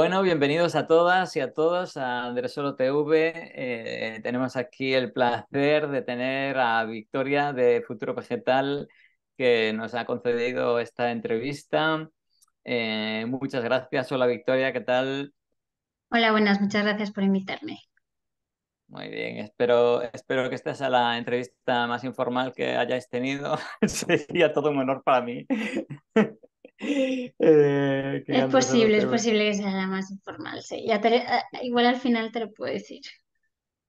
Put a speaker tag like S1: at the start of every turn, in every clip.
S1: Bueno, bienvenidos a todas y a todos a Andrés Solo TV. Eh, tenemos aquí el placer de tener a Victoria de Futuro Vegetal que nos ha concedido esta entrevista. Eh, muchas gracias. Hola Victoria, ¿qué tal?
S2: Hola, buenas, muchas gracias por invitarme.
S1: Muy bien, espero, espero que esta sea la entrevista más informal que hayáis tenido. Sería todo un honor para mí. Eh, es posible, es posible
S2: que sea la más informal, sí. Eh, igual al final te lo puedo decir.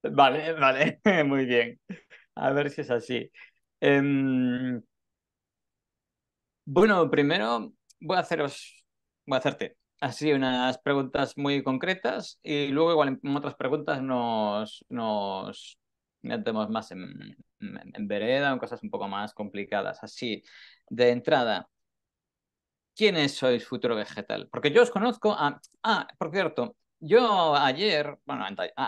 S1: Vale, vale, muy bien. A ver si es así. Em, bueno, primero voy a haceros, voy a hacerte así unas preguntas muy concretas y luego igual en otras preguntas nos, nos metemos más en, en, en vereda, en cosas un poco más complicadas. Así, de entrada, ¿quiénes sois Futuro Vegetal? Porque yo os conozco Ah, por cierto, yo ayer, bueno,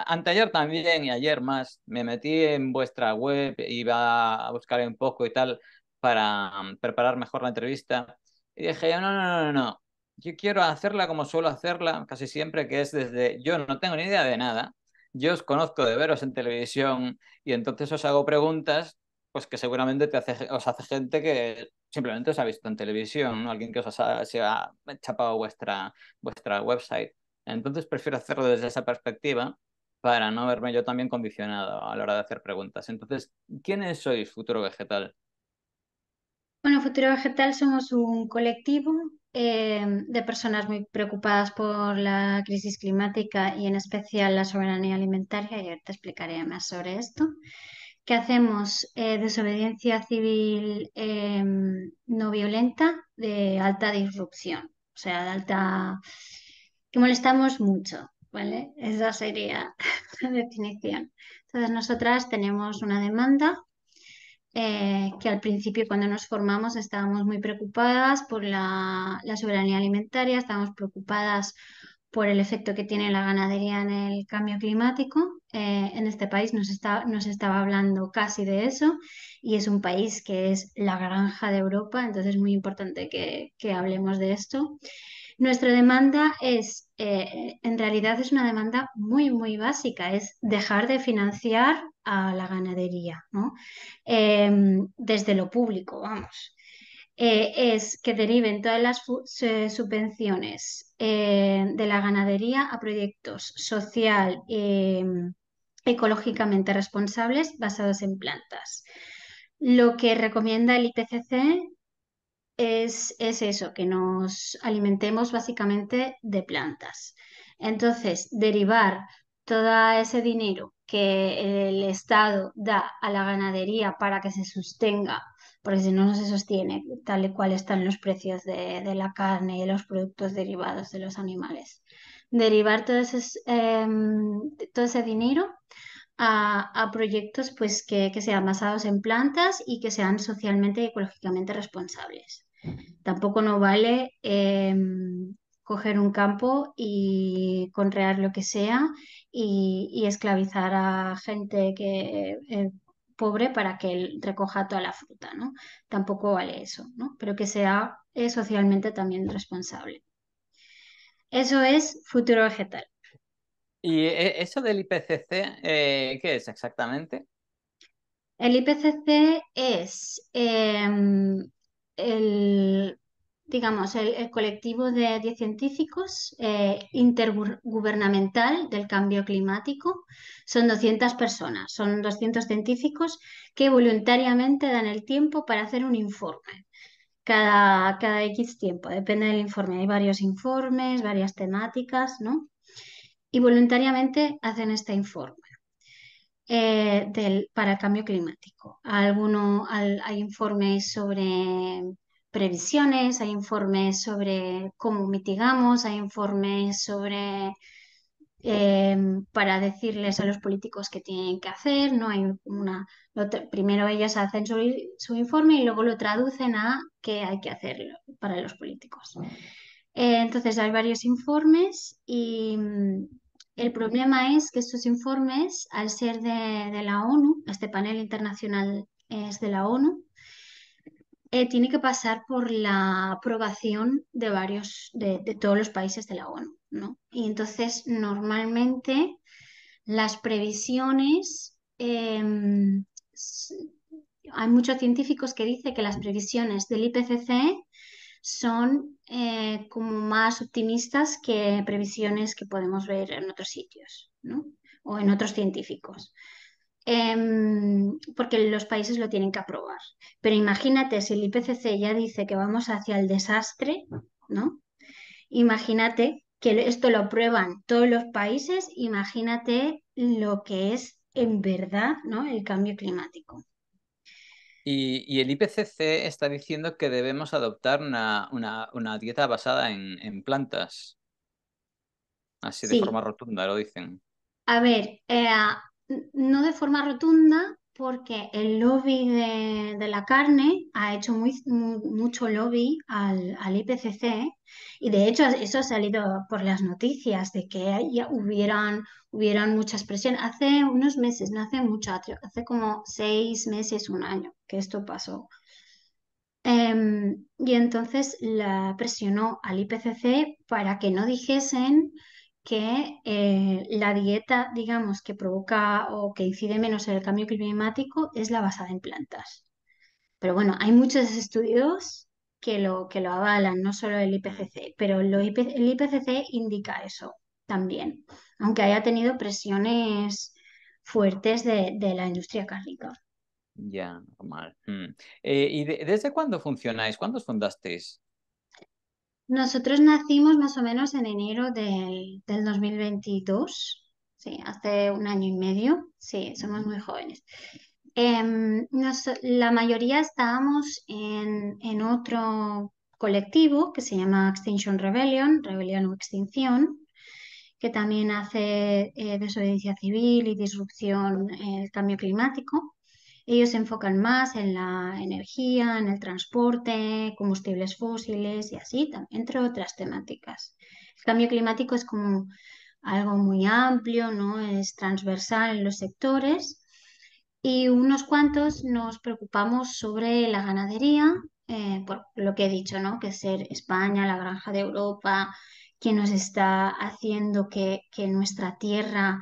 S1: anteayer también y ayer más, me metí en vuestra web, iba a buscar un poco y tal para mm, preparar mejor la entrevista. Y dije, no, no, no, no, yo quiero hacerla como suelo hacerla casi siempre, que es desde, yo no tengo ni idea de nada, yo os conozco de veros en televisión y entonces os hago preguntas pues que seguramente os hace gente que simplemente os ha visto en televisión, alguien que os ha, se ha chapado vuestra, vuestra website. Entonces prefiero hacerlo desde esa perspectiva para no verme yo también condicionado a la hora de hacer preguntas. Entonces, ¿quiénes sois, Futuro Vegetal?
S2: Bueno, Futuro Vegetal somos un colectivo eh, de personas muy preocupadas por la crisis climática y en especial la soberanía alimentaria, y ahorita explicaré más sobre esto que hacemos eh, desobediencia civil em, no violenta de alta disrupción, o sea, de alta... que molestamos mucho, ¿vale? Esa sería la definición. Entonces, nosotras tenemos una demanda eh, que al principio cuando nos formamos estábamos muy preocupadas por la, la soberanía alimentaria, estábamos preocupadas por el efecto que tiene la ganadería en el cambio climático. Eh, en este país nos, está, nos estaba hablando casi de eso y es un país que es la granja de Europa, entonces es muy importante que, hablemos de esto. Nuestra demanda es, eh, en realidad es una demanda muy, muy básica, es dejar de financiar a la ganadería, ¿no? Em, desde lo público, vamos. Eh, es que deriven todas las subvenciones eh, de la ganadería a proyectos social, y em, ecológicamente responsables basados en plantas. Lo que recomienda el IPCC es, es eso, que nos alimentemos básicamente de plantas. Entonces, derivar todo ese dinero que el Estado da a la ganadería para que se sostenga porque si no, no se sostiene tal y cual están los precios de, la carne y de los productos derivados de los animales. Derivar todo, em, todo ese dinero a, proyectos pues, que, sean basados en plantas y que sean socialmente y ecológicamente responsables. Tampoco no vale em, coger un campo y conrear lo que sea y, esclavizar a gente que eh, pobre para que él recoja toda la fruta, ¿no? Tampoco vale eso, ¿no? Pero que sea eh, socialmente también responsable. Eso es futuro vegetal.
S1: ¿Y eh, eso del IPCC, eh, qué es exactamente?
S2: El IPCC es em, el digamos, el, colectivo de 10 científicos eh, intergubernamental del cambio climático. Son 200 personas, son 200 científicos que voluntariamente dan el tiempo para hacer un informe. Cada, cada X tiempo, depende del informe. Hay varios informes, varias temáticas, ¿no? Y voluntariamente hacen este informe. Eh, del, para el cambio climático. Alguno, hay informes sobre previsiones, hay informes sobre cómo mitigamos, hay informes sobre eh, para decirles a los políticos qué tienen que hacer, ¿no? Hay una, primero ellos hacen su, informe y luego lo traducen a qué hay que hacer para los políticos. Eh, entonces hay varios informes y mm, el problema es que estos informes, al ser de la ONU, este panel internacional es de la ONU, eh, tiene que pasar por la aprobación de varios, de, todos los países de la ONU, Y entonces, normalmente las previsiones, em, hay muchos científicos que dicen que las previsiones del IPCC son eh, como más optimistas que previsiones que podemos ver en otros sitios, O en otros científicos. Em, porque los países lo tienen que aprobar. Pero imagínate, si el IPCC ya dice que vamos hacia el desastre, ¿no? Imagínate que esto lo aprueban todos los países, imagínate lo que es en verdad ¿no? el cambio climático.
S1: Y, el IPCC está diciendo que debemos adoptar una, dieta basada en, plantas. Así de forma rotunda lo dicen.
S2: A ver, eh, no de forma rotunda, porque el lobby de, la carne ha hecho mucho lobby al, IPCC y de hecho eso ha salido por las noticias de que ya hubieran, hubieran mucha presión. Hace unos meses, no hace mucho, hace como seis meses, un año que esto pasó. Em, y entonces la presionó al IPCC para que no dijesen que eh, la dieta, digamos, que provoca o que incide menos en el cambio climático es la basada en plantas. Pero bueno, hay muchos estudios que lo, que lo avalan, no solo el IPCC, pero el IPCC indica eso también, aunque haya tenido presiones fuertes de, la industria cárnica.
S1: Ya, normal. Mm. Eh, ¿Y desde cuándo funcionáis? ¿Cuándo os fundasteis?
S2: Nosotros nacimos más o menos en enero del, del 2022, sí, hace un año y medio, sí, somos muy jóvenes. Em, la mayoría estábamos en, otro colectivo que se llama Extinction Rebellion, Rebelión o Extinción, que también hace eh, desobediencia civil y disrupción el eh, cambio climático. Ellos se enfocan más en la energía, en el transporte, combustibles fósiles y así, entre otras temáticas. El cambio climático es como algo muy amplio, ¿no? es transversal en los sectores y unos cuantos nos preocupamos sobre la ganadería, eh, por lo que he dicho, ¿no? que ser España, la granja de Europa, que nos está haciendo que nuestra tierra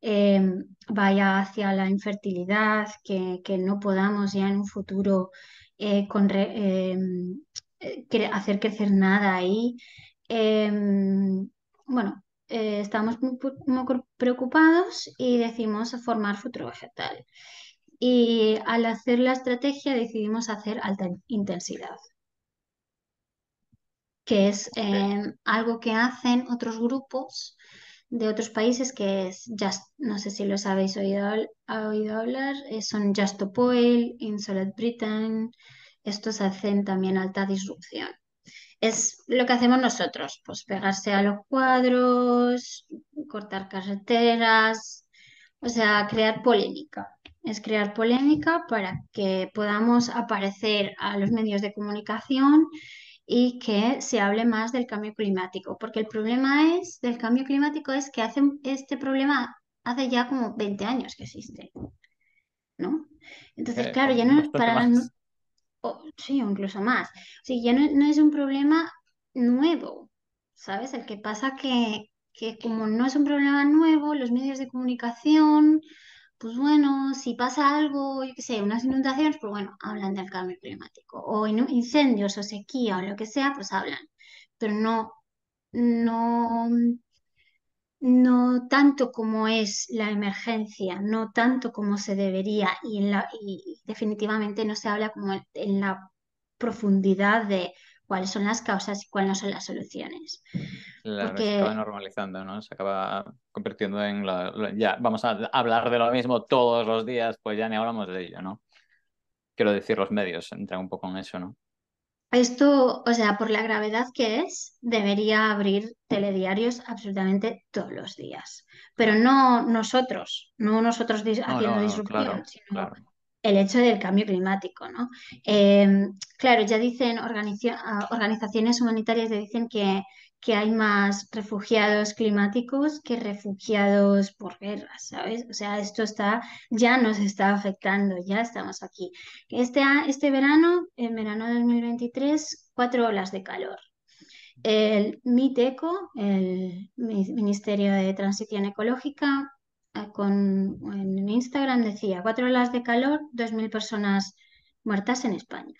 S2: Em, vaya hacia la infertilidad, que, no podamos ya en un futuro eh, em, eh, hacer crecer nada ahí. Em, bueno, eh, estamos muy, preocupados y decimos formar futuro vegetal. Y al hacer la estrategia decidimos hacer alta intensidad que es algo que hacen otros grupos de otros países que es, no sé si los habéis oído, oído hablar, eh, son Justopoel, Insolent Britain, estos hacen también alta disrupción. Es lo que hacemos nosotros, pues pegarse a los cuadros, cortar carreteras, o sea, crear polémica. Es crear polémica para que podamos aparecer a los medios de comunicación y que se hable más del cambio climático, porque el problema es del cambio climático es que hace este problema hace ya como 20 años que existe, ¿no? Entonces, eh, claro, ya no es para sí, incluso más. O ya no, es un problema nuevo, ¿sabes? El que pasa que, que como no es un problema nuevo, los medios de comunicación, pues bueno, si pasa algo, yo qué sé, unas inundaciones, pues bueno, hablan del cambio climático, o incendios, o sequía, o lo que sea, pues hablan, pero no, no, no tanto como es la emergencia, no tanto como se debería, y, y definitivamente no se habla como en la profundidad de cuáles son las causas y cuáles no son las soluciones.
S1: se acaba normalizando, ¿no? Se acaba convirtiendo en, ya, vamos a hablar de lo mismo todos los días, pues ya ni hablamos de ello, ¿no? Quiero decir, los medios entran un poco en eso, ¿no?
S2: Esto, o sea, por la gravedad que es, debería abrir telediarios absolutamente todos los días. Pero no nosotros, no nosotros haciendo disrupción, sino el hecho del cambio climático, ¿no? Em, claro, ya dicen ah, organizaciones humanitarias, dicen que, que, hay más refugiados climáticos que refugiados por guerras, ¿sabes? O sea, esto está, ya nos está afectando, ya estamos aquí. Este, este verano, en verano de 2023, cuatro olas de calor. El MITECO, el Ministerio de Transición Ecológica, con, en Instagram decía, cuatro horas de calor, 2.000 personas muertas en España.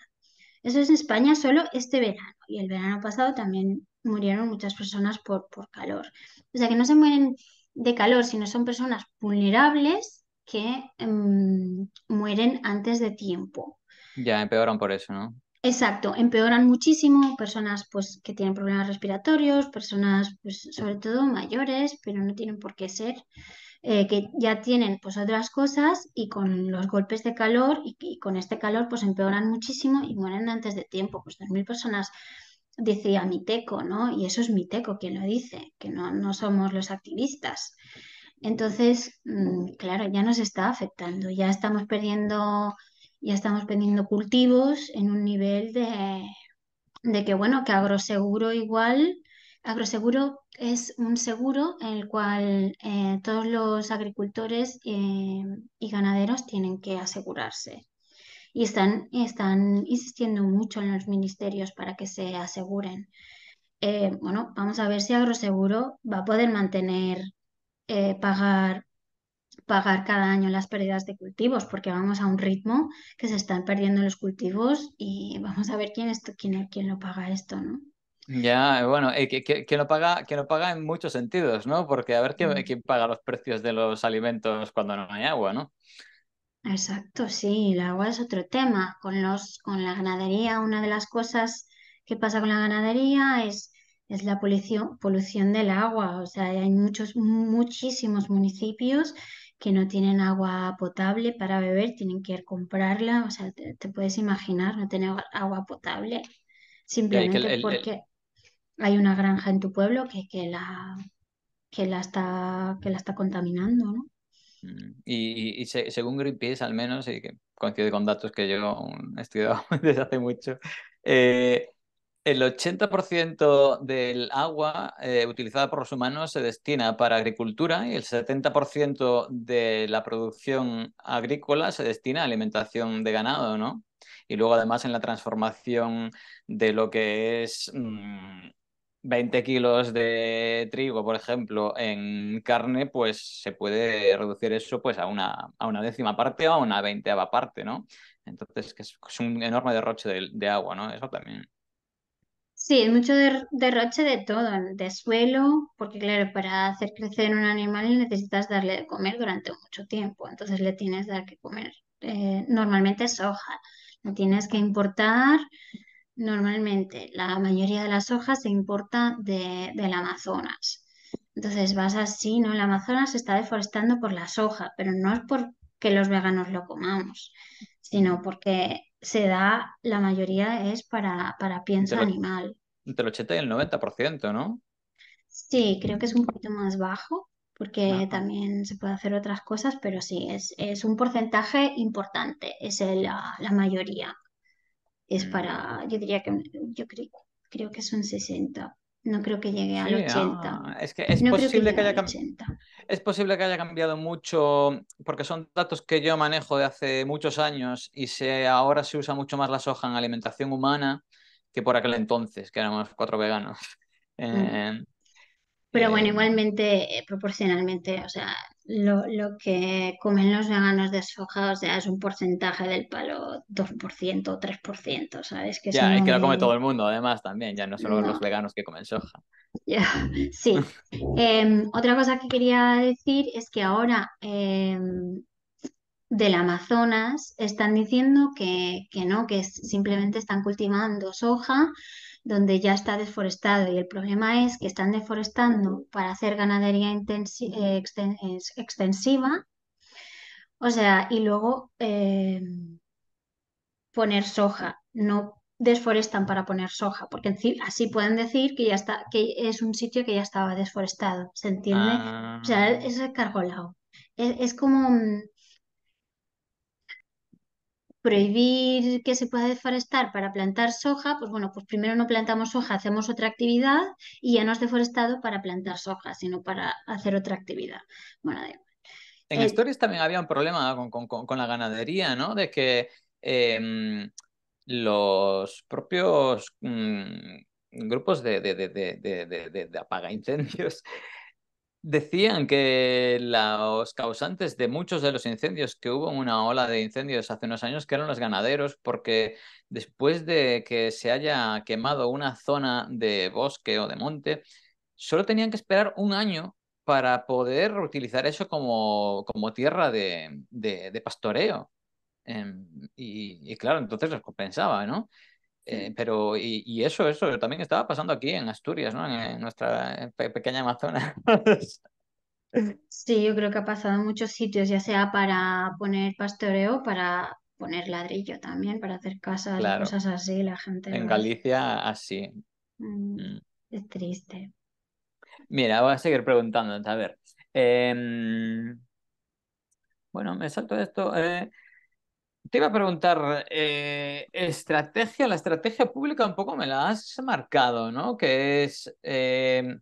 S2: Eso es en España solo este verano. Y el verano pasado también murieron muchas personas por, por calor. O sea que no se mueren de calor, sino son personas vulnerables que em, mueren antes de tiempo.
S1: Ya empeoran por eso, ¿no?
S2: Exacto, empeoran muchísimo personas pues que tienen problemas respiratorios, personas pues, sobre todo mayores, pero no tienen por qué ser. Eh, que ya tienen pues otras cosas y con los golpes de calor y, con este calor pues empeoran muchísimo y mueren antes de tiempo. Pues mil personas decía Miteco, ¿no? Y eso es Miteco quien lo dice, que no, no somos los activistas. Entonces, mm, claro, ya nos está afectando, ya estamos perdiendo, ya estamos perdiendo cultivos en un nivel de, de que, bueno, que agroseguro igual Agroseguro es un seguro en el cual eh, todos los agricultores eh, y ganaderos tienen que asegurarse. Y están, están insistiendo mucho en los ministerios para que se aseguren. Eh, bueno, vamos a ver si Agroseguro va a poder mantener, pagar, pagar cada año las pérdidas de cultivos, porque vamos a un ritmo que se están perdiendo los cultivos y vamos a ver quién, quién, quién lo paga esto, ¿no?
S1: Ya, bueno, eh, que, que, lo paga, que lo paga en muchos sentidos, ¿no? Porque a ver mm. quién, paga los precios de los alimentos cuando no hay agua, ¿no?
S2: Exacto, sí, el agua es otro tema. Con los, con la ganadería, una de las cosas que pasa con la ganadería es, es la polución, del agua. O sea, hay muchos, muchísimos municipios que no tienen agua potable para beber, tienen que ir a comprarla. O sea, te, puedes imaginar no tener agua potable. Simplemente porque hay una granja en tu pueblo que, que, la, que, la, está, que la está contaminando, ¿no?
S1: Mm, y, según Greenpeace, al menos, y que coincide con datos que yo he estudiado desde hace mucho, eh, el 80% del agua eh, utilizada por los humanos se destina para agricultura y el 70% de la producción agrícola se destina a alimentación de ganado, ¿no? Y luego además en la transformación de lo que es mm, 20 kilos de trigo, por ejemplo, en carne, pues se puede reducir eso pues, a, una, a una décima parte o a una veinteava parte, ¿no? Entonces, que es, un enorme derroche de, agua, ¿no? Eso también.
S2: Sí, es mucho derroche de todo, de suelo, porque claro, para hacer crecer un animal necesitas darle de comer durante mucho tiempo, entonces le tienes que dar que comer. Eh, normalmente soja. hoja, tienes que importar, normalmente la mayoría de las hojas se importa de, del Amazonas. Entonces vas así, ¿no? El Amazonas se está deforestando por la soja, pero no es porque los veganos lo comamos, sino porque se da, la mayoría es para, para pienso animal.
S1: Entre el 80 y el 90%, ¿no?
S2: Sí, creo que es un poquito más bajo, porque también se puede hacer otras cosas, pero sí, es, un porcentaje importante, es la mayoría es mm. para, yo diría que, yo creo que son 60. No creo que llegue al 80. Ah, es que es posible que, haya
S1: cambiado. Es posible que haya cambiado mucho, porque son datos que yo manejo de hace muchos años y se, ahora se usa mucho más la soja en alimentación humana que por aquel entonces, que éramos cuatro veganos. Eh,
S2: Pero bueno, eh, igualmente, eh, proporcionalmente, o sea, lo, que comen los veganos de soja, o sea, es un porcentaje del palo 2% o 3%, ¿sabes? Que ya, es que lo come todo el
S1: mundo, además, también, ya no solo los veganos que comen soja. Ya, sí.
S2: Em, otra cosa que quería decir es que ahora em, del Amazonas están diciendo que, que no, que simplemente están cultivando soja donde ya está deforestado y el problema es que están deforestando para hacer ganadería eh, extensiva, o sea, y luego eh, poner soja, no desforestan para poner soja, porque así pueden decir que ya está, que es un sitio que ya estaba desforestado, ¿se entiende? O sea, ah. es cargolao. Es, es como mm, prohibir que se pueda deforestar para plantar soja, pues bueno, pues primero no plantamos soja, hacemos otra actividad y ya no es deforestado para plantar soja, sino para hacer otra actividad. Bueno,
S1: En historias eh, también había un problema con, la ganadería, ¿no? De que em, los propios mm, grupos de, de, de, de apaga incendios decían que los causantes de muchos de los incendios, que hubo una ola de incendios hace unos años, que eran los ganaderos, porque después de que se haya quemado una zona de bosque o de monte, solo tenían que esperar un año para poder utilizar eso como, tierra de, pastoreo. Em, y, y, claro, entonces los compensaba, ¿no? Eh, pero, y, y, eso, eso también estaba pasando aquí en Asturias, ¿no? En, nuestra pequeña Amazona.
S2: sí, yo creo que ha pasado en muchos sitios, ya sea para poner pastoreo, para poner ladrillo también, para hacer casas, y cosas así, la gente. En
S1: Galicia, así.
S2: Mm, mm. es triste.
S1: Mira, voy a seguir preguntando a ver. Em, bueno, me salto esto. Eh, te iba a preguntar, eh, estrategia, la estrategia pública un poco me la has marcado, ¿no? Que es eh,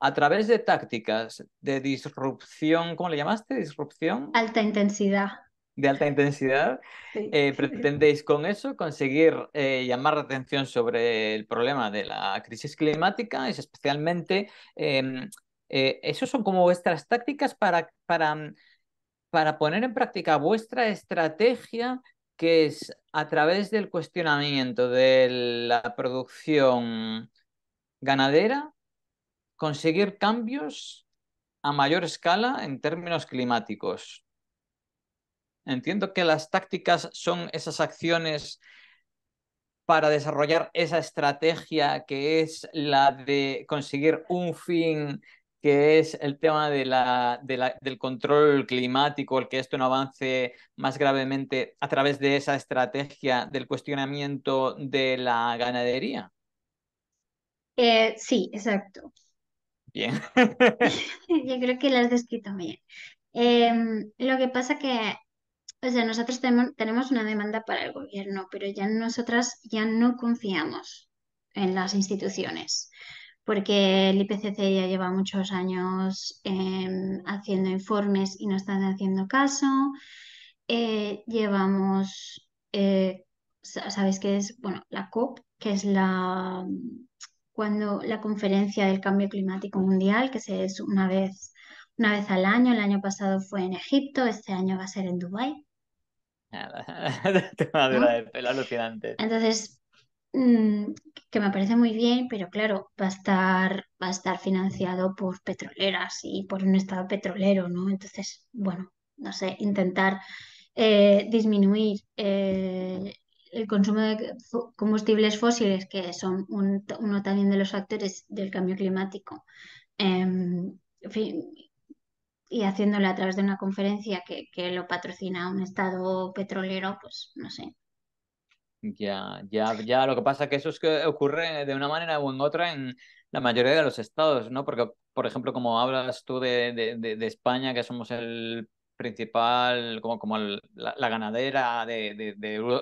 S1: a través de tácticas de disrupción, ¿cómo le llamaste? Disrupción.
S2: Alta intensidad.
S1: De alta intensidad. Eh, pretendéis con eso conseguir llamar la atención sobre el problema de la crisis climática y especialmente... Em, eh, son como vuestras tácticas para, para para poner en práctica vuestra estrategia que es a través del cuestionamiento de la producción ganadera conseguir cambios a mayor escala en términos climáticos. Entiendo que las tácticas son esas acciones para desarrollar esa estrategia que es la de conseguir un fin que es el tema de la, del control climático, el que esto no avance más gravemente a través de esa estrategia del cuestionamiento de la ganadería.
S2: Eh, sí, exacto.
S1: Bien.
S2: Yo creo que lo has descrito bien. Em, lo que pasa que, nosotros tenemos, tenemos una demanda para el gobierno, pero ya nosotras ya no confiamos en las instituciones porque el IPCC ya lleva muchos años em, haciendo informes y no están haciendo caso. Eh, llevamos, eh, ¿sabéis ¿sabes qué es? Bueno, la COP, que es la, cuando, la conferencia del cambio climático mundial, que se es una vez, una vez al año. El año pasado fue en Egipto, este año va a ser en Dubái.
S1: Nada, alucinante.
S2: Entonces, Mm, que me parece muy bien, pero claro, va a estar, va a estar financiado por petroleras y por un Estado petrolero, ¿no? Entonces, bueno, no sé, intentar eh, disminuir eh, el consumo de combustibles fósiles, que son uno también de los factores del cambio climático, em, y haciéndolo a través de una conferencia que, que, lo patrocina un Estado petrolero, pues no sé,
S1: ya, ya, ya. Lo que pasa es que eso es que ocurre de una manera u otra en la mayoría de los estados, ¿no? Porque, por ejemplo, como hablas tú de, España, que somos el principal, como, como la, ganadera de,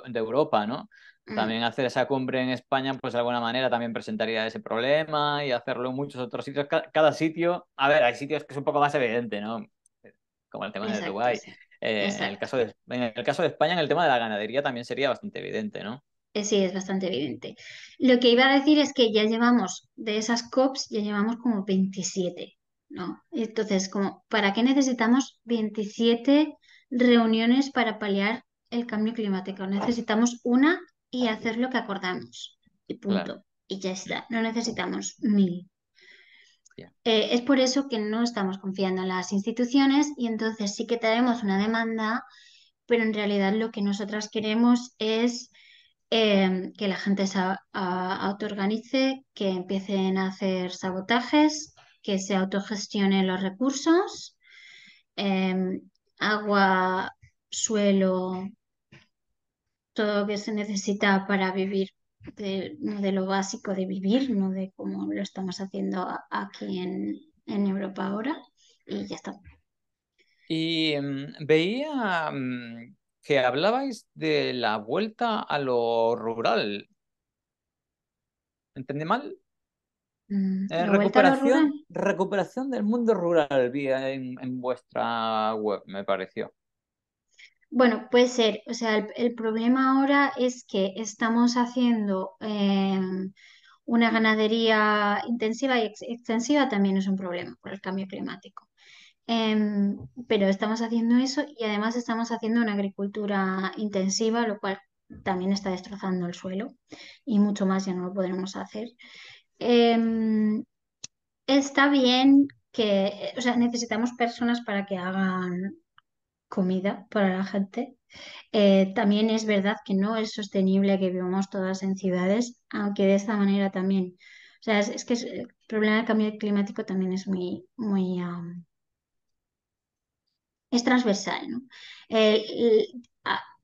S1: Europa, ¿no? Mm. también hacer esa cumbre en España, pues de alguna manera también presentaría ese problema y hacerlo en muchos otros sitios. Cada, sitio, a ver, hay sitios que es un poco más evidente, ¿no? Como el tema de Uruguay eh, en, el caso de, en el caso de España, en el tema de la ganadería también sería bastante evidente, ¿no?
S2: Eh, sí, es bastante evidente. Lo que iba a decir es que ya llevamos, de esas COPs, ya llevamos como 27, ¿no? Entonces, como, ¿para qué necesitamos 27 reuniones para paliar el cambio climático? Necesitamos una y hacer lo que acordamos. Y punto. Y ya está. No necesitamos mil. Eh, es por eso que no estamos confiando en las instituciones y entonces sí que tenemos una demanda, pero en realidad lo que nosotras queremos es eh, que la gente se autoorganice, que empiecen a hacer sabotajes, que se autogestione los recursos, eh, agua, suelo, todo lo que se necesita para vivir de, lo básico de vivir, no de cómo lo estamos haciendo aquí en, Europa ahora, y ya está.
S1: Y mm, veía mm, que hablabais de la vuelta a lo rural. ¿Entendí mal? Mm, eh, recuperación, recuperación del mundo rural vi en vuestra web, me pareció.
S2: Bueno, puede ser. O sea, el, problema ahora es que estamos haciendo em, una ganadería intensiva y extensiva también es un problema por el cambio climático. Em, pero estamos haciendo eso y además estamos haciendo una agricultura intensiva, lo cual también está destrozando el suelo y mucho más ya no lo podremos hacer. Em, está bien que, o sea, necesitamos personas para que hagan comida para la gente. Eh, también es verdad que no es sostenible que vivamos todas en ciudades, aunque de esta manera también. O sea, es, que eh, el problema del cambio climático también es muy, muy es transversal, ¿no?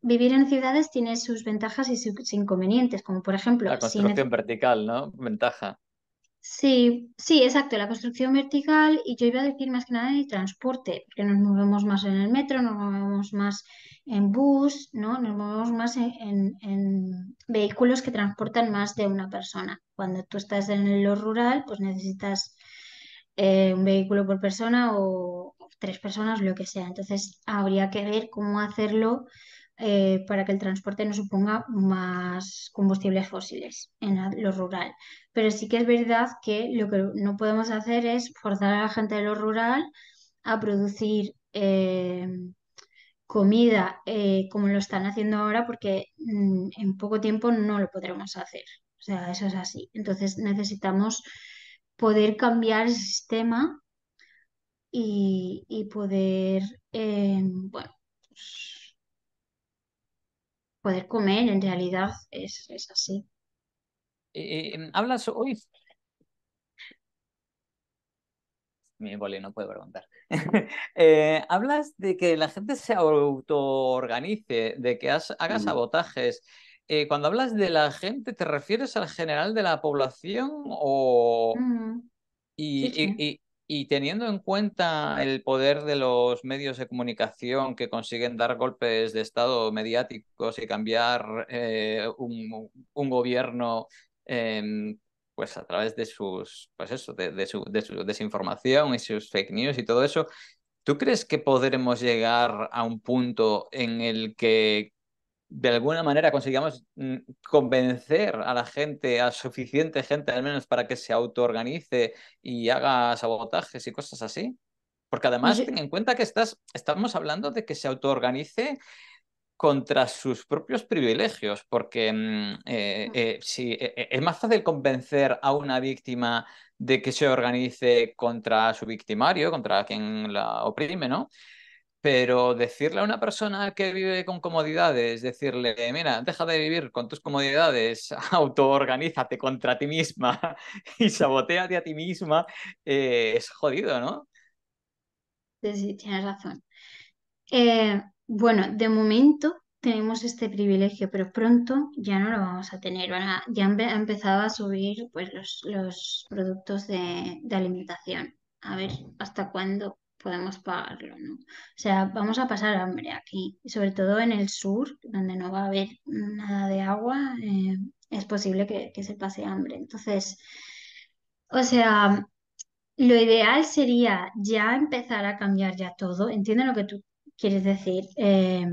S2: vivir en ciudades tiene sus ventajas y sus inconvenientes, como por ejemplo... La construcción
S1: vertical, ¿no? Ventaja.
S2: Sí, sí, exacto, la construcción vertical y yo iba a decir más que nada en el transporte, porque nos movemos más en el metro, nos movemos más en bus, ¿no? Nos movemos más en, vehículos que transportan más de una persona. Cuando tú estás en lo rural, pues necesitas eh, un vehículo por persona o tres personas, lo que sea. Entonces habría que ver cómo hacerlo eh, para que el transporte no suponga más combustibles fósiles en lo rural. Pero sí que es verdad que lo que no podemos hacer es forzar a la gente de lo rural a producir eh, comida eh, como lo están haciendo ahora porque mm, en poco tiempo no lo podremos hacer. O sea, eso es así. Entonces necesitamos poder cambiar el sistema y, poder, bueno, pues poder comer, en realidad es, así.
S1: Eh, eh, hablas hoy. Mi boli no puede preguntar. Eh, hablas de que la gente se autoorganice, de que has, haga mm. sabotajes. cuando hablas de la gente, ¿te refieres al general de la población o, mm. Y, y teniendo en cuenta el poder de los medios de comunicación que consiguen dar golpes de Estado mediáticos y cambiar eh, un, gobierno em, pues a través de sus pues eso, de, de, su, de su desinformación y sus fake news y todo eso, ¿tú crees que podremos llegar a un punto en el que de alguna manera consigamos mm, convencer a la gente, a suficiente gente al menos, para que se autoorganice y haga sabotajes y cosas así? Porque además, ten en cuenta que estás, estamos hablando de que se autoorganice contra sus propios privilegios, porque mm, eh, ah. eh, eh, es más fácil convencer a una víctima de que se organice contra su victimario, contra quien la oprime, ¿no? Pero decirle a una persona que vive con comodidades, decirle, mira, deja de vivir con tus comodidades, autoorganízate contra ti misma y saboteate a ti misma, eh, es jodido, ¿no?
S2: Sí, sí, tienes razón. Eh, bueno, de momento tenemos este privilegio, pero pronto ya no lo vamos a tener. ya han empezado a subir pues, los, productos de, de alimentación. A ver hasta cuándo podemos pagarlo, ¿no? O sea, vamos a pasar hambre aquí, sobre todo en el sur, donde no va a haber nada de agua, eh, es posible que, se pase hambre. Entonces, o sea, lo ideal sería ya empezar a cambiar ya todo, entiendo lo que tú quieres decir, eh,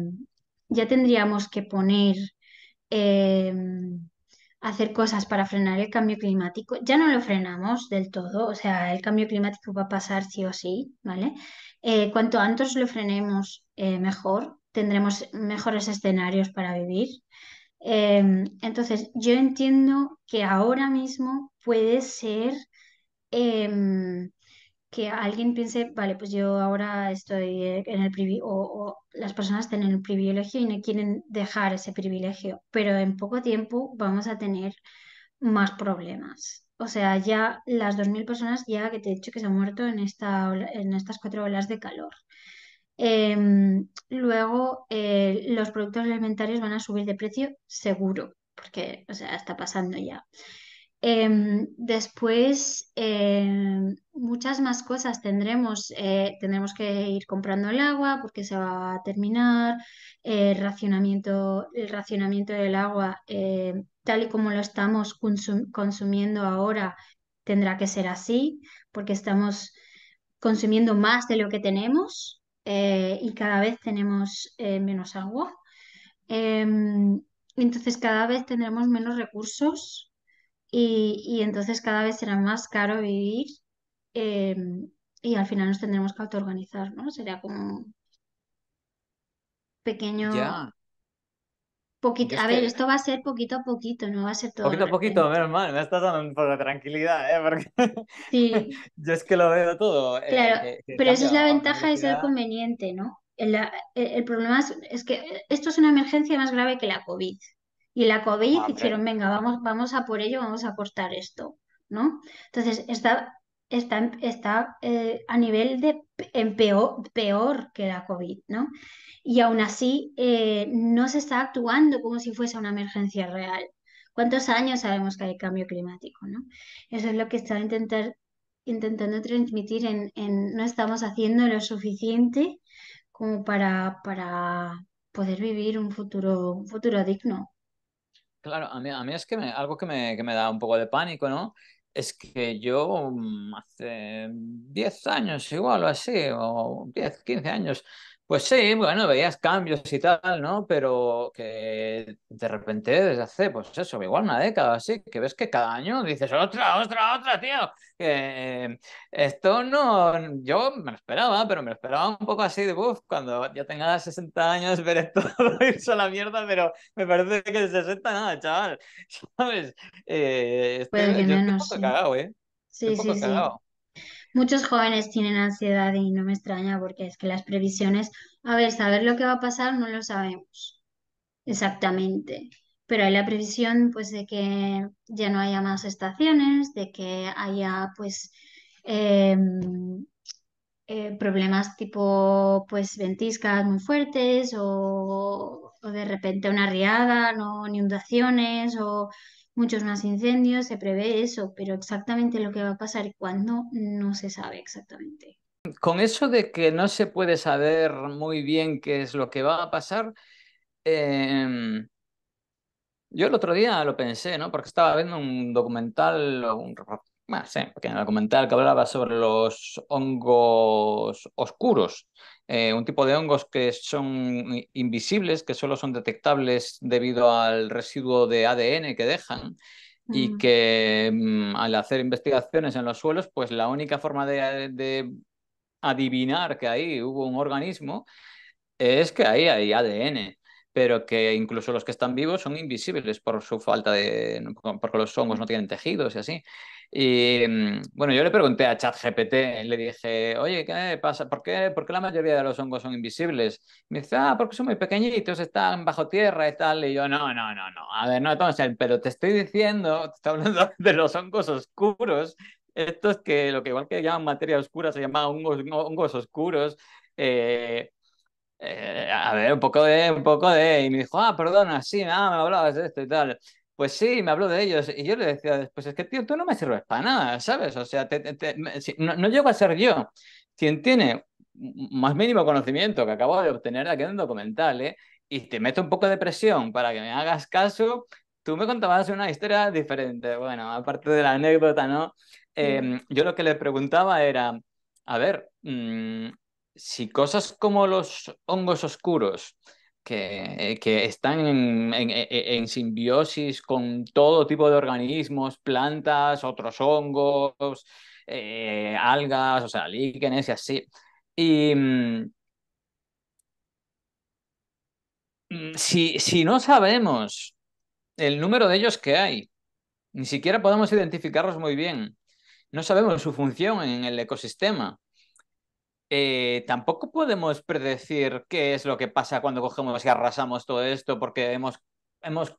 S2: ya tendríamos que poner... Eh, hacer cosas para frenar el cambio climático, ya no lo frenamos del todo, o sea, el cambio climático va a pasar sí o sí, ¿vale? Eh, cuanto antes lo frenemos, eh, mejor, tendremos mejores escenarios para vivir. Em, entonces, yo entiendo que ahora mismo puede ser em, que alguien piense, vale, pues yo ahora estoy eh, en el privilegio, o las personas tienen el privilegio y no quieren dejar ese privilegio, pero en poco tiempo vamos a tener más problemas. O sea, ya las 2.000 personas ya que te he dicho que se han muerto en, esta, en estas cuatro olas de calor. Em, luego, eh, los productos alimentarios van a subir de precio seguro, porque, o sea, está pasando ya. Em, después, em, muchas más cosas tendremos. Eh, tendremos que ir comprando el agua porque se va a terminar. el, eh, racionamiento, el racionamiento del agua, eh, tal y como lo estamos consumiendo ahora, tendrá que ser así porque estamos consumiendo más de lo que tenemos y cada vez tenemos menos agua. Em, entonces, cada vez tendremos menos recursos y, entonces cada vez será más caro vivir eh, y al final nos tendremos que autoorganizar, ¿no? Sería como pequeño... Poquito, a ver, esto va a ser poquito a poquito, no va a ser todo. Poquito a
S1: poquito, menos mal, me estás dando un poco de tranquilidad, ¿eh? Porque
S2: sí.
S1: yo es que lo veo todo. Eh, claro, pero esa es la
S2: ventaja de ser conveniente, ¿no? El, problema es, es, que esto es una emergencia más grave que la COVID. Y la COVID hicieron, ah, dijeron, venga, vamos, vamos a por ello, vamos a cortar esto, ¿no? Entonces, está, está, está eh, a nivel de en peor, que la COVID, ¿no? Y aún así, eh, no se está actuando como si fuese una emergencia real. ¿Cuántos años sabemos que hay cambio climático? ¿no? Eso es lo que está intentar, intentando transmitir en, no estamos haciendo lo suficiente como para, para poder vivir un futuro, un futuro digno.
S1: Claro, a mí, es que algo que me, que me da un poco de pánico, ¿no? Es que yo mm, hace 10 años igual o así, o 10, 15 años, pues sí, bueno, veías cambios y tal, ¿no? Pero que de repente, desde hace, pues eso, igual una década así, que ves que cada año dices, otra, otra, otra, tío. esto no, yo me lo esperaba, pero me lo esperaba un poco así de, uff, cuando ya tenga 60 años ver esto, irse a la mierda, pero me parece que 60 nada, chaval, ¿sabes? un poco cagado, ¿eh? Sí, sí, sí.
S2: Muchos jóvenes tienen ansiedad y no me extraña porque es que las previsiones, a ver, saber lo que va a pasar no lo sabemos exactamente, pero hay la previsión pues de que ya no haya más estaciones, de que haya pues em, eh, problemas tipo pues ventiscas muy fuertes o, o de repente una riada, no inundaciones o muchos más incendios, se prevé eso, pero exactamente lo que va a pasar y cuándo no se sabe exactamente.
S1: Con eso de que no se puede saber muy bien qué es lo que va a pasar, em, yo el otro día lo pensé, ¿no? Porque estaba viendo un documental, un, bueno, un documental que hablaba sobre los hongos oscuros eh, un tipo de hongos que son invisibles, que solo son detectables debido al residuo de ADN que dejan y mm. que mm, al hacer investigaciones en los suelos, pues la única forma de, de, adivinar que ahí hubo un organismo es que ahí hay ADN, pero que incluso los que están vivos son invisibles por su falta de, porque los hongos no tienen tejidos y así. Y mm, bueno, yo le pregunté a ChatGPT, le dije, oye, ¿qué pasa? ¿Por qué, ¿Por la mayoría de los hongos son invisibles? me dice, ah, porque son muy pequeñitos, están bajo tierra y tal. Y yo, no, no, no, no. A ver, no, entonces, pero te estoy diciendo, te estoy hablando de los hongos oscuros, estos que lo que igual que llaman materia oscura se llama hongos, oscuros. Eh, eh, a ver, un poco de, un poco de, y me dijo, ah, perdona, sí, nada, me hablabas de esto y tal. Pues sí, me habló de ellos y yo le decía después, pues es que tío, tú no me sirves para nada, ¿sabes? O sea, no, llego a ser yo quien tiene más mínimo conocimiento que acabo de obtener aquí en un documental, ¿eh? Y te meto un poco de presión para que me hagas caso. Tú me contabas una historia diferente, bueno, aparte de la anécdota, ¿no? Em, yo lo que le preguntaba era, a ver, mm, si cosas como los hongos oscuros, que, eh, que están e, en, simbiosis con todo tipo de organismos, plantas, otros hongos, eh, algas, o sea, líquenes y así. Y mm, mm, si no sabemos el número de ellos que hay, ni siquiera podemos identificarlos muy bien, no sabemos su función en el ecosistema, eh, tampoco podemos predecir qué es lo que pasa cuando cogemos y arrasamos todo esto, porque hemos, hemos,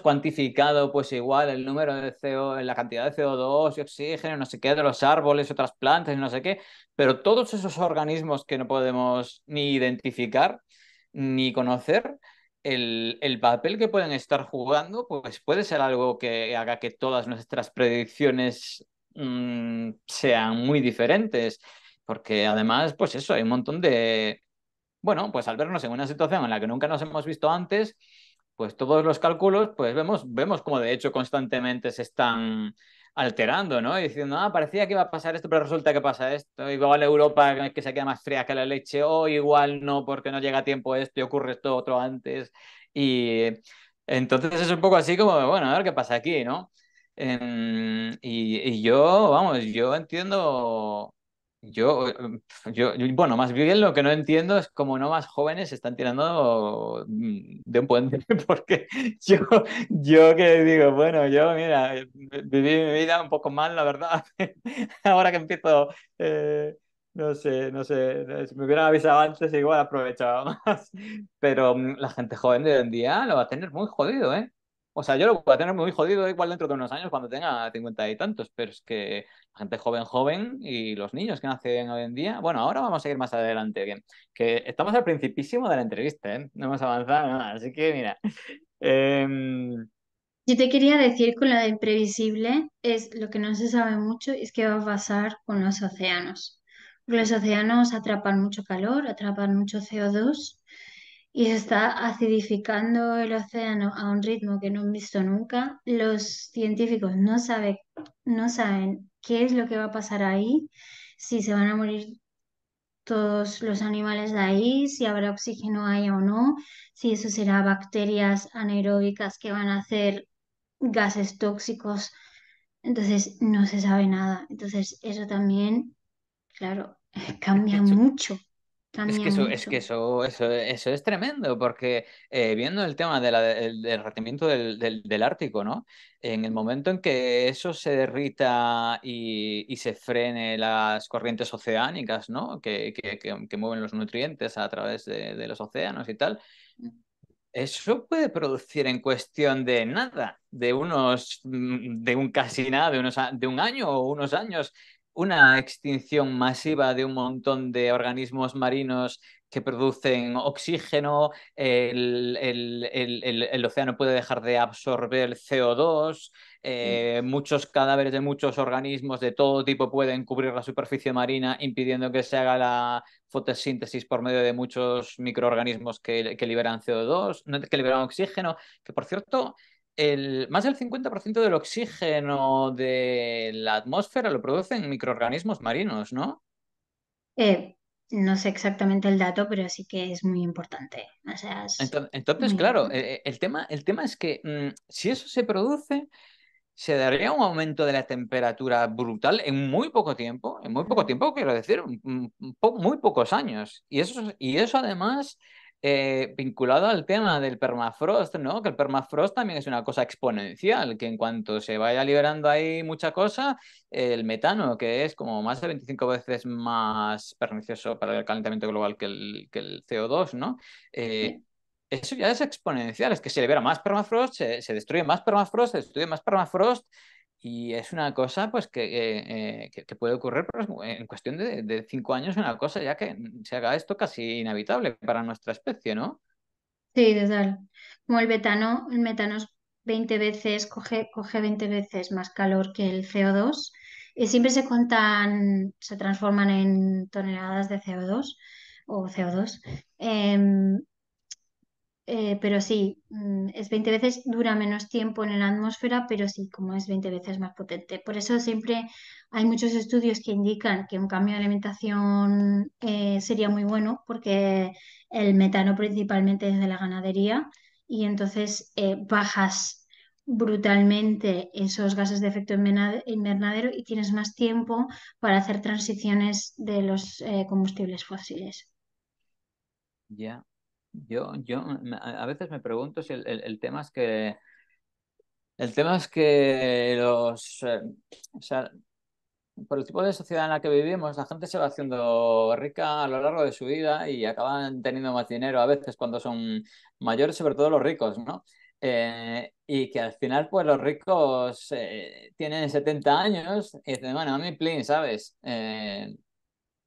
S1: cuantificado pues igual el número de CO, la cantidad de CO2 y oxígeno, no sé qué, de los árboles, otras plantas, no sé qué, pero todos esos organismos que no podemos ni identificar ni conocer, el, papel que pueden estar jugando, pues puede ser algo que haga que todas nuestras predicciones mm, sean muy diferentes porque además, pues eso, hay un montón de, bueno, pues al vernos en una situación en la que nunca nos hemos visto antes, pues todos los cálculos, pues vemos, vemos como de hecho constantemente se están alterando, ¿no? Y diciendo, ah, parecía que iba a pasar esto, pero resulta que pasa esto, igual Europa eh, que se queda más fría que la leche, o igual no, porque no llega a tiempo esto y ocurre esto otro antes. Y entonces es un poco así como, bueno, a ver qué pasa aquí, ¿no? Em, y, yo, vamos, yo entiendo Em, yo, yo, bueno, más bien lo que no entiendo es cómo no más jóvenes se están tirando mm, de un puente, porque yo, que digo, bueno, yo, mira, eh, viví mi vida un poco mal, la verdad. Ahora que empiezo, eh, no sé, no sé, eh, si me hubieran avisado antes, igual aprovechaba más. Pero mm, la gente joven de hoy en día lo va a tener muy jodido, ¿eh? O sea, yo lo voy a tener muy jodido igual dentro de unos años cuando tenga cincuenta y tantos, pero es que la gente joven, joven y los niños que nacen hoy en día, bueno, ahora vamos a ir más adelante, bien, que estamos al principísimo de la entrevista, ¿eh? no hemos avanzado nada, así que mira. Em,
S2: yo te quería decir con lo de imprevisible, es lo que no se sabe mucho, es que va a pasar con los océanos. los océanos atrapan mucho calor, atrapan mucho CO2 y está acidificando el océano a un ritmo que no han visto nunca. Los científicos no, no saben qué es lo que va a pasar ahí, si se van a morir todos los animales de ahí, si habrá oxígeno ahí o no, si eso será bacterias anaeróbicas que van a hacer gases tóxicos. Entonces no se sabe nada. Entonces eso también, claro,
S1: cambia mucho es que, eso, es que eso, eso, es tremendo, porque eh, viendo el tema del derretimiento del, del, Ártico, ¿no? En el momento en que eso se derrita y, se frene las corrientes oceánicas, Que, mueven los nutrientes a través de, los océanos y tal, mm. eso puede producir en cuestión de nada, de unos, mm, de un casi nada, de, unos, de un año o unos años, una extinción masiva de un montón de organismos marinos que producen oxígeno, el, océano puede dejar de absorber CO2, eh, muchos cadáveres de muchos organismos de todo tipo pueden cubrir la superficie marina, impidiendo que se haga la fotosíntesis por medio de muchos microorganismos que, que liberan CO2, que liberan oxígeno, que por cierto, el, más del 50% del oxígeno de la atmósfera lo producen microorganismos marinos, ¿no?
S2: Eh, no sé exactamente el dato, pero sí que es muy importante.
S1: entonces, claro, eh, El, tema, el, tema, es que mm, si eso se produce, se daría un aumento de la temperatura brutal en muy poco tiempo, en muy poco tiempo, quiero decir, muy pocos años. Y eso, y eso además eh, vinculado al tema del permafrost, ¿no? Que el permafrost también es una cosa exponencial, que en cuanto se vaya liberando ahí mucha cosa, el metano, que es como más de 25 veces más pernicioso para el calentamiento global que el, que el CO2, ¿no? Eh, eso ya es exponencial, es que se libera más permafrost, se, se destruye más permafrost, se destruye más permafrost, y es una cosa pues que, eh, eh, puede ocurrir, pues, en cuestión de, cinco años una cosa ya que se haga esto casi inhabitable para nuestra especie, ¿no?
S2: Sí, total Como el metano, el metano 20 veces, coge, coge 20 veces más calor que el CO2. Y siempre se cuentan se transforman en toneladas de CO2 o CO2. Eh, pero sí, mm, es 20 veces, dura menos tiempo en la atmósfera, pero sí, como es 20 veces más potente. Por eso siempre hay muchos estudios que indican que un cambio de alimentación eh, sería muy bueno, porque el metano principalmente es de la ganadería y entonces eh, bajas brutalmente esos gases de efecto invernadero y tienes más tiempo para hacer transiciones de los combustibles fósiles.
S1: Ya, yo, yo a veces me pregunto si el, tema es que el tema es que los eh, o sea, por el tipo de sociedad en la que vivimos, la gente se va haciendo rica a lo largo de su vida y acaban teniendo más dinero a veces cuando son mayores, sobre todo los ricos, ¿no? Eh, y que al final, pues los ricos eh, tienen 70 años y dicen, bueno, a mí plin, ¿sabes?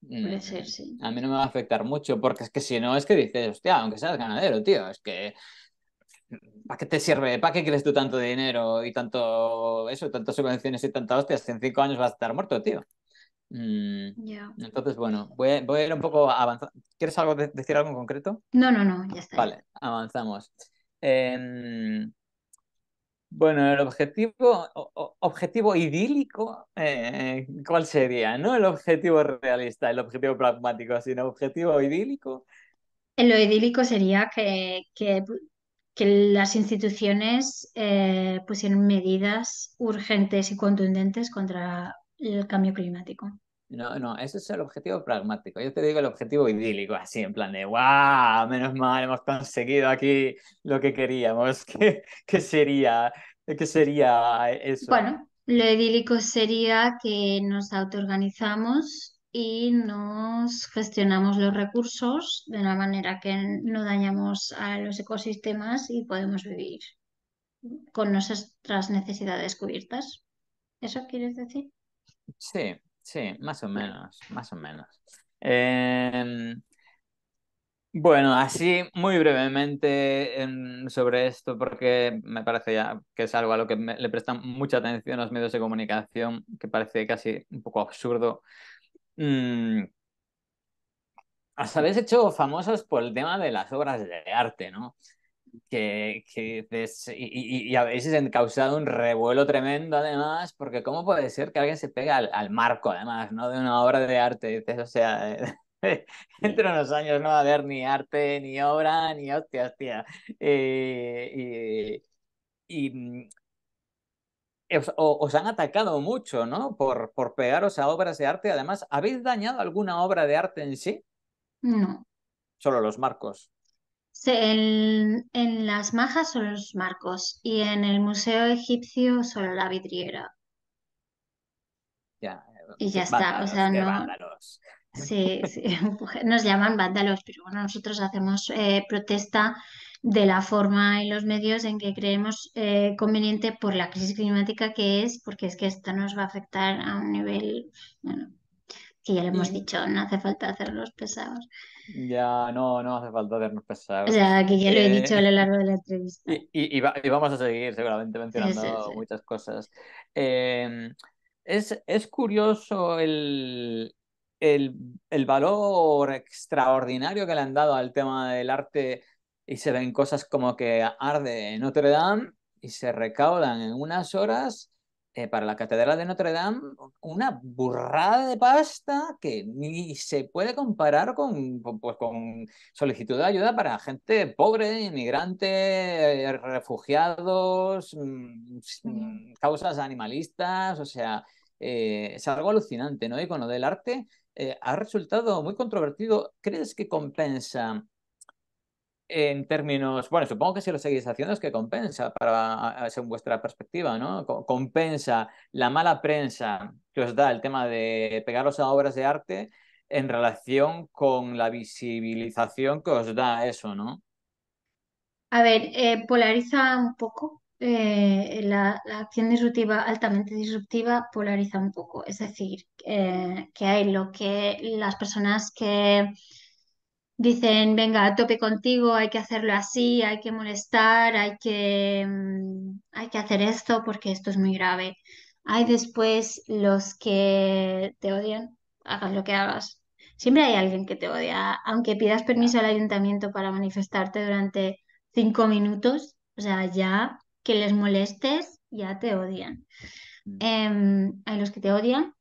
S1: Puede mm, ser, sí. A mí no me va a afectar mucho, porque es que si no, es que dices, hostia, aunque seas ganadero, tío, es que. ¿Para qué te sirve? ¿Para qué quieres tú tanto dinero y tanto eso, tantas subvenciones y tantas hostias? En cinco años vas a estar muerto, tío. Mm, entonces, bueno, voy, a ir un poco avanzando. ¿Quieres algo decir algo en concreto? No, no, no, ya está. Vale, avanzamos. Em, bueno, el objetivo, objetivo idílico, eh, ¿cuál sería? ¿No el objetivo realista, el objetivo pragmático, sino objetivo idílico?
S2: Lo idílico sería que, que, las instituciones eh, pusieran medidas urgentes y contundentes contra el cambio climático.
S1: No, no, ese es el objetivo pragmático. Yo te digo el objetivo idílico, así en plan de, ¡guau! menos mal, hemos conseguido aquí lo que queríamos. ¿Qué, sería, qué sería eso? Bueno,
S2: lo idílico sería que nos autoorganizamos y nos gestionamos los recursos de una manera que no dañamos a los ecosistemas y podemos vivir con nuestras necesidades cubiertas. ¿Eso quieres decir?
S1: Sí, Sí, más o menos, más o menos. Em, bueno, así muy brevemente em, sobre esto, porque me parece ya que es algo a lo que le prestan mucha atención los medios de comunicación, que parece casi un poco absurdo. Mm, os habéis hecho famosos por el tema de las obras de arte, ¿no? que, y, y, a veces han causado un revuelo tremendo además, porque ¿cómo puede ser que alguien se pega al, marco además, ¿no? De una obra de arte, dices, o sea, entre unos años no va a haber ni arte, ni obra, ni hostia, hostia. Eh, y, mm, os, han atacado mucho, ¿no? Por, por pegaros a obras de arte. Además, ¿habéis dañado alguna obra de arte en sí? No. Solo los marcos.
S2: Sí, en, las majas son los marcos y en el museo egipcio solo la vidriera.
S1: y ya pues está, o sea,
S2: Sí, nos llaman vándalos, pero bueno, nosotros hacemos eh, protesta de la forma y los medios en que creemos eh, conveniente por la crisis climática que es, porque es que esto nos va a afectar a un nivel, bueno, que ya le hemos dicho, no hace falta hacernos pesados.
S1: Ya, no, no hace falta hacernos pesados. O sea, que ya lo he eh, dicho a lo largo
S2: de la entrevista.
S1: Y, vamos a seguir seguramente mencionando muchas cosas. Em, es, es, curioso el, el, valor extraordinario que le han dado al tema del arte y se ven cosas como que arde Notre Dame y se recaudan en unas horas eh, para la Catedral de Notre Dame una burrada de pasta que ni se puede comparar con, con pues, solicitud de ayuda para gente pobre, inmigrante, eh, refugiados, mm, mm, causas animalistas, o sea, eh, es algo alucinante, ¿no? Y con del arte ha resultado muy controvertido. ¿Crees que compensa en términos, bueno, supongo que si lo seguís haciendo es que compensa, para, según vuestra perspectiva, ¿no? Compensa la mala prensa que os da el tema de pegaros a obras de arte en relación con la visibilización que os da eso, ¿no?
S2: A ver, eh, polariza un poco. Eh, la, acción disruptiva, altamente disruptiva, polariza un poco. Es decir, eh, que hay lo que las personas que dicen, venga, tope contigo, hay que hacerlo así, hay que molestar, hay que, mm, hay que hacer esto porque esto es muy grave. Hay después los que te odian, hagas lo que hagas. Siempre hay alguien que te odia, aunque pidas permiso al ayuntamiento para manifestarte durante cinco minutos, o sea, ya que les molestes, ya te odian. Mm. Em, hay los que te odian,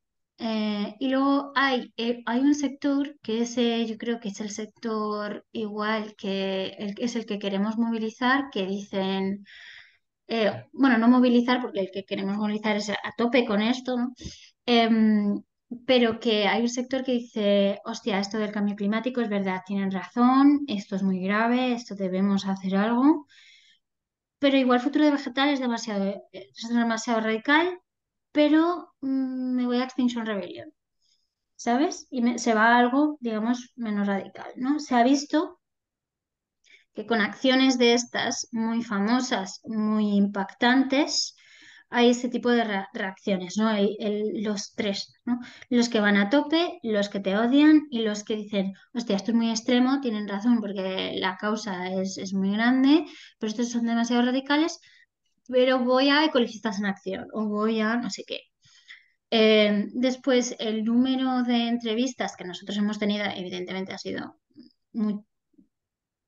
S2: eh, y luego hay, eh, hay un sector que es, yo creo que es el sector igual que es el que queremos movilizar, que dicen, eh, bueno, no movilizar, porque el que queremos movilizar es a tope con esto, em, pero que hay un sector que dice, hostia, esto del cambio climático es verdad, tienen razón, esto es muy grave, esto debemos hacer algo, pero igual futuro de vegetal demasiado, es demasiado radical pero mm, me voy a Extinction Rebellion, ¿sabes? Y se va a algo, digamos, menos radical, ¿no? Se ha visto que con acciones de estas muy famosas, muy impactantes, hay este tipo de reacciones, ¿no? Hay los tres, ¿no? Los que van a tope, los que te odian y los que dicen, hostia, esto es muy extremo, tienen razón porque la causa es muy grande, pero estos son demasiado radicales, pero voy a Ecologistas en Acción o voy a no sé qué. Em, después, el número de entrevistas que nosotros hemos tenido, evidentemente, ha sido muy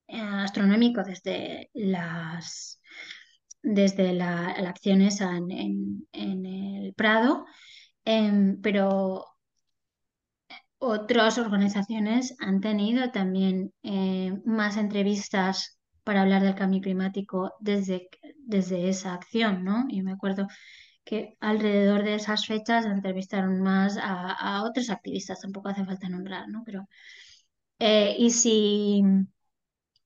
S2: eh, astronómico desde las desde la, en, el Prado, em, pero eh, otras organizaciones han tenido también eh, más entrevistas para hablar del cambio climático desde, desde esa acción, ¿no? Y me acuerdo que alrededor de esas fechas entrevistaron más a, otros activistas, tampoco hace falta nombrar, ¿no? Pero, eh, y si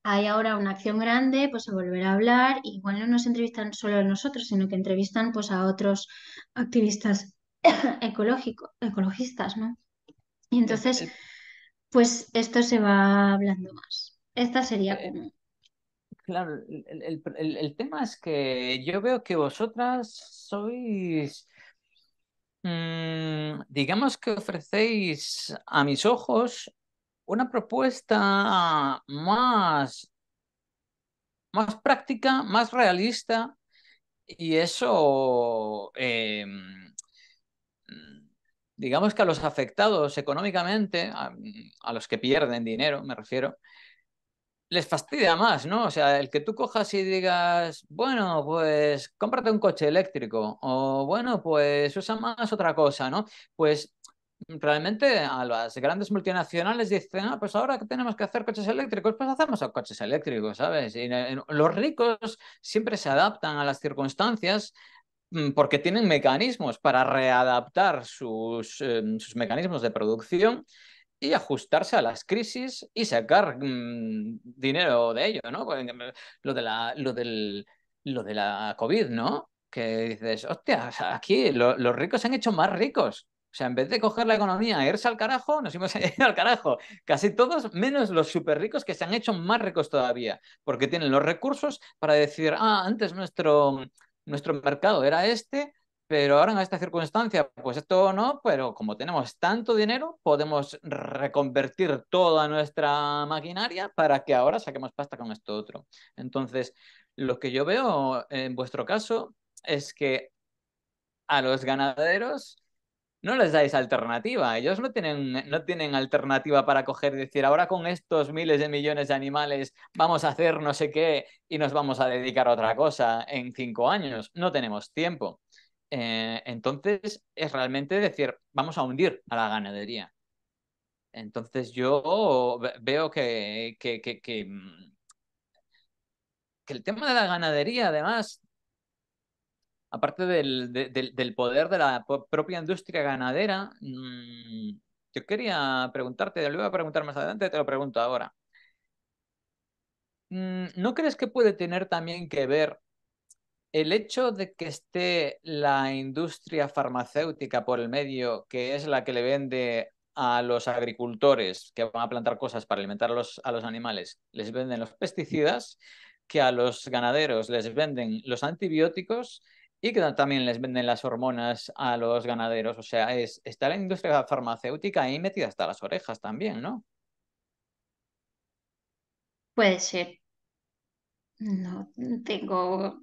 S2: hay ahora una acción grande, pues se volverá a hablar, y igual no nos entrevistan solo a nosotros, sino que entrevistan pues a otros activistas ecológicos, ecologistas, ¿no? Y eh, entonces, eh. pues esto se va hablando más. Esta sería como
S1: el, tema es que yo veo que vosotras sois, mm, digamos que ofrecéis a mis ojos una propuesta más, más práctica, más realista, y eso, eh, digamos que a los afectados económicamente, a los que pierden dinero, me refiero, les fastidia más, ¿no? O sea, el que tú cojas y digas, bueno, pues cómprate un coche eléctrico o bueno, pues usa más otra cosa, ¿no? Pues realmente a las grandes multinacionales dicen, ah, pues ahora que tenemos que hacer coches eléctricos, pues hacemos coches eléctricos, ¿sabes? Y eh, los ricos siempre se adaptan a las circunstancias mm, porque tienen mecanismos para readaptar sus, em, sus mecanismos de producción y ajustarse a las crisis y sacar mm, dinero de ello, ¿no? Mm, lo de la, lo lo de la COVID, ¿no? Que dices, hostia, aquí los ricos se han hecho más ricos. O sea, en vez de coger la economía e irse al carajo, nos hemos ido al carajo. Casi todos, menos los súper ricos que se han hecho más ricos todavía, porque tienen los recursos para decir, ah, antes nuestro, nuestro mercado era este, pero ahora en esta circunstancia, pues esto no, pero como tenemos tanto dinero, podemos reconvertir toda nuestra maquinaria para que ahora saquemos pasta con esto otro. Entonces, lo que yo veo eh, en vuestro caso es que a los ganaderos no les dais alternativa. Ellos no tienen, no tienen alternativa para coger y decir, ahora con estos miles de millones de animales vamos a hacer no sé qué y nos vamos a dedicar a otra cosa en cinco años. No tenemos tiempo. Eh, entonces es realmente decir, vamos a hundir a la ganadería. Entonces yo veo que, mm, que, el tema de la ganadería, además, aparte del, poder de la propia industria ganadera, mm, yo quería preguntarte, lo a preguntar más adelante, te lo pregunto ahora. Mm, ¿No crees que puede tener también que ver el hecho de que esté la industria farmacéutica por el medio, que es la que le vende a los agricultores que van a plantar cosas para alimentar a los, animales, les venden los pesticidas, que a los ganaderos les venden los antibióticos y que también les venden las hormonas a los ganaderos. O sea, es, está la industria farmacéutica ahí metida hasta las orejas también, ¿no?
S2: Puede ser. No tengo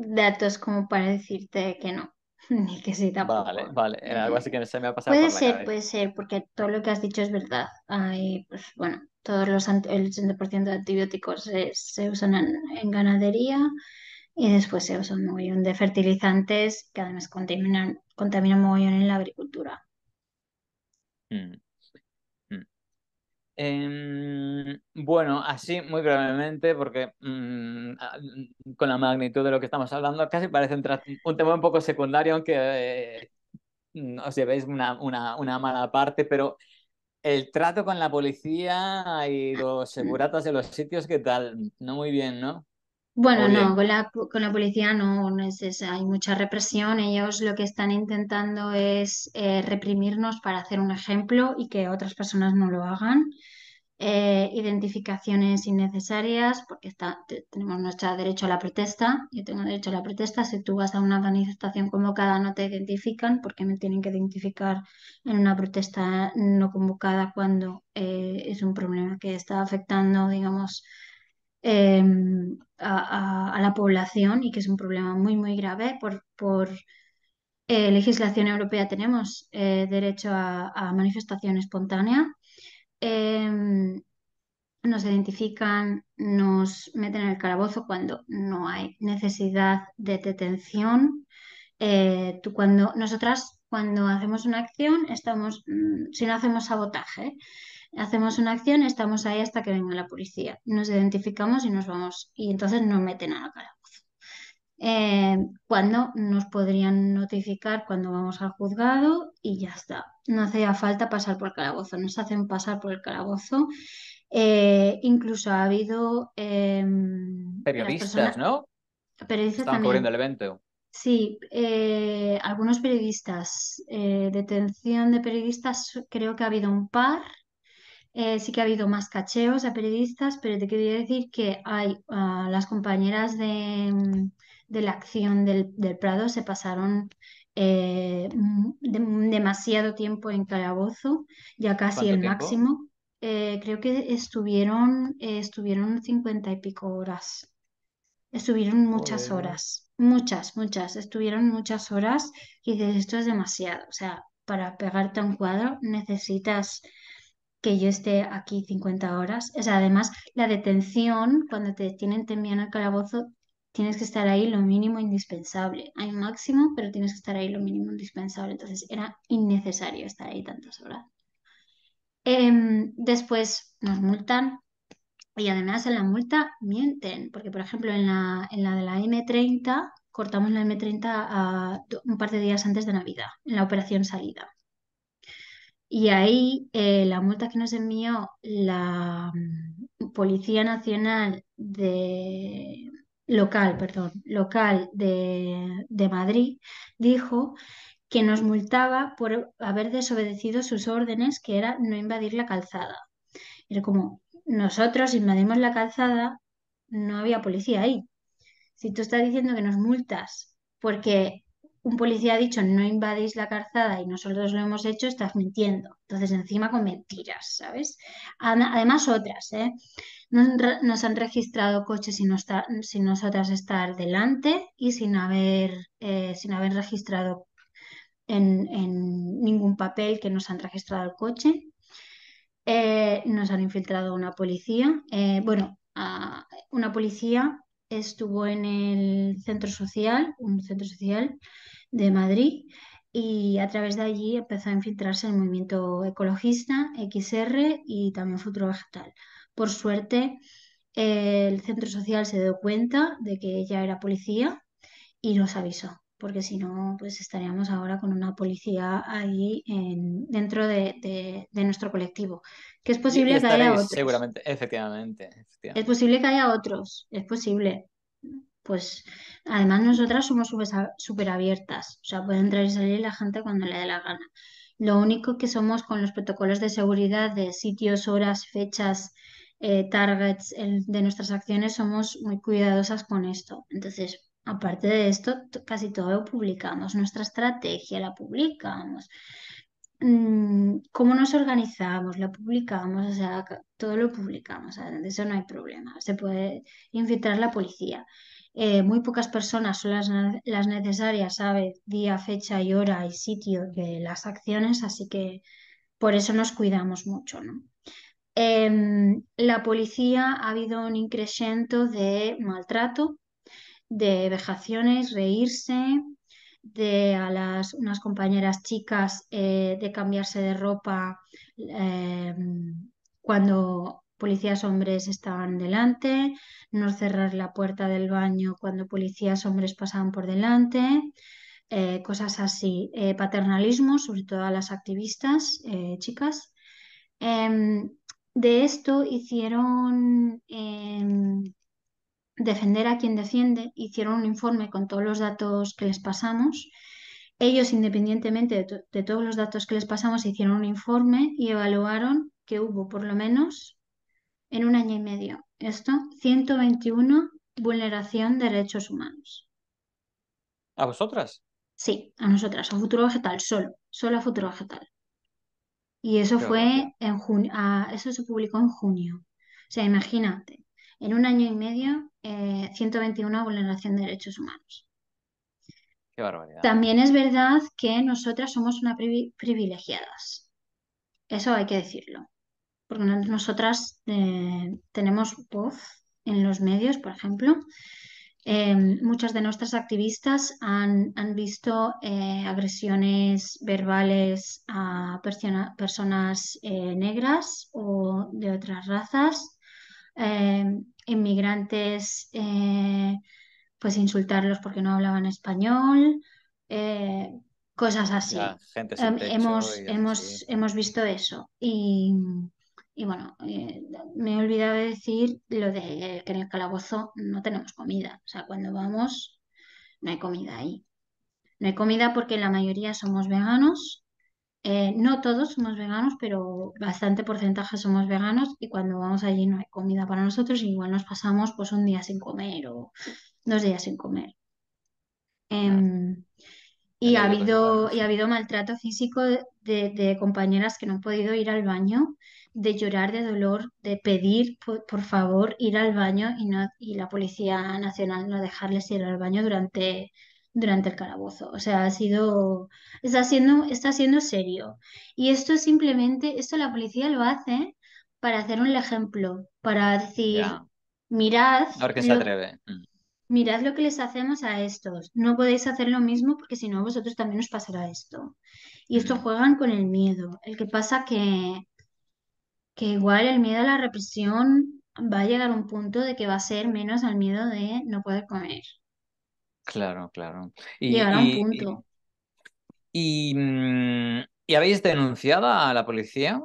S2: datos como para decirte que no, ni que sí tampoco. Vale,
S1: vale, Era algo así que se me ha pasado. Puede ser, puede
S2: ser, porque todo lo que has dicho es verdad. Hay, pues bueno, todos los el 80% de antibióticos se, usan en, ganadería y después se usan un mogollón de fertilizantes que además contaminan, contaminan mogollón en la agricultura.
S1: Mm. Em, bueno, así muy brevemente, porque mm, mm, con la magnitud de lo que estamos hablando, casi parece un, tema un poco secundario, aunque eh, mm, os llevéis una, una, mala parte, pero el trato con la policía y los seguratas de los sitios, ¿qué tal? No muy bien, ¿no?
S2: Bueno, no, con la, policía no, es Hay mucha represión. Ellos lo que están intentando es eh, reprimirnos para hacer un ejemplo y que otras personas no lo hagan. Eh, identificaciones innecesarias, porque tenemos nuestro derecho a la protesta. Yo tengo derecho a la protesta. Si tú vas a una manifestación convocada, no te identifican, porque me tienen que identificar en una protesta no convocada cuando eh, es un problema que está afectando, digamos, Em, a, la población y que es un problema muy, muy grave. Por, eh, legislación europea tenemos eh, derecho a, manifestación espontánea. Em, nos identifican, nos meten en el calabozo cuando no hay necesidad de detención. Eh, tú cuando, nosotras cuando hacemos una acción estamos, mm, si no hacemos sabotaje, hacemos una acción, estamos ahí hasta que venga la policía, nos identificamos y nos vamos, y entonces nos meten a la calabozo. Eh, cuando nos podrían notificar cuando vamos al juzgado y ya está. No hacía falta pasar por el calabozo, nos hacen pasar por el calabozo. Eh, incluso ha habido... Em, periodistas, ¿no? Periodistas Están cubriendo el evento. Sí, eh, algunos periodistas, eh, detención de periodistas, creo que ha habido un par eh, sí que ha habido más cacheos a periodistas, pero te quería decir que hay ah, las compañeras mm, de, la acción del, del, Prado se pasaron eh, mm, demasiado tiempo en calabozo, ya casi el máximo. Eh, creo que estuvieron, estuvieron cincuenta y pico horas. Estuvieron muchas horas, muchas, muchas, estuvieron muchas horas y dices, esto es demasiado. O sea, para pegarte a un cuadro necesitas que yo esté aquí 50 horas. O sea, además, la detención, cuando te detienen, te envían al calabozo, tienes que estar ahí lo mínimo indispensable. Hay máximo, pero tienes que estar ahí lo mínimo indispensable. Entonces, era innecesario estar ahí tantas horas. Em, después nos multan y además en la multa mienten, porque por ejemplo en la, en la de la M30 cortamos la M30 un par de días antes de Navidad, en la operación salida. Y ahí eh, la multa que nos envió la mm, Policía Nacional de local, perdón, local de, de Madrid, dijo que nos multaba por haber desobedecido sus órdenes, que era no invadir la calzada. Era como, nosotros invadimos la calzada, no había policía ahí. Si tú estás diciendo que nos multas porque un policía ha dicho no invadís la calzada y nosotros lo hemos hecho, estás mintiendo. Entonces, encima con mentiras, ¿sabes? Además, otras, ¿eh? Nos, han registrado coches sin, nosotras estar delante y sin haber, eh, sin haber registrado en, ningún papel que nos han registrado el coche. Eh, nos han infiltrado una policía, eh, bueno, una policía estuvo en el centro social, un centro social de Madrid, y a través de allí empezó a infiltrarse el movimiento ecologista, XR y también futuro vegetal. Por suerte, el centro social se dio cuenta de que ella era policía y nos avisó porque si no, pues estaríamos ahora con una policía ahí dentro de, nuestro colectivo. Que es posible que haya otros. Seguramente,
S1: efectivamente, Es
S2: posible que haya otros, es posible. Pues además nosotras somos súper abiertas, o sea, puede entrar y salir la gente cuando le dé la gana. Lo único que somos con los protocolos de seguridad de sitios, horas, fechas, eh, targets de nuestras acciones, somos muy cuidadosas con esto. Entonces, Aparte de esto, casi todo lo publicamos, nuestra estrategia la publicamos, mm, cómo nos organizamos, la publicamos, o sea, todo lo publicamos, de eso no hay problema, se puede infiltrar la policía. Eh, muy pocas personas son las, las, necesarias, sabe día, fecha y hora y sitio de las acciones, así que por eso nos cuidamos mucho, em, la policía ha habido un incremento de maltrato, de vejaciones, reírse, de a las unas compañeras chicas eh, de cambiarse de ropa em, cuando policías hombres estaban delante, no cerrar la puerta del baño cuando policías hombres pasaban por delante, eh, cosas así, eh, paternalismo, sobre todo a las activistas chicas. Em, de esto hicieron em, defender a quien defiende, hicieron un informe con todos los datos que les pasamos. Ellos, independientemente de, todos los datos que les pasamos, hicieron un informe y evaluaron que hubo por lo menos en un año y medio, esto, 121 vulneración de derechos humanos.
S1: ¿A vosotras?
S2: Sí, a nosotras, a futuro vegetal, solo, solo a futuro vegetal. Y eso fue en junio, ah, eso se publicó en junio. O sea, imagínate, en un año y medio 121 eh, vulneración de derechos humanos.
S1: Qué barbaridad. También es
S2: verdad que nosotras somos una privilegiadas. Eso hay que decirlo. Porque nosotras eh, tenemos voz en los medios, por ejemplo. Eh, muchas de nuestras activistas han, visto agresiones verbales a personas negras o de otras razas. Em, inmigrantes, eh, pues insultarlos porque no hablaban español, eh, cosas así. Em, hemos, visto eso. Y, bueno, eh, me he olvidado de decir lo de que en el calabozo no tenemos comida. O sea, cuando vamos, no hay comida ahí. No hay comida porque la mayoría somos veganos eh, no todos somos veganos, pero bastante porcentaje somos veganos y cuando vamos allí no hay comida para nosotros y igual nos pasamos pues un día sin comer o dos días sin comer. Em, y, ha habido, y ha habido maltrato físico de, compañeras que no han podido ir al baño, de llorar de dolor, de pedir por, favor ir al baño y, no, y la Policía Nacional no dejarles ir al baño durante durante el calabozo. O sea, ha sido, está siendo, está siendo serio. Y esto simplemente, esto la policía lo hace para hacer un ejemplo, para decir, mirad. se
S1: atreve. Mm.
S2: mirad lo que les hacemos a estos. No podéis hacer lo mismo porque si no, vosotros también os pasará esto. Y esto mm. juegan con el miedo. El que pasa que, que igual el miedo a la represión va a llegar a un punto de que va a ser menos al miedo de no poder comer.
S1: Claro, claro. Llegará un punto.
S2: Mm,
S1: y, habéis denunciado a la policía?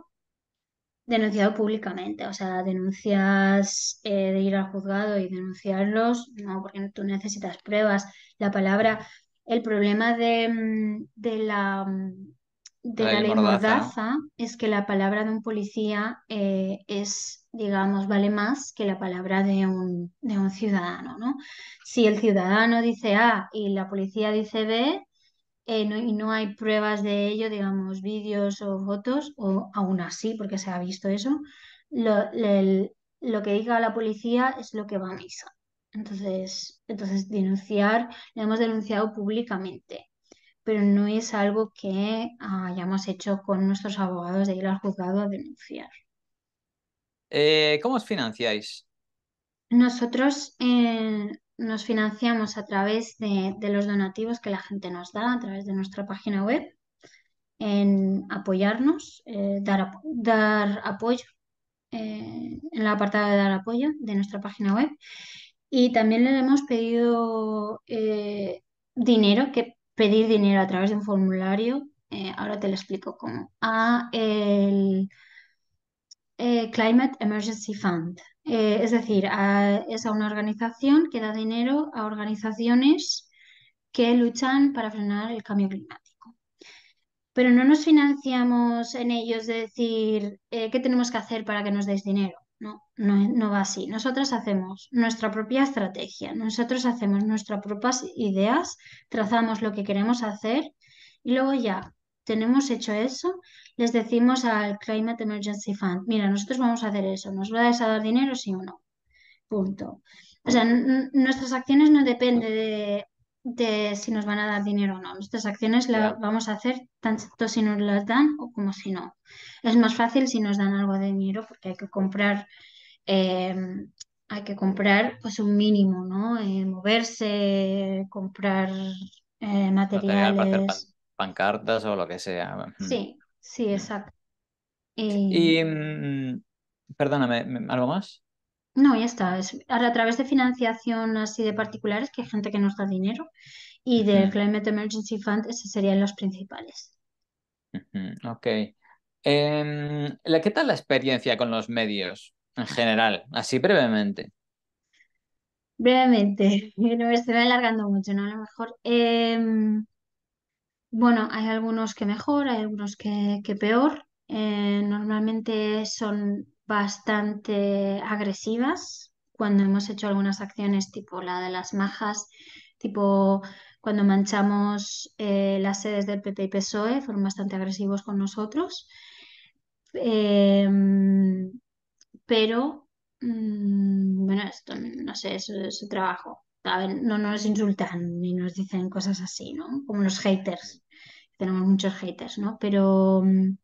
S2: Denunciado públicamente, o sea, denuncias eh, de ir al juzgado y denunciarlos, no, porque tú necesitas pruebas. La palabra, el problema de, la mm, de la, mm, es que la palabra de un policía eh, es digamos, vale más que la palabra de un, de un ciudadano, ¿no? Si el ciudadano dice A y la policía dice B, eh, y no hay pruebas de ello, digamos, vídeos o fotos, o aún así, porque se ha visto eso, lo, que diga la policía es lo que va a misa. Entonces, entonces denunciar, lo hemos denunciado públicamente, pero no es algo que hayamos hecho con nuestros abogados de ir al juzgado a denunciar.
S1: Eh, ¿Cómo os financiáis?
S2: Nosotros eh, nos financiamos a través de, los donativos que la gente nos da, a través de nuestra página web, en apoyarnos, eh, dar, dar, apoyo, en la apartada de dar apoyo de nuestra página web. Y también le hemos pedido dinero, que pedir dinero a través de un formulario, ahora te lo explico cómo, a el eh, Climate Emergency Fund. Eh, es decir, es a una organización que da dinero a organizaciones que luchan para frenar el cambio climático. Pero no nos financiamos en ellos de decir eh, qué tenemos que hacer para que nos deis dinero. No, no, no va así. Nosotros hacemos nuestra propia estrategia, nosotros hacemos nuestras propias ideas, trazamos lo que queremos hacer y luego ya tenemos hecho eso, les decimos al Climate Emergency Fund, mira, nosotros vamos a hacer eso, ¿nos va a dar dinero sí o no? Punto. O sea, nuestras acciones no dependen de, si nos van a dar dinero o no. Nuestras acciones las vamos a hacer tanto si nos las dan o como si no. Es más fácil si nos dan algo de dinero porque hay que comprar, em, hay que comprar pues un mínimo, ¿no? Eh, moverse, comprar eh, materiales
S1: pancartas o lo que sea.
S2: Sí, sí, mm. exacto. Y,
S1: eh, mm, perdóname, mm, ¿algo más?
S2: No, ya está. a través de financiación así de particulares, que hay gente que nos da dinero, y del Climate Emergency Fund, Esos serían los principales.
S1: Ok. Em, ¿Qué tal la experiencia con los medios en general? Así brevemente.
S2: Brevemente, no me estoy alargando mucho, ¿no? A lo mejor. Em, bueno, hay algunos que mejor, hay algunos que, peor. Eh, normalmente son bastante agresivas cuando hemos hecho algunas acciones tipo la de las majas, tipo cuando manchamos eh, las sedes del PP y PSOE, fueron bastante agresivos con nosotros. Em, pero, mm, bueno, esto no sé, es su trabajo. No, no nos insultan ni nos dicen cosas así, ¿no? Como los haters tenemos muchos haters, ¿no? Pero, mm,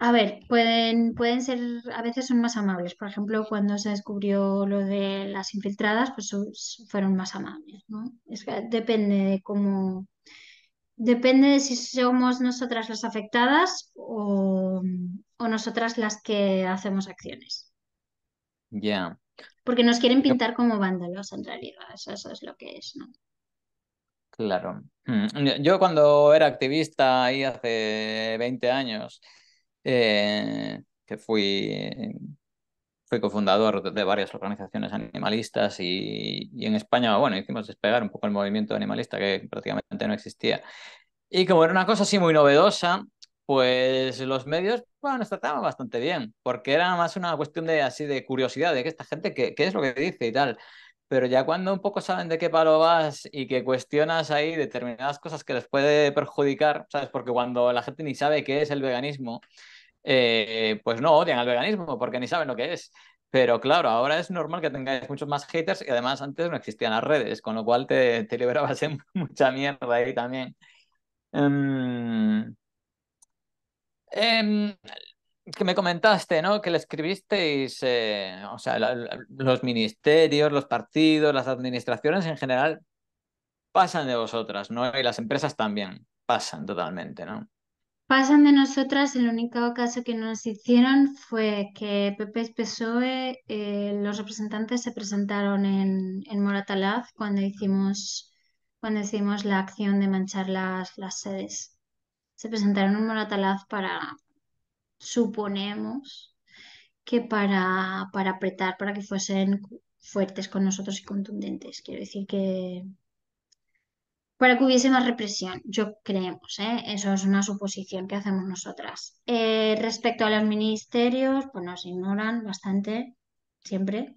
S2: a ver, pueden, pueden ser, a veces son más amables. Por ejemplo, cuando se descubrió lo de las infiltradas, pues fueron más amables, ¿no? Es que depende de cómo, depende de si somos nosotras las afectadas o, nosotras las que hacemos acciones. Ya. Porque nos quieren pintar como vándalos en realidad, eso es lo que es, ¿no?
S1: Claro. Mm, yo cuando era activista ahí hace 20 años, eh, que fui, fui cofundador de varias organizaciones animalistas y, en España, bueno, hicimos despegar un poco el movimiento animalista que prácticamente no existía. Y como era una cosa así muy novedosa, pues los medios bueno, nos trataban bastante bien, porque era más una cuestión de así de curiosidad, de que esta gente, qué es lo que dice y tal? pero ya cuando un poco saben de qué palo vas y que cuestionas ahí determinadas cosas que les puede perjudicar, ¿sabes? Porque cuando la gente ni sabe qué es el veganismo, eh, pues no odian al veganismo porque ni saben lo que es. Pero claro, ahora es normal que tengáis muchos más haters y además antes no existían las redes, con lo cual te, te liberabas en mucha mierda ahí también. Em, em, que me comentaste, ¿no? Que le escribisteis, eh, o sea, los ministerios, los partidos, las administraciones en general pasan de vosotras, ¿no? Y las empresas también pasan totalmente, ¿no?
S2: Pasan de nosotras, el único caso que nos hicieron fue que PP PSOE, eh, los representantes se presentaron en, en Moratalaz cuando hicimos, cuando hicimos la acción de manchar las, las sedes. Se presentaron en Moratalaz para, suponemos que para, para apretar, para que fuesen fuertes con nosotros y contundentes. Quiero decir que para que hubiese más represión, yo creemos, ¿eh? eso es una suposición que hacemos nosotras. Eh, respecto a los ministerios, pues nos ignoran bastante, siempre.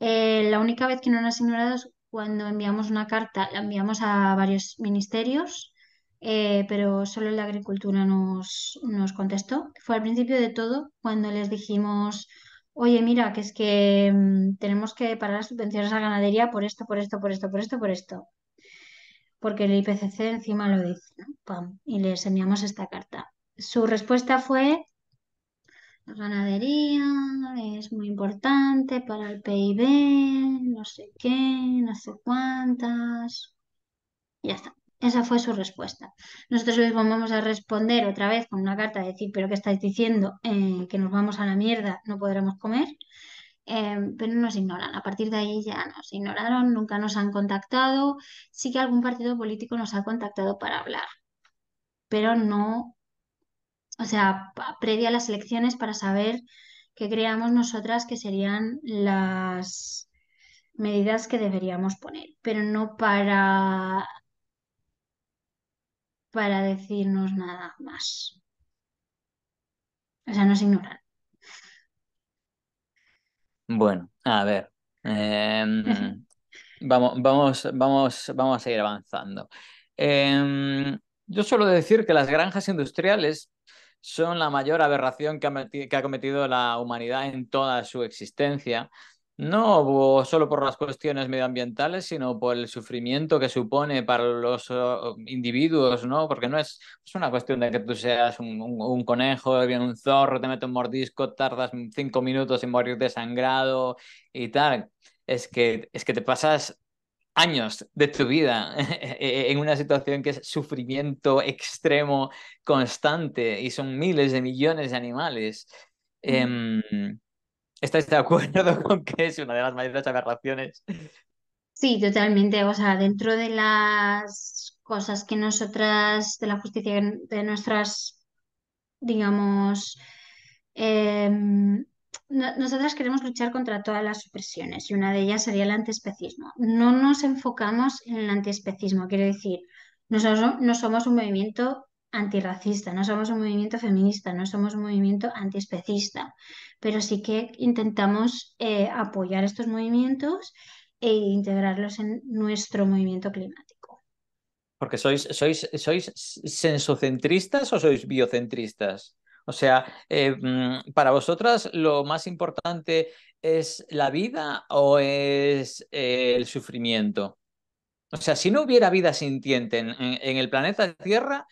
S2: Eh, la única vez que no nos han ignorado es cuando enviamos una carta, la enviamos a varios ministerios eh, pero solo la agricultura nos, nos contestó. Fue al principio de todo cuando les dijimos, oye, mira, que es que mm, tenemos que parar las subvenciones a la ganadería por esto, por esto, por esto, por esto, por esto. Porque el IPCC encima lo dice, Pam, y les enviamos esta carta. Su respuesta fue, la ganadería es muy importante para el PIB, no sé qué, no sé cuántas. ya está. Esa fue su respuesta. Nosotros les vamos a responder otra vez con una carta, decir, pero ¿qué estáis diciendo? Eh, que nos vamos a la mierda, no podremos comer. Em, pero nos ignoran. A partir de ahí ya nos ignoraron, nunca nos han contactado. Sí que algún partido político nos ha contactado para hablar, pero no, o sea, previa a las elecciones para saber qué creíamos nosotras que serían las medidas que deberíamos poner, pero no para para decirnos nada más. O sea, nos ignoran.
S1: Bueno, a ver. Em, vamos, vamos, vamos, vamos a seguir avanzando. Em, yo suelo decir que las granjas industriales son la mayor aberración que ha, cometido la humanidad en toda su existencia, no solo por las cuestiones medioambientales, sino por el sufrimiento que supone para los oh, individuos, ¿no? Porque no es, es, una cuestión de que tú seas un, un, conejo, viene un zorro, te mete un mordisco, tardas cinco minutos en morir sangrado y tal. Es que, es que te pasas años de tu vida e, e, en una situación que es sufrimiento extremo constante y son miles de millones de animales. Mm. Em, ¿Estáis de acuerdo con que es una de las mayores aberraciones?
S2: Sí, totalmente. O sea, dentro de las cosas que nosotras, de la justicia, de nuestras, digamos, em, nosotras queremos luchar contra todas las opresiones y una de ellas sería el antiespecismo. No nos enfocamos en el antiespecismo, quiero decir, nosotros no somos un movimiento antirracista, no somos un movimiento feminista, no somos un movimiento antiespecista, pero sí que intentamos eh, apoyar estos movimientos e integrarlos en nuestro movimiento climático.
S1: Porque sois, sois, sensocentristas o sois biocentristas? O sea, eh, mm, para vosotras lo más importante es la vida o es eh, el sufrimiento. O sea, si no hubiera vida sintiente en el planeta Tierra,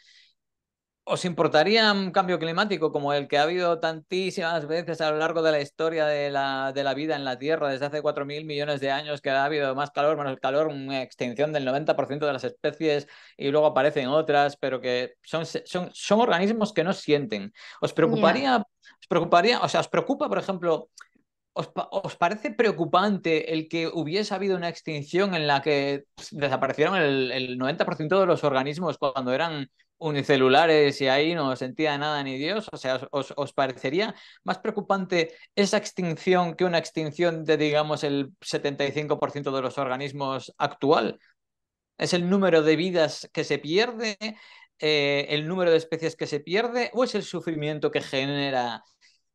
S1: ¿Os importaría un cambio climático como el que ha habido tantísimas veces a lo largo de la historia de la, de la vida en la Tierra desde hace 4.000 millones de años, que ha habido más calor, menos calor, una extinción del 90% de las especies y luego aparecen otras, pero que son, son, son organismos que no sienten? ¿Os preocuparía, os preocuparía, o sea, os preocupa, por ejemplo, ¿Os, parece preocupante el que hubiese habido una extinción en la que pues, desaparecieron el, el 90% de los organismos cuando eran unicelulares y ahí no sentía nada ni Dios, o sea, os, parecería más preocupante esa extinción que una extinción de, digamos, el 75% de los organismos actual? ¿Es el número de vidas que se pierde, eh, el número de especies que se pierde o es el sufrimiento que genera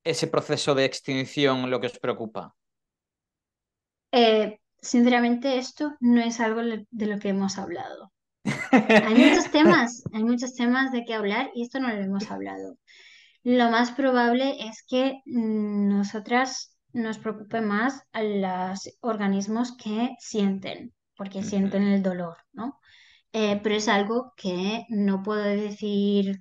S1: ese proceso de extinción lo que os preocupa?
S2: Eh, sinceramente, esto no es algo de lo que hemos hablado. Hay muchos temas, hay muchos temas de qué hablar y esto no lo hemos hablado. Lo más probable es que nosotras nos preocupe más a los organismos que sienten, porque sienten el dolor, ¿no? Eh, pero es algo que no puedo decir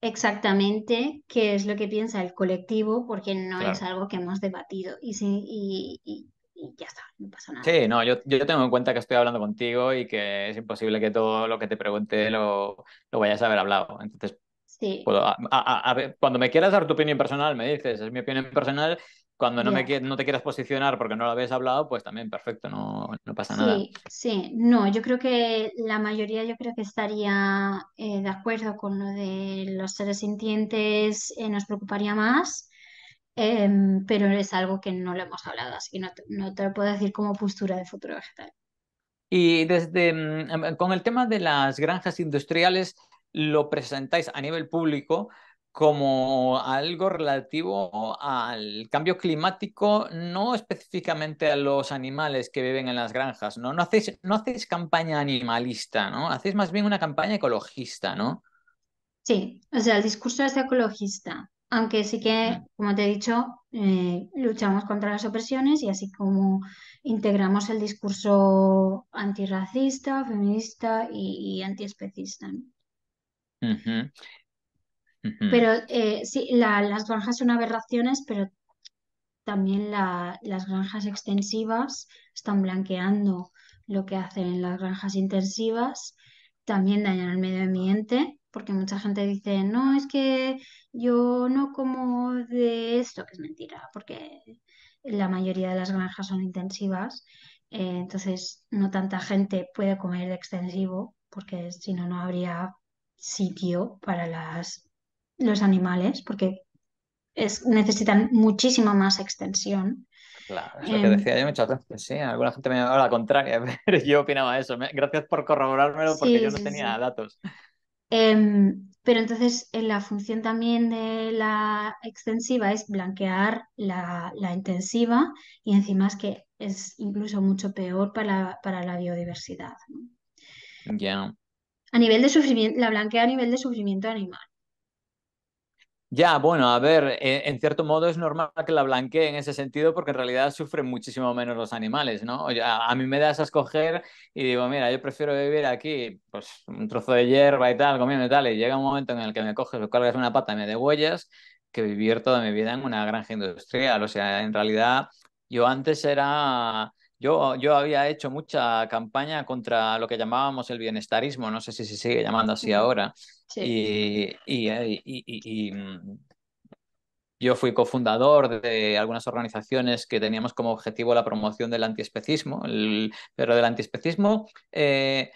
S2: exactamente qué es lo que piensa el colectivo, porque no es algo que hemos debatido. Y, si, y y ya está, no pasa nada. Sí,
S1: no, yo, yo tengo en cuenta que estoy hablando contigo y que es imposible que todo lo que te pregunte lo, vayas a haber hablado. Entonces, sí. puedo, cuando me quieras dar tu opinión personal, me dices, es mi opinión personal. Cuando no, me, no te quieras posicionar porque no lo habéis hablado, pues también perfecto, no, no pasa nada.
S2: Sí, no, yo creo que la mayoría yo creo que estaría eh, de acuerdo con lo de los seres sintientes, eh, nos preocuparía más Em, pero es algo que no lo hemos hablado, así que no te, lo puedo decir como postura de futuro
S1: vegetal. Y desde mm, em, con el tema de las granjas industriales, lo presentáis a nivel público como algo relativo al cambio climático, no específicamente a los animales que viven en las granjas, ¿no? hacéis, no hacéis campaña animalista, ¿no? Hacéis más bien una campaña ecologista, ¿no?
S2: Sí, o sea, el discurso es ecologista. Aunque sí que, como te he dicho, eh, luchamos contra las opresiones y así como integramos el discurso antirracista, feminista y, antiespecista. Pero eh, sí, las granjas son aberraciones, pero también las granjas extensivas están blanqueando lo que hacen las granjas intensivas, también dañan el medio ambiente porque mucha gente dice, no, es que yo no como de esto, que es mentira, porque la mayoría de las granjas son intensivas, eh, entonces no tanta gente puede comer de extensivo, porque si no, no habría sitio para las, los animales, porque es, necesitan muchísima más extensión.
S1: Claro, es lo que em, decía yo muchas veces, sí, alguna gente me dado la contraria, pero yo opinaba eso. Gracias por corroborármelo porque yo no tenía datos.
S2: Em, pero entonces en eh, la función también de la extensiva es blanquear la, intensiva y encima es que es incluso mucho peor para, la biodiversidad. Ya. A nivel de sufrimiento, la blanquea a nivel de sufrimiento animal.
S1: Ya, bueno, a ver, e, en cierto modo es normal que la blanquee en ese sentido porque en realidad sufren muchísimo menos los animales, ¿no? O A, mí me das a escoger y digo, mira, yo prefiero vivir aquí, pues un trozo de hierba y tal, comiendo y tal, y llega un momento en el que me coges me cargas una pata y me huellas, que vivir toda mi vida en una granja industrial. O sea, en realidad yo antes era... Yo, yo había hecho mucha campaña contra lo que llamábamos el bienestarismo, no sé si se sigue llamando así ahora. Y, y, eh, mm, yo fui cofundador de algunas organizaciones que teníamos como objetivo la promoción del antiespecismo, el, pero del antiespecismo eh,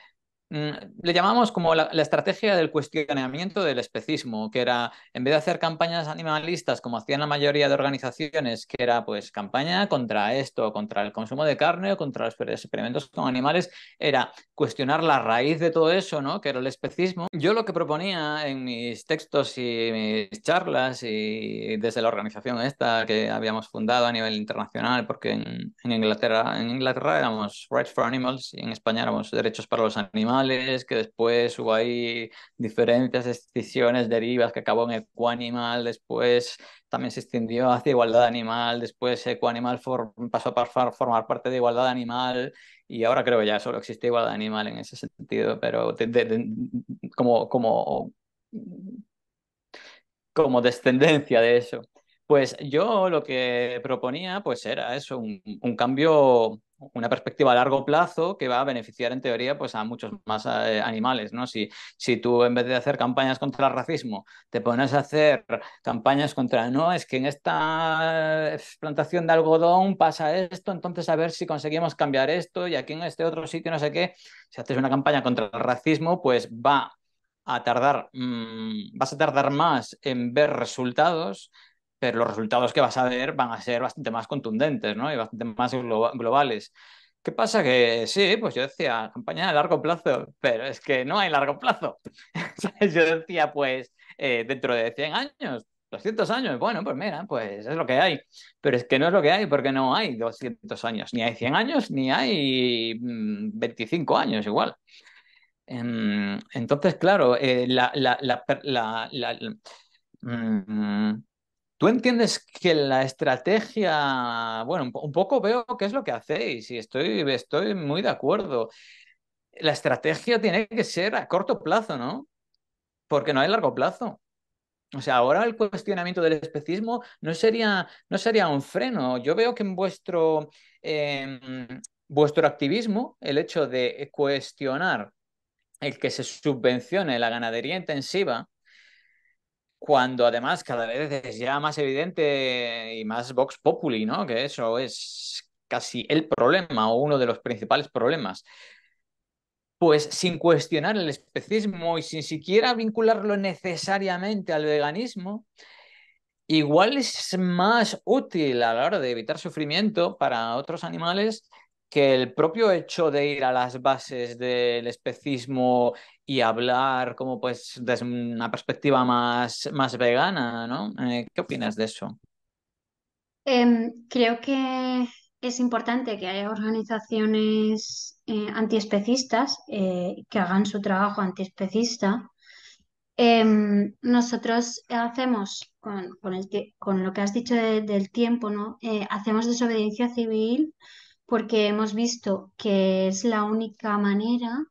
S1: Mm, le llamamos como la, estrategia del cuestionamiento del especismo, que era, en vez de hacer campañas animalistas como hacían la mayoría de organizaciones, que era pues campaña contra esto, contra el consumo de carne o contra los experimentos con animales, era cuestionar la raíz de todo eso, ¿no? Que era el especismo. Yo lo que proponía en mis textos y mis charlas y desde la organización esta que habíamos fundado a nivel internacional, porque en Inglaterra, en Inglaterra éramos Rights for Animals y en España éramos Derechos para los Animales, que después hubo ahí diferentes excisiones, derivas que acabó en ecuanimal, después también se extendió hacia igualdad animal, después ecuanimal pasó a formar parte de igualdad animal y ahora creo que ya solo existe igualdad animal en ese sentido, pero como, como, como descendencia de eso. Pues yo lo que proponía pues era eso, un cambio una perspectiva a largo plazo que va a beneficiar en teoría pues, a muchos más eh, animales. ¿no? Si, si tú en vez de hacer campañas contra el racismo te pones a hacer campañas contra, no, es que en esta eh, plantación de algodón pasa esto, entonces a ver si conseguimos cambiar esto y aquí en este otro sitio no sé qué, si haces una campaña contra el racismo, pues va a tardar, mm, vas a tardar más en ver resultados pero los resultados que vas a ver van a ser bastante más contundentes ¿no? y bastante más globales. ¿Qué pasa? Que sí, pues yo decía, campaña a largo plazo, pero es que no hay largo plazo. yo decía, pues eh, dentro de 100 años, 200 años, bueno, pues mira, pues es lo que hay. Pero es que no es lo que hay porque no hay 200 años, ni hay 100 años, ni hay 25 mm, años igual. Em, entonces, claro, eh, la, la, mm, ¿Tú entiendes que la estrategia, bueno, un poco veo qué es lo que hacéis y estoy, estoy muy de acuerdo. La estrategia tiene que ser a corto plazo, ¿no? Porque no hay largo plazo. O sea, ahora el cuestionamiento del especismo no sería, no sería un freno. Yo veo que en vuestro, em, vuestro activismo, el hecho de cuestionar el que se subvencione la ganadería intensiva, cuando además cada vez es ya más evidente y más Vox Populi, ¿no? Que eso es casi el problema o uno de los principales problemas. Pues sin cuestionar el especismo y sin siquiera vincularlo necesariamente al veganismo, igual es más útil a la hora de evitar sufrimiento para otros animales que el propio hecho de ir a las bases del especismo y hablar como pues desde una perspectiva más, más vegana, ¿no? Eh, ¿Qué opinas de eso?
S2: Em, creo que es importante que haya organizaciones eh, antiespecistas eh, que hagan su trabajo antiespecista. Em, nosotros hacemos, con, lo que has dicho del tiempo, ¿no? hacemos desobediencia civil porque hemos visto que es la única manera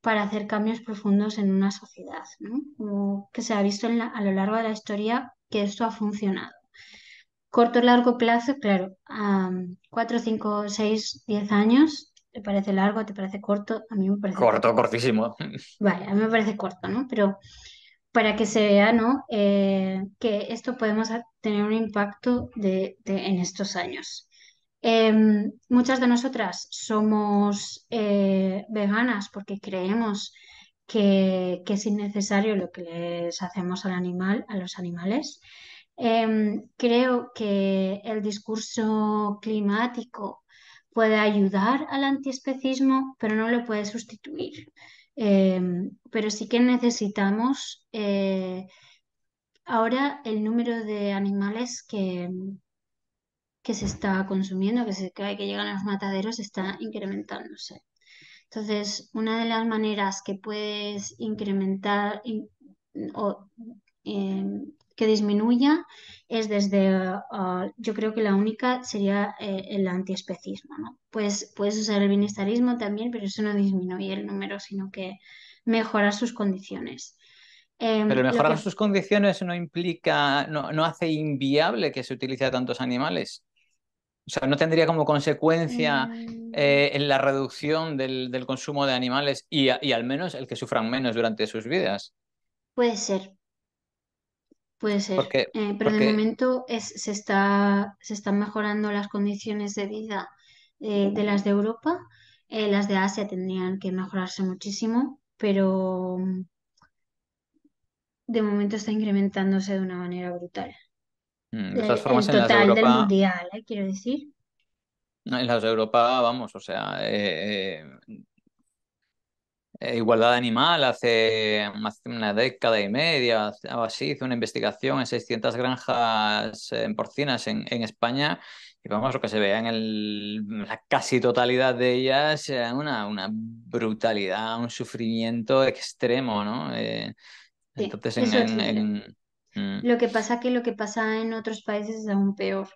S2: para hacer cambios profundos en una sociedad, ¿no? que se ha visto a lo largo de la historia que esto ha funcionado. Corto, o largo plazo, claro, um, 4, 5, 6, 10 años, ¿te parece largo, te parece corto? A mí me parece corto.
S1: cortísimo. Vale,
S2: a mí me parece corto, ¿no? Pero para que se vea ¿no? Eh, que esto podemos tener un impacto en estos años. Em, muchas de nosotras somos eh, veganas porque creemos que, es innecesario lo que les hacemos al animal, a los animales. Em, creo que el discurso climático puede ayudar al antiespecismo, pero no lo puede sustituir. Em, pero sí que necesitamos eh, ahora el número de animales que, que se está consumiendo, que, se, que llegan a los mataderos, está incrementándose. Entonces, una de las maneras que puedes incrementar o em, que disminuya es desde, ah, yo creo que la única sería eh, el antiespecismo. puedes usar el bienestarismo también, pero eso no disminuye el número, sino que mejora sus condiciones. Em, pero mejorar sus
S1: condiciones no implica, no, no hace inviable que se utilice a tantos animales. O sea, no tendría como consecuencia mm. eh, en la reducción del, consumo de animales y, al menos el que sufran menos durante sus vidas.
S2: Puede ser. Puede ser.
S1: Eh, pero de
S2: momento se, está, están mejorando las condiciones de vida eh, de las de Europa. las de Asia tendrían que mejorarse muchísimo, pero mm, de momento está incrementándose de una manera brutal.
S1: Mm, de eh, todas formas, en las de total Europa,
S2: mundial, eh, quiero decir.
S1: en las Europa, vamos, o sea, eh, Igualdad Animal hace, una década y media o así hizo una investigación en 600 granjas en porcinas en, España y vamos, lo que se ve en la casi totalidad de ellas, una, una brutalidad, un sufrimiento extremo, ¿no? entonces, en, en
S2: Mm. Lo que pasa que lo que pasa en otros países es aún peor.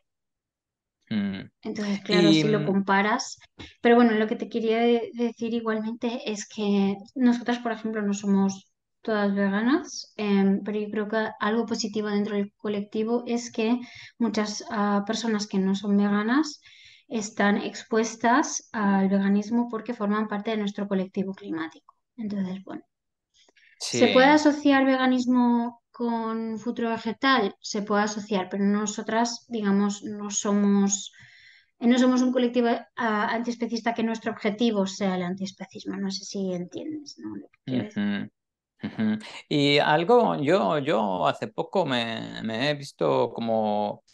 S2: Mm. Entonces, claro, si lo mm. comparas. Pero bueno, lo que te quería decir igualmente es que nosotras, por ejemplo, no somos todas veganas, em, pero yo creo que algo positivo dentro del colectivo es que muchas ah, personas que no son veganas están expuestas al veganismo porque forman parte de nuestro colectivo climático. Entonces, bueno, ¿Se puede asociar veganismo con futuro vegetal? Se puede asociar, pero nosotras, digamos, no somos, eh, no somos un colectivo antispecista ah, antiespecista que nuestro objetivo sea el antiespecismo. No sé si entiendes
S1: Y algo, yo, yo hace poco me he visto como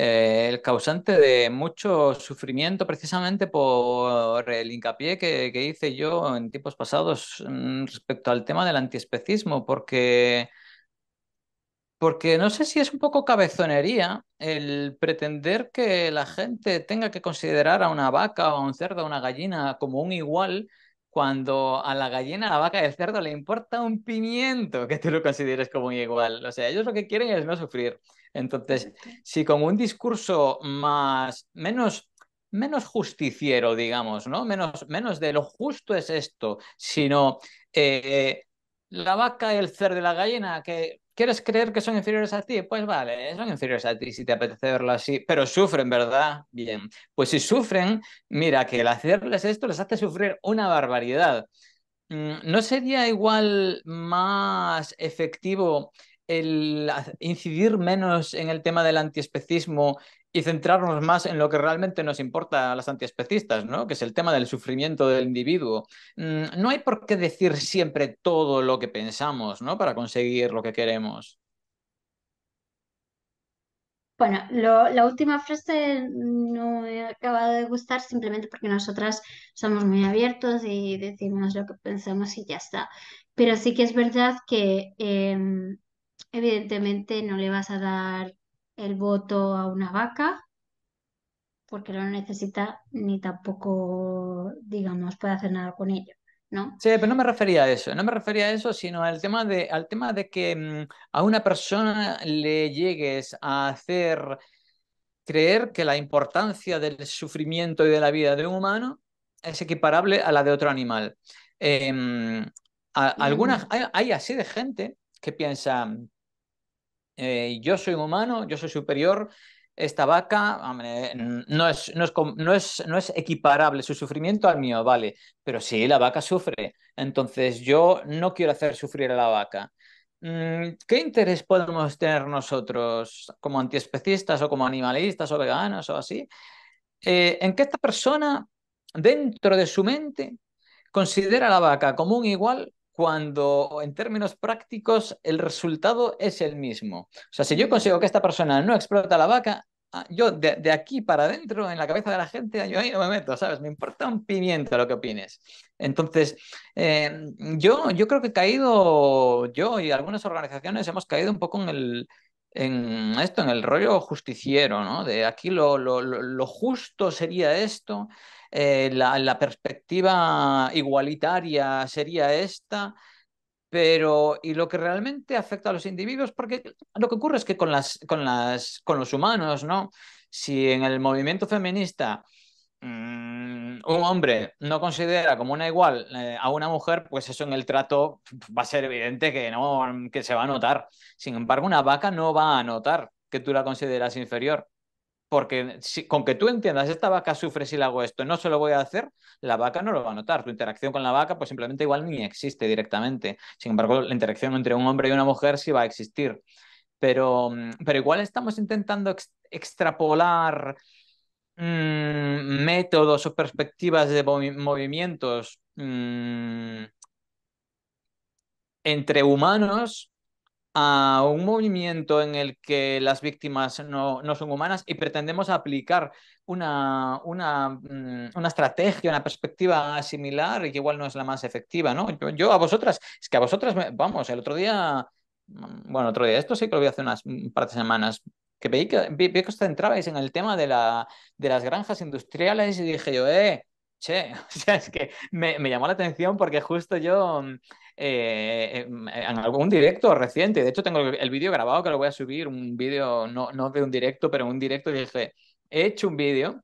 S1: eh, el causante de mucho sufrimiento precisamente por el hincapié que, hice yo en tiempos pasados mm, respecto al tema del antiespecismo, porque porque no sé si es un poco cabezonería el pretender que la gente tenga que considerar a una vaca o a un cerdo, a una gallina como un igual, cuando a la gallina, a la vaca y al cerdo le importa un pimiento que tú lo consideres como un igual. O sea, ellos lo que quieren es no sufrir. Entonces, si con un discurso más, menos, menos justiciero, digamos, ¿no? Menos, menos de lo justo es esto, sino eh, la vaca, el cerdo de la gallina, que quieres creer que son inferiores a ti, pues vale, son inferiores a ti si te apetece verlo así, pero sufren, ¿verdad? Bien, pues si sufren, mira que el hacerles esto les hace sufrir una barbaridad. Mm, ¿No sería igual más efectivo el incidir menos en el tema del antiespecismo y centrarnos más en lo que realmente nos importa a las antiespecistas, ¿no? que es el tema del sufrimiento del individuo. Mm, no hay por qué decir siempre todo lo que pensamos ¿no? para conseguir lo que queremos.
S2: Bueno, la última frase no me acabado de gustar simplemente porque nosotras somos muy abiertos y decimos lo que pensamos y ya está. Pero sí que es verdad que em, Evidentemente no le vas a dar el voto a una vaca porque no lo necesita ni tampoco, digamos, puede hacer nada con ello. ¿No?
S1: Sí, pero no me refería a eso, no me refería a eso, sino al tema de, al tema de que mm, a una persona le llegues a hacer creer que la importancia del sufrimiento y de la vida de un humano es equiparable a la de otro animal. Em, hay, así de gente Qué piensa, eh, yo soy humano, yo soy superior, esta vaca no, es, no, es, no, es, equiparable su sufrimiento al mío, vale, pero sí, la vaca sufre, entonces yo no quiero hacer sufrir a la vaca. Mm, ¿Qué interés podemos tener nosotros como antiespecistas o como animalistas o veganos o así? Eh, en que esta persona, dentro de su mente, considera a la vaca como un igual cuando en términos prácticos el resultado es el mismo. O sea, si yo consigo que esta persona no explota la vaca, ah, yo de, aquí para adentro, en la cabeza de la gente, yo ahí no me meto, ¿sabes? Me importa un pimiento lo que opines. Entonces, eh, yo, yo creo que he caído, yo y algunas organizaciones hemos caído un poco en en esto, en el rollo justiciero, ¿no? De aquí lo justo sería esto eh, la, perspectiva igualitaria sería esta, pero y lo que realmente afecta a los individuos, porque lo que ocurre es que con, las, con, las, con los humanos, ¿no? Si en el movimiento feminista mm, un hombre no considera como una igual eh, a una mujer, pues eso en el trato va a ser evidente que no, que se va a notar. Sin embargo, una vaca no va a notar que tú la consideras inferior. Porque con que tú entiendas, esta vaca sufre si le hago esto, no se lo voy a hacer, la vaca no lo va a notar. Tu interacción con la vaca, pues simplemente igual ni existe directamente. Sin embargo, la interacción entre un hombre y una mujer sí va a existir. Pero, mm, igual estamos intentando extrapolar mm, métodos o perspectivas de movimientos mm, entre humanos a un movimiento en el que las víctimas no, no son humanas y pretendemos aplicar una, una, mm, una, estrategia, una perspectiva similar y que igual no es la más efectiva, ¿no? Yo, a vosotras, es que a vosotras, vamos, el otro día, mm, bueno, otro día, esto sí que lo vi hace unas partes de semanas, que veí que, que os centrabais en el tema de, la, de las granjas industriales y dije yo, eh, che, o sea, es que me, me, llamó la atención porque justo yo mm, eh, en, algún directo reciente. De hecho, tengo el vídeo grabado que lo voy a subir, un vídeo, no, no de un directo, pero un directo dije, he hecho un vídeo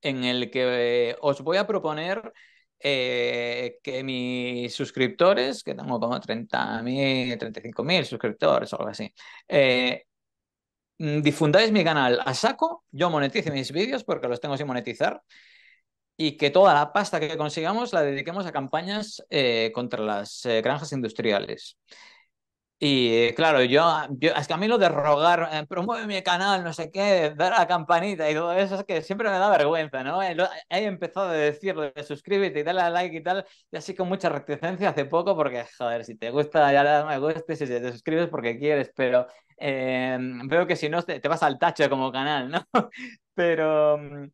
S1: en el que eh, os voy a proponer eh, que mis suscriptores, que tengo como 30.000, 35.000 suscriptores o algo así, mm, difundáis mi canal a saco, yo monetice mis vídeos porque los tengo sin monetizar y que toda la pasta que consigamos la dediquemos a campañas eh, contra las eh, granjas industriales. Y claro, yo, yo, es que a mí lo de rogar, eh, promueve mi canal, no sé qué, dar la campanita y todo eso, es que siempre me da vergüenza, ¿no? He, empezado a decirlo de suscríbete y dale a like y tal, y así con mucha reticencia hace poco, porque, joder, si te gusta, ya le das me gusta si te suscribes porque quieres, pero veo que si no te vas al tacho como canal, ¿no? pero mm,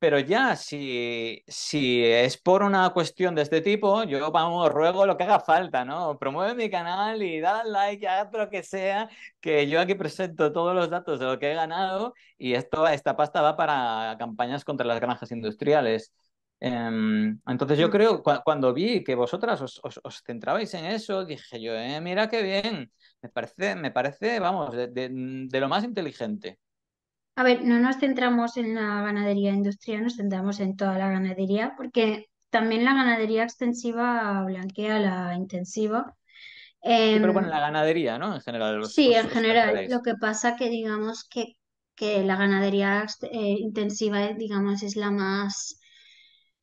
S1: pero ya, si, es por una cuestión de este tipo, yo, vamos, ruego lo que haga falta, ¿no? Promueve mi canal y dale like, haz lo que sea, que yo aquí presento todos los datos de lo que he ganado y esto, esta pasta va para campañas contra las granjas industriales. Em, entonces yo mm. creo, cuando vi que vosotras os, centrabais en eso, dije yo, eh, mira qué bien, me parece, me parece vamos, de lo más inteligente.
S2: A ver, no nos centramos en la ganadería industrial, nos centramos en toda la ganadería, porque también la ganadería extensiva blanquea la intensiva. pero bueno, em, la
S1: ganadería, ¿no? En general. sí, en general. lo
S2: que pasa que digamos que, la ganadería eh, intensiva, digamos, es la más...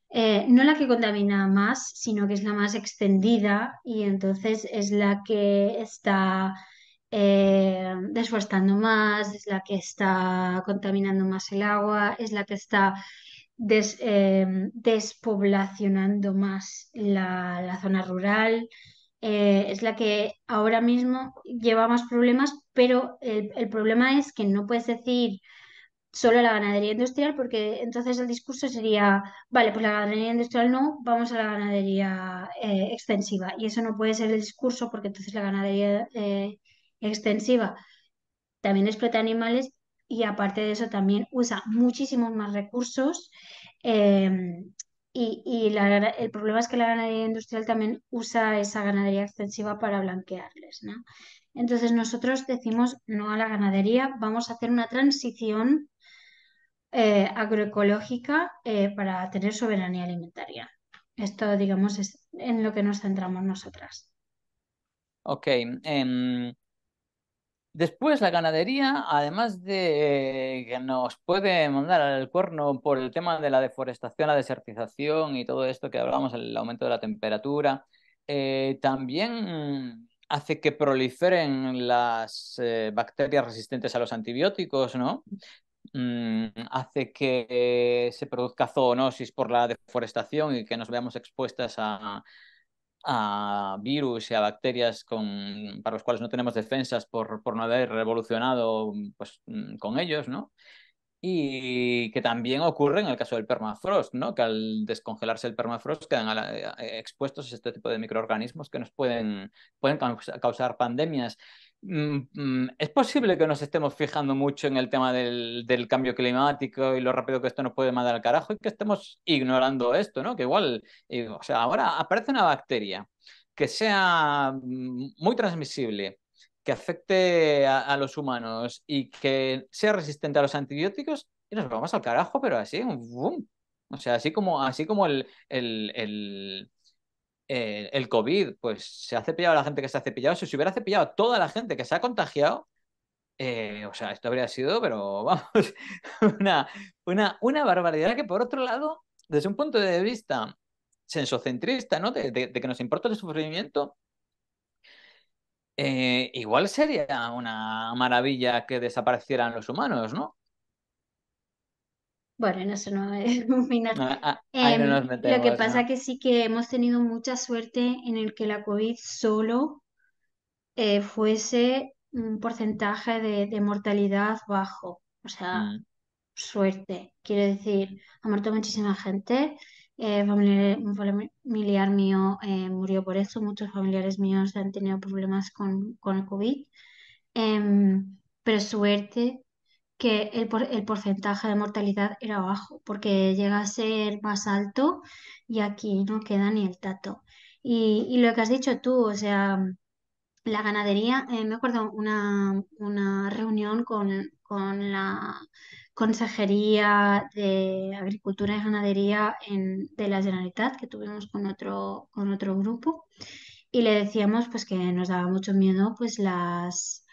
S2: Eh, no la que contamina más, sino que es la más extendida y entonces es la que está eh, desforestando más, es la que está contaminando más el agua, es la que está eh, despoblacionando más la, zona rural, eh, es la que ahora mismo lleva más problemas, pero el, problema es que no puedes decir solo la ganadería industrial, porque entonces el discurso sería, vale, pues la ganadería industrial no, vamos a la ganadería eh, extensiva. Y eso no puede ser el discurso, porque entonces la ganadería extensiva, también explota animales y aparte de eso también usa muchísimos más recursos em, y, el problema es que la ganadería industrial también usa esa ganadería extensiva para blanquearles. ¿no? Entonces nosotros decimos no a la ganadería, vamos a hacer una transición eh, agroecológica eh, para tener soberanía alimentaria. Esto, digamos, es en lo que nos centramos nosotras.
S1: Ok. Em, Después la ganadería, además de eh, que nos puede mandar al cuerno por el tema de la deforestación, la desertización y todo esto que hablábamos, el aumento de la temperatura, eh, también hace que proliferen las eh, bacterias resistentes a los antibióticos, ¿no? Mm, hace que se produzca zoonosis por la deforestación y que nos veamos expuestas a, a virus y a bacterias para los cuales no tenemos defensas por, por no haber revolucionado pues, mm, con ellos, ¿no? Y que también ocurre en el caso del permafrost, ¿no? Que al descongelarse el permafrost quedan eh, expuestos a este tipo de microorganismos que nos pueden, pueden causar pandemias. Mm, mm, es posible que nos estemos fijando mucho en el tema del, cambio climático y lo rápido que esto nos puede mandar al carajo y que estemos ignorando esto, ¿no? Que igual, eh, o sea, ahora aparece una bacteria que sea mm, muy transmisible, que afecte a, los humanos y que sea resistente a los antibióticos y nos vamos al carajo, pero así, un boom. O sea, así como, así como el, el eh, el COVID, pues se ha cepillado a la gente que se ha cepillado. Si se hubiera cepillado a toda la gente que se ha contagiado, eh, o sea, esto habría sido, pero vamos, una, una, una, barbaridad que por otro lado, desde un punto de vista sensocentrista, ¿no? De, que nos importa el sufrimiento, eh, igual sería una maravilla que desaparecieran los humanos, ¿no?
S2: Bueno, eso no es ah, ah, em, lo que pasa es que sí que hemos tenido mucha suerte en el que la COVID solo eh, fuese un porcentaje de, mortalidad bajo. O sea, mm. suerte. Quiero decir, ha muerto muchísima gente. Eh, un familiar mío eh, murió por eso. Muchos familiares míos han tenido problemas con, con el COVID. Em, pero suerte que el, por- el porcentaje de mortalidad era bajo, porque llega a ser más alto y aquí no queda ni el tato. Y, y lo que has dicho tú, o sea, la ganadería, eh, me acuerdo una, una reunión con, con la Consejería de Agricultura y Ganadería en- de la Generalitat que tuvimos con otro, con otro grupo y le decíamos pues que nos daba mucho miedo pues las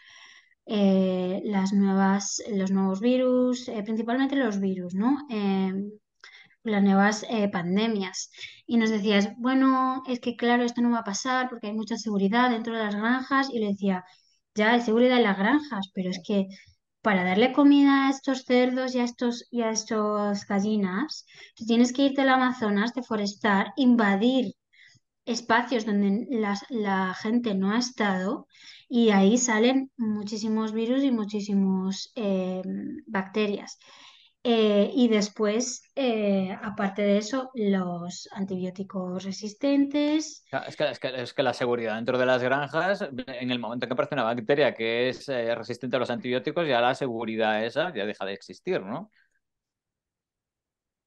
S2: eh, las nuevas, los nuevos virus, eh, principalmente los virus, ¿no? Em, las nuevas eh, pandemias. Y nos decías, bueno, es que claro, esto no va a pasar porque hay mucha seguridad dentro de las granjas. Y le decía, ya, hay seguridad en las granjas, pero es que para darle comida a estos cerdos y a estos y a estos gallinas, tienes que irte al Amazonas, deforestar, invadir espacios donde la gente no ha estado y ahí salen muchísimos virus y muchísimas eh, bacterias. Eh, y después, eh, aparte de eso, los antibióticos resistentes.
S1: Ah, es que, la seguridad dentro de las granjas, en el momento que aparece una bacteria que es resistente a los antibióticos, ya la seguridad esa ya deja de existir, ¿no?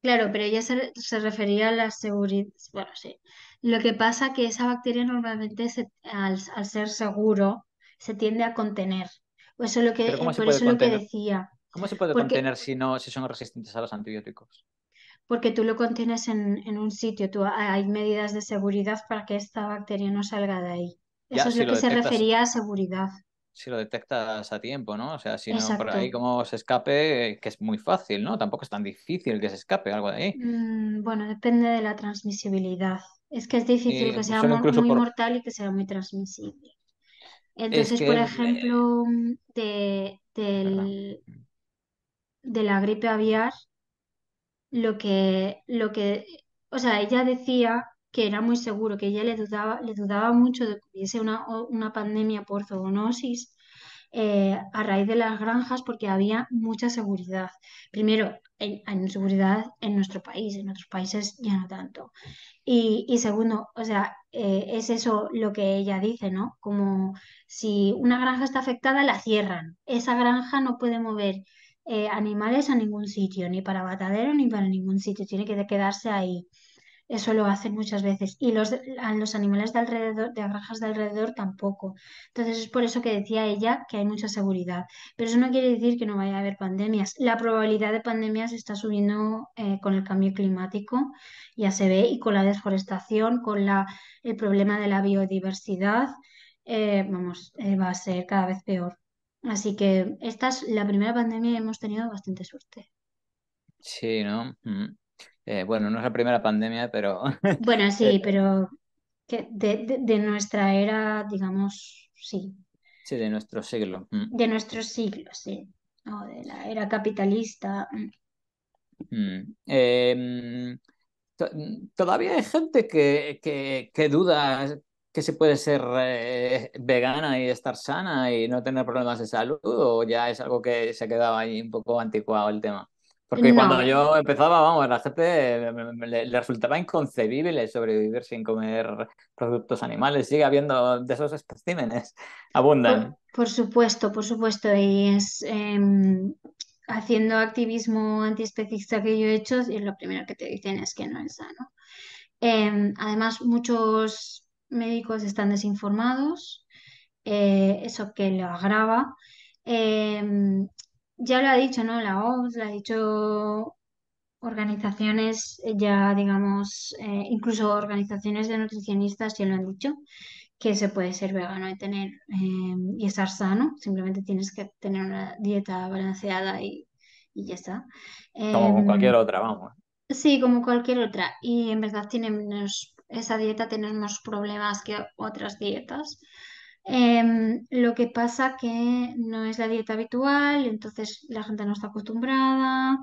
S2: Claro, pero ella se, refería a la seguridad. Bueno, sí. Lo que pasa es que esa bacteria normalmente, al, al ser seguro, se tiende a contener. Eso lo que, por eso lo que decía.
S1: ¿Cómo se puede contener si, no, si son resistentes a los antibióticos?
S2: Porque tú lo contienes en, en un sitio, tú, hay medidas de seguridad para que esta bacteria no salga de ahí.
S1: Eso es lo, que se refería
S2: a seguridad
S1: si lo detectas a tiempo, ¿no? O sea, si no por ahí como se escape, que es muy fácil, ¿no? Tampoco es tan difícil que se escape algo de ahí.
S2: Mm, bueno, depende de la transmisibilidad. Es que es difícil que sea muy mortal y que sea muy transmisible. Entonces, por ejemplo, mm, de, de la gripe aviar, lo que, lo que, o sea, ella decía que era muy seguro, que ella le dudaba, le dudaba mucho de que hubiese una, una pandemia por zoonosis, eh, a raíz de las granjas porque había mucha seguridad. Primero, hay seguridad en nuestro país, en otros países ya no tanto. Y, segundo, o sea, eh, es eso lo que ella dice, ¿no? Como si una granja está afectada, la cierran. Esa granja no puede mover eh, animales a ningún sitio, ni para batadero, ni para ningún sitio, tiene que quedarse ahí eso lo hacen muchas veces. Y los, los animales de alrededor, de granjas de alrededor tampoco. Entonces es por eso que decía ella que hay mucha seguridad. Pero eso no quiere decir que no vaya a haber pandemias. La probabilidad de pandemias está subiendo eh, con el cambio climático, ya se ve, y con la deforestación, con el problema de la biodiversidad. Eh, vamos, eh, va a ser cada vez peor. Así que esta es la primera pandemia y hemos tenido bastante suerte.
S1: Sí, ¿no? Mm. Eh, bueno, no es la primera pandemia, pero...
S2: Bueno, sí, eh, pero de, nuestra era, digamos, sí.
S1: Sí, de nuestro siglo. Mm.
S2: De nuestro siglo, sí. O de la era capitalista. Mm.
S1: Mm. Em, todavía hay gente que, que, duda que se puede ser eh, vegana y estar sana y no tener problemas de salud, o ya es algo que se ha quedado ahí un poco anticuado el tema. Porque cuando yo empezaba, vamos, a la gente le, resultaba inconcebible sobrevivir sin comer productos animales. Sigue habiendo de esos especímenes, abundan.
S2: Por, supuesto, por supuesto. Y es em, haciendo activismo antiespecista que yo he hecho, y lo primero que te dicen es que no es sano. Em, además, muchos médicos están desinformados, eh, eso que lo agrava. Em, ya lo ha dicho, ¿no? La OMS, lo ha dicho organizaciones, eh, ya digamos, eh, incluso organizaciones de nutricionistas ya lo han dicho, que se puede ser vegano y tener em, y estar sano, simplemente tienes que tener una dieta balanceada y, ya está. como cualquier em, otra, vamos. Sí, como cualquier otra. Y en verdad tiene esa dieta tiene menos problemas que otras dietas. Em, lo que pasa que no es la dieta habitual, entonces la gente no está acostumbrada.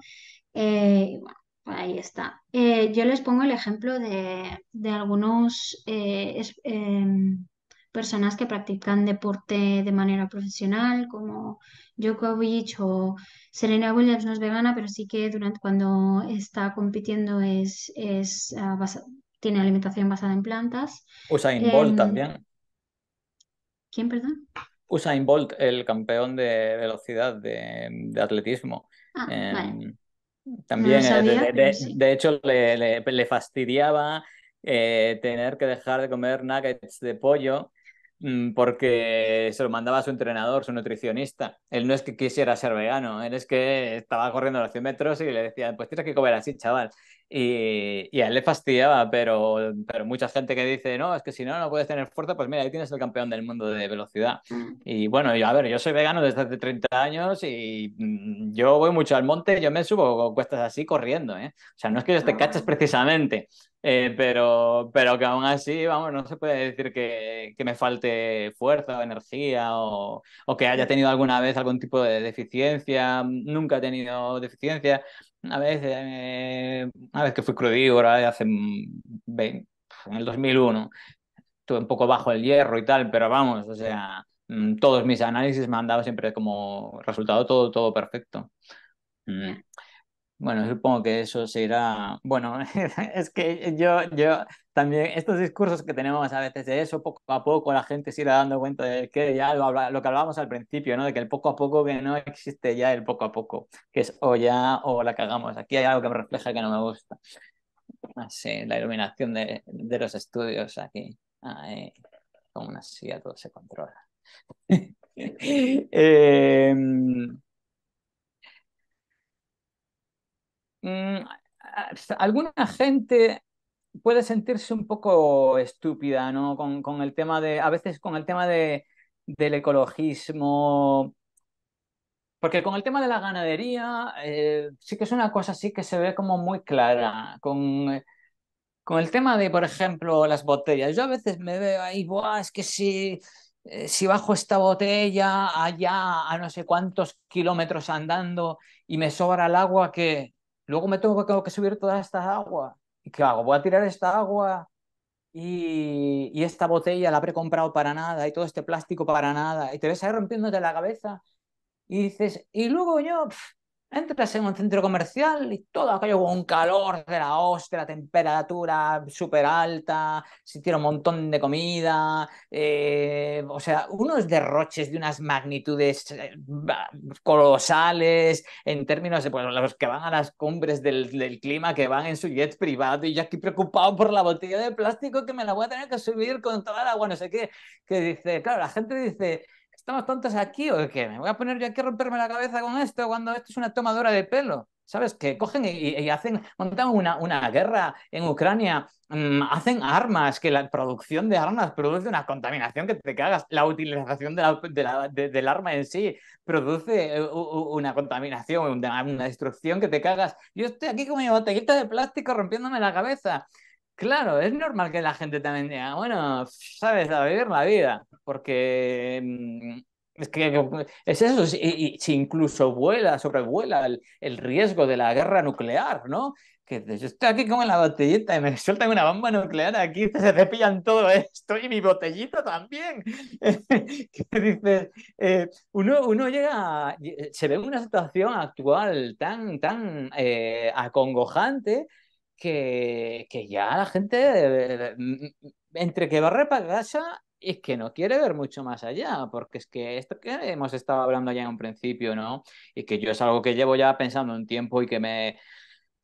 S2: Eh, bueno, pues ahí está. Eh, yo les pongo el ejemplo de, de algunos eh, em, personas que practican deporte de manera profesional, como Djokovic o Serena Williams, no es vegana, pero sí que durante cuando está compitiendo es, es ah, tiene alimentación basada en plantas.
S1: en Bolt em, también. ¿Quién, perdón? Usain Bolt, el campeón de velocidad de, atletismo.
S2: Ah, em,
S1: también, eh, de, hecho, le, fastidiaba eh, tener que dejar de comer nuggets de pollo Mm, porque se lo mandaba a su entrenador, su nutricionista. Él no es que quisiera ser vegano, él es que estaba corriendo los 100 metros y le decía, pues tienes que comer así, chaval. Y, a él le fastidiaba, pero, pero mucha gente que dice, no, es que si no, no puedes tener fuerza, pues mira, ahí tienes el campeón del mundo de velocidad. Mm. Y bueno, yo, a ver, yo soy vegano desde hace 30 años y mm, yo voy mucho al monte, yo me subo cuestas así corriendo, ¿eh? O sea, no es que te esté cachas precisamente, eh, pero, pero que aún así, vamos, no se puede decir que, que me falte fuerza o energía o, o, que haya tenido alguna vez algún tipo de deficiencia. Nunca he tenido deficiencia. Eh, una vez, vez que fui de hace mm, pues, en el 2001, estuve un poco bajo el hierro y tal, pero vamos, o sea, mm, todos mis análisis me han dado siempre como resultado todo, todo perfecto. Mm. Bueno, supongo que eso se irá... Bueno, es que yo, yo también, estos discursos que tenemos a veces de eso, poco a poco la gente se irá dando cuenta de que ya lo, lo que hablábamos al principio, ¿no? De que el poco a poco que no existe ya el poco a poco, que es o ya o la cagamos. Aquí hay algo que me refleja que no me gusta. Así, la iluminación de, de los estudios aquí. Como Con una silla todo se controla. eh. Mm, alguna gente puede sentirse un poco estúpida, ¿no? Con, el tema de, a veces con el tema de, del ecologismo, porque con el tema de la ganadería, eh, sí que es una cosa así que se ve como muy clara. Con, con el tema de, por ejemplo, las botellas. Yo a veces me veo ahí, es que si, eh, si bajo esta botella allá a no sé cuántos kilómetros andando y me sobra el agua, que Luego me tengo que, subir toda esta agua. ¿Y qué hago? Voy a tirar esta agua y, esta botella la habré comprado para nada y todo este plástico para nada. Y te ves ahí rompiéndote la cabeza y dices, y luego yo, entras en un centro comercial y todo aquello con un calor de la ostra, temperatura súper alta, se tiene un montón de comida, eh, o sea, unos derroches de unas magnitudes eh, colosales en términos de pues, los que van a las cumbres del, del, clima, que van en su jet privado y yo aquí preocupado por la botella de plástico que me la voy a tener que subir con toda la agua, no sé qué, que dice, claro, la gente dice... ¿Estamos tontos aquí o qué? Me voy a poner yo aquí a romperme la cabeza con esto cuando esto es una tomadora de pelo. ¿Sabes? Que cogen y, hacen, montan una, una, guerra en Ucrania, mm, hacen armas, que la producción de armas produce una contaminación que te cagas, la utilización del arma en sí produce eh, una contaminación, una, una, destrucción que te cagas. Yo estoy aquí con mi botellita de plástico rompiéndome la cabeza Claro, es normal que la gente también diga, bueno, sabes, a vivir la vida, porque mm, es que es eso, si, si incluso vuela, sobrevuela el, riesgo de la guerra nuclear, ¿no? Que yo estoy aquí como la botellita y me sueltan una bomba nuclear aquí, se cepillan todo esto y mi botellita también. que dices, eh, uno, uno llega, eh, se ve una situación actual tan, tan eh, acongojante que, ya la gente, eh, mm, mm, entre que va a casa y que no quiere ver mucho más allá, porque es que esto que hemos estado hablando ya en un principio, ¿no? Y que yo es algo que llevo ya pensando un tiempo y que me,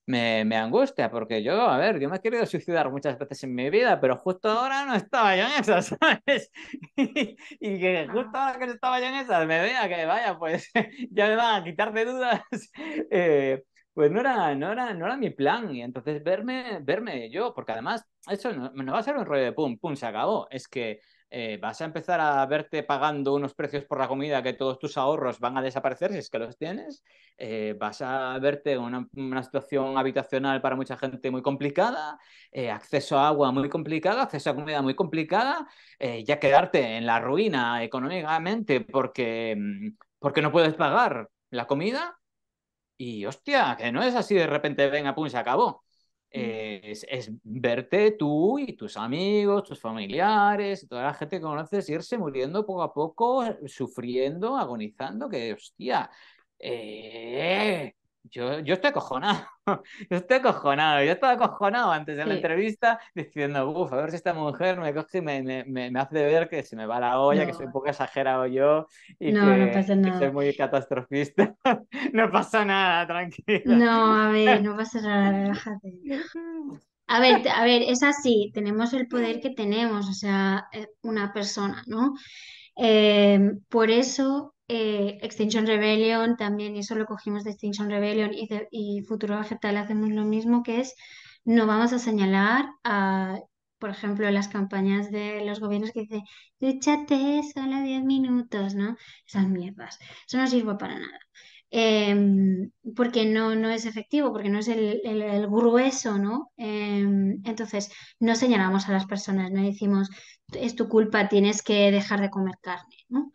S1: me, angustia, porque yo, a ver, yo me he querido suicidar muchas veces en mi vida, pero justo ahora no estaba yo en esas, ¿sabes? Y, que justo ah. ahora que no estaba yo en esas, me vea que vaya, pues ya me van a quitar de dudas eh, pues no era, no era, mi plan. Y entonces verme, verme yo, porque además eso no, va a ser un rollo de pum, pum, se acabó. Es que eh, vas a empezar a verte pagando unos precios por la comida que todos tus ahorros van a desaparecer si es que los tienes, eh, vas a verte una, situación habitacional para mucha gente muy complicada, eh, acceso a agua muy complicada, acceso a comida muy complicada, ya quedarte en la ruina económicamente porque, mm, porque no puedes pagar la comida, y hostia, que no es así de repente, venga, pum, se acabó. Mm. es, es, verte tú y tus amigos, tus familiares, toda la gente que conoces, irse muriendo poco a poco, sufriendo, agonizando, que hostia, eh, yo, yo estoy acojonado, yo estoy acojonado, yo estaba acojonado antes de la entrevista diciendo, uff, a ver si esta mujer me coge y me, hace ver que se me va la olla, que soy un poco exagerado yo y no, que, no pasa nada. soy muy catastrofista. no pasa nada, tranquilo. No, a ver, no
S2: pasa nada, relájate. A ver, a ver, es así, tenemos el poder que tenemos, o sea, eh, una persona, ¿no? Eh, por eso eh, Extinction Rebellion también, y eso lo cogimos de Extinction Rebellion y, Futuro Vegetal hacemos lo mismo, que es no vamos a señalar a, por ejemplo, las campañas de los gobiernos que dicen, dúchate solo 10 minutos, ¿no? Esas mierdas, eso no sirve para nada. Em, porque no, no es efectivo, porque no es el, grueso, ¿no? Em, entonces, no señalamos a las personas, no decimos, es tu culpa, tienes que dejar de comer carne, ¿no?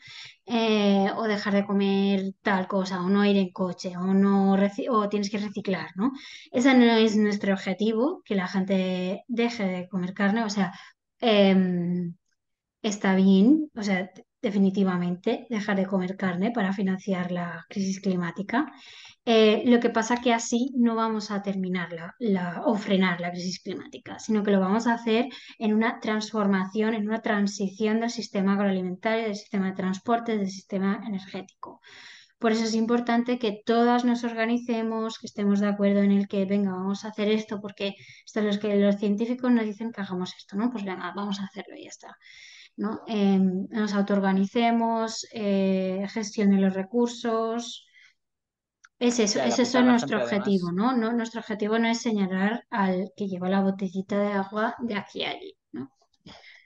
S2: Eh, o dejar de comer tal cosa, o no ir en coche, o, no o tienes que reciclar, ¿no? Ese no es nuestro objetivo, que la gente deje de comer carne, o sea, em, está bien, o sea, definitivamente dejar de comer carne para financiar la crisis climática. Eh, lo que pasa es que así no vamos a terminar o frenar la crisis climática, sino que lo vamos a hacer en una transformación, en una transición del sistema agroalimentario, del sistema de transporte, del sistema energético. Por eso es importante que todas nos organicemos, que estemos de acuerdo en el que, venga, vamos a hacer esto, porque esto es que los científicos nos dicen que hagamos esto, ¿no? Pues venga, vamos a hacerlo y ya está. ¿no? Em, nos autoorganicemos, eh, gestione los recursos. Es eso, ese es nuestro objetivo, ¿no? ¿no? Nuestro objetivo no es señalar al que lleva la botellita de agua de aquí a allí,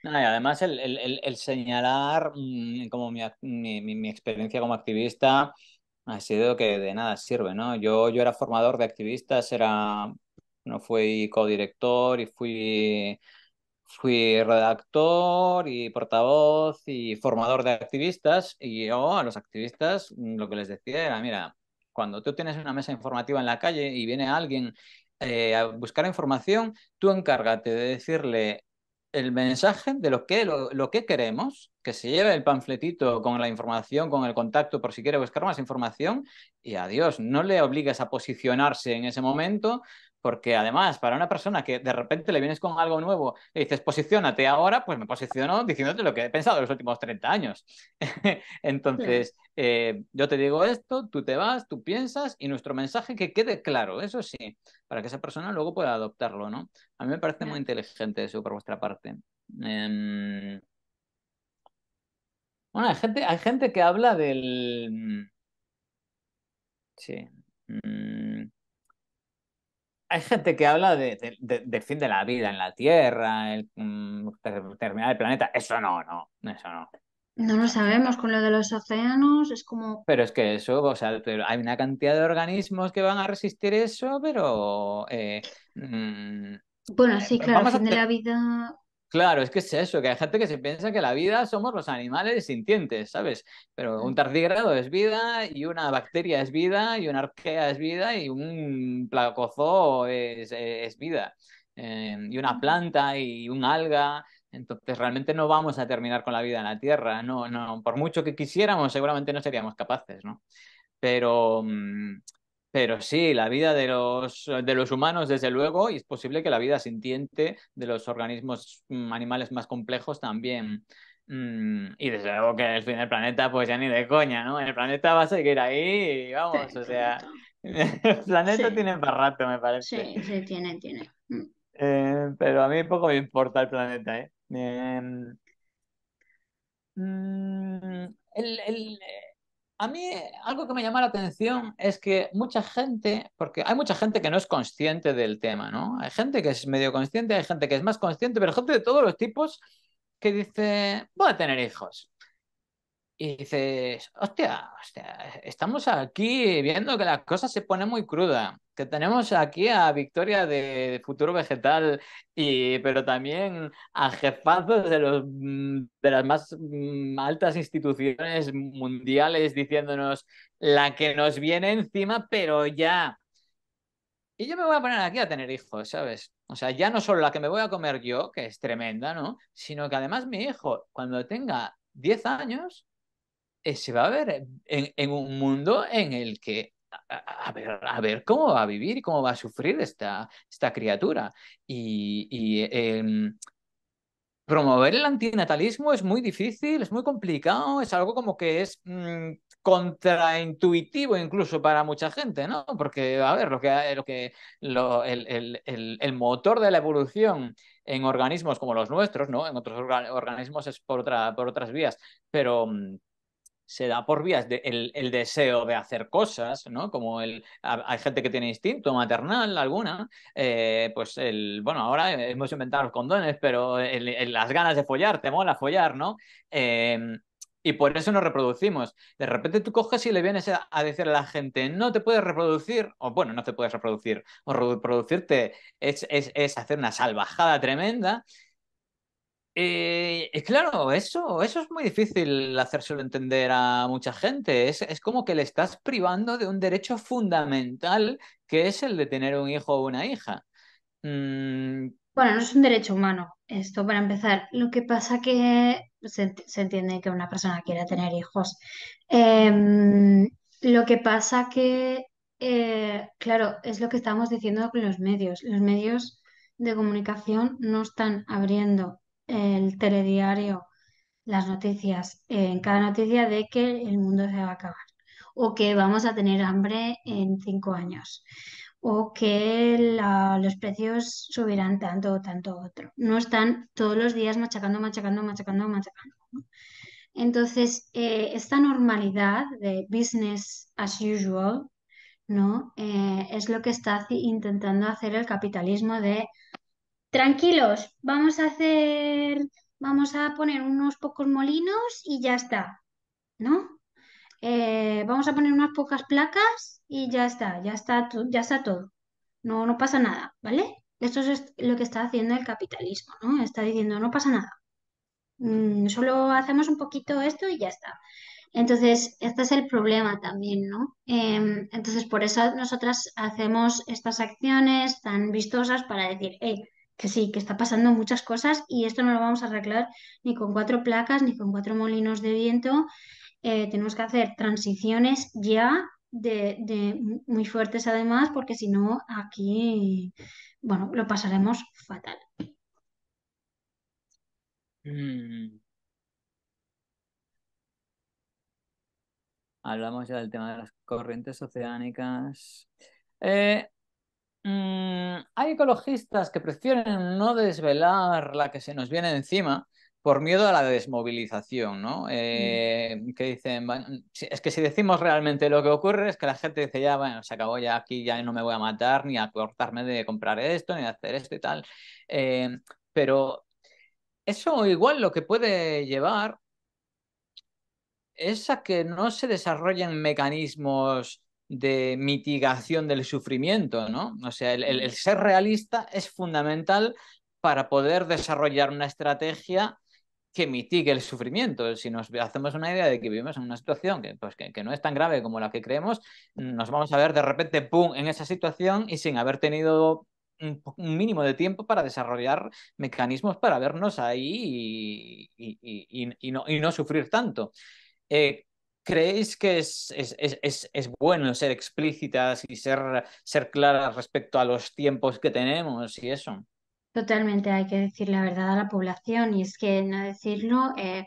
S1: además el, señalar mm, como mi, mi, experiencia como activista ha sido que de nada sirve, ¿no? Yo, yo era formador de activistas, era, no fui codirector y fui fui redactor y portavoz y formador de activistas y yo a los activistas mm, lo que les decía era, mira, cuando tú tienes una mesa informativa en la calle y viene alguien eh, a buscar información, tú encárgate de decirle el mensaje de lo que, lo, que queremos, que se lleve el panfletito con la información, con el contacto por si quiere buscar más información y adiós, no le obligues a posicionarse en ese momento porque además, para una persona que de repente le vienes con algo nuevo y dices, posicionate ahora, pues me posiciono diciéndote lo que he pensado en los últimos 30 años. Entonces, eh, yo te digo esto, tú te vas, tú piensas y nuestro mensaje que quede claro, eso sí, para que esa persona luego pueda adoptarlo, ¿no? A mí me parece muy inteligente eso por vuestra parte. Em,
S2: bueno, hay gente, hay
S1: gente que habla del... Mm, sí. Mm, hay gente que habla del fin de la vida en la Tierra, el, mm, terminar el planeta. Eso no, no, eso no. No lo sabemos,
S2: con lo de los océanos es como...
S1: Pero es que eso, o sea, hay una cantidad de organismos que van a resistir eso, pero... Eh, mm, bueno, sí, eh, claro, el fin de la
S2: vida
S1: Claro, es que es eso, que hay gente que se piensa que la vida somos los animales sintientes, ¿sabes? Pero un mm. tardígrado es vida y una bacteria es vida y una arquea es vida y un placozo eh, es, vida eh, y una planta y un alga. Entonces realmente no vamos a terminar con la vida en la Tierra, no, no, por mucho que quisiéramos seguramente no seríamos capaces, ¿no? Pero... Mm, pero sí, la vida de los, de los humanos, desde luego, y es posible que la vida sintiente de los organismos mm, animales más complejos también. Mm, y desde luego que el fin del planeta, pues ya ni de coña, ¿no? El planeta va a seguir ahí, vamos, o sea, el planeta tiene para rato, me parece. Sí, sí,
S2: tiene, tiene. Mm.
S1: Eh, pero a mí poco me importa el planeta, ¿eh? Em, el, a mí algo que me llama la atención es que mucha gente, porque hay mucha gente que no es consciente del tema, ¿no? Hay gente que es medio consciente, hay gente que es más consciente, pero gente de todos los tipos que dice, voy a tener hijos y dices, hostia, hostia, estamos aquí viendo que la cosa se pone muy cruda, que tenemos aquí a Victoria de Futuro Vegetal, y, pero también a jefazos de, los, mm, de las más mm, altas instituciones mundiales diciéndonos la que nos viene encima, pero ya. Y yo me voy a poner aquí a tener hijos, ¿sabes? O sea, ya no solo la que me voy a comer yo, que es tremenda, ¿no? Sino que además mi hijo, cuando tenga 10 años, se va a ver en, un mundo en el que a, ver, a ver cómo va a vivir y cómo va a sufrir esta, esta criatura. Y, em, promover el antinatalismo es muy difícil, es muy complicado, es algo como que es mm, contraintuitivo incluso para mucha gente, ¿no? Porque, a ver, lo que, lo que el, el, el, motor de la evolución en organismos como los nuestros, ¿no? En otros organismos es por, otra, por otras vías, pero... Mm, se da por vías el, deseo de hacer cosas, ¿no? Como el, hay gente que tiene instinto maternal alguna, eh, pues el, bueno, ahora hemos inventado los condones, pero las ganas de follar, te mola follar, ¿no? Em, y por eso nos reproducimos. De repente tú coges y le vienes a, decir a la gente, no te puedes reproducir, o bueno, no te puedes reproducir, o reproducirte es, es hacer una salvajada tremenda, eh, claro, eso, eso es muy difícil hacérselo entender a mucha gente. Es, como que le estás privando de un derecho fundamental que es el de tener un hijo o una hija. Mm,
S2: bueno, no es un derecho humano, esto para empezar. Lo que pasa que se, entiende que una persona quiera tener hijos. Em, lo que pasa que, eh, claro, es lo que estamos diciendo con los medios. Los medios de comunicación no están abriendo el telediario, las noticias, en cada noticia de que el mundo se va a acabar o que vamos a tener hambre en cinco años o que los precios subirán tanto o tanto otro. No están todos los días machacando, machacando, machacando, machacando. Entonces, eh, esta normalidad de business as usual, ¿no? Eh, es lo que está intentando hacer el capitalismo de tranquilos, vamos a hacer, vamos a poner unos pocos molinos y ya está, ¿no? Eh, vamos a poner unas pocas placas y ya está, ya está, ya está todo. No, no pasa nada, ¿vale? Esto es lo que está haciendo el capitalismo, ¿no? Está diciendo, no pasa nada. Mm, solo hacemos un poquito esto y ya está. Entonces, este es el problema también, ¿no? Em, entonces, por eso nosotras hacemos estas acciones tan vistosas para decir, hey, eh, que sí, que está pasando muchas cosas y esto no lo vamos a arreglar ni con cuatro placas ni con cuatro molinos de viento. Eh, tenemos que hacer transiciones ya de, muy fuertes además, porque si no, aquí, bueno, lo pasaremos fatal.
S1: Mm. Hablamos ya del tema de las corrientes oceánicas. Eh, Mm, hay ecologistas que prefieren no desvelar la que se nos viene encima por miedo a la desmovilización, ¿no? Mm. Eh, que dicen, es que si decimos realmente lo que ocurre es que la gente dice, ya, bueno, se acabó ya aquí, ya no me voy a matar, ni a cortarme de comprar esto, ni a hacer esto y tal. Eh, pero eso igual lo que puede llevar es a que no se desarrollen mecanismos de mitigación del sufrimiento, ¿no? O sea, el, mm. ser realista es fundamental para poder desarrollar una estrategia que mitigue el sufrimiento. Si nos hacemos una idea de que vivimos en una situación que, pues, no es tan grave como la que creemos, nos vamos a ver de repente, ¡pum!, en esa situación y sin haber tenido un, mínimo de tiempo para desarrollar mecanismos para vernos ahí y, no, sufrir tanto. Eh, ¿Creéis que es, bueno ser explícitas y ser, ser claras respecto a los tiempos que tenemos y eso?
S2: Totalmente, hay que decir la verdad a la población y es que no decirlo eh,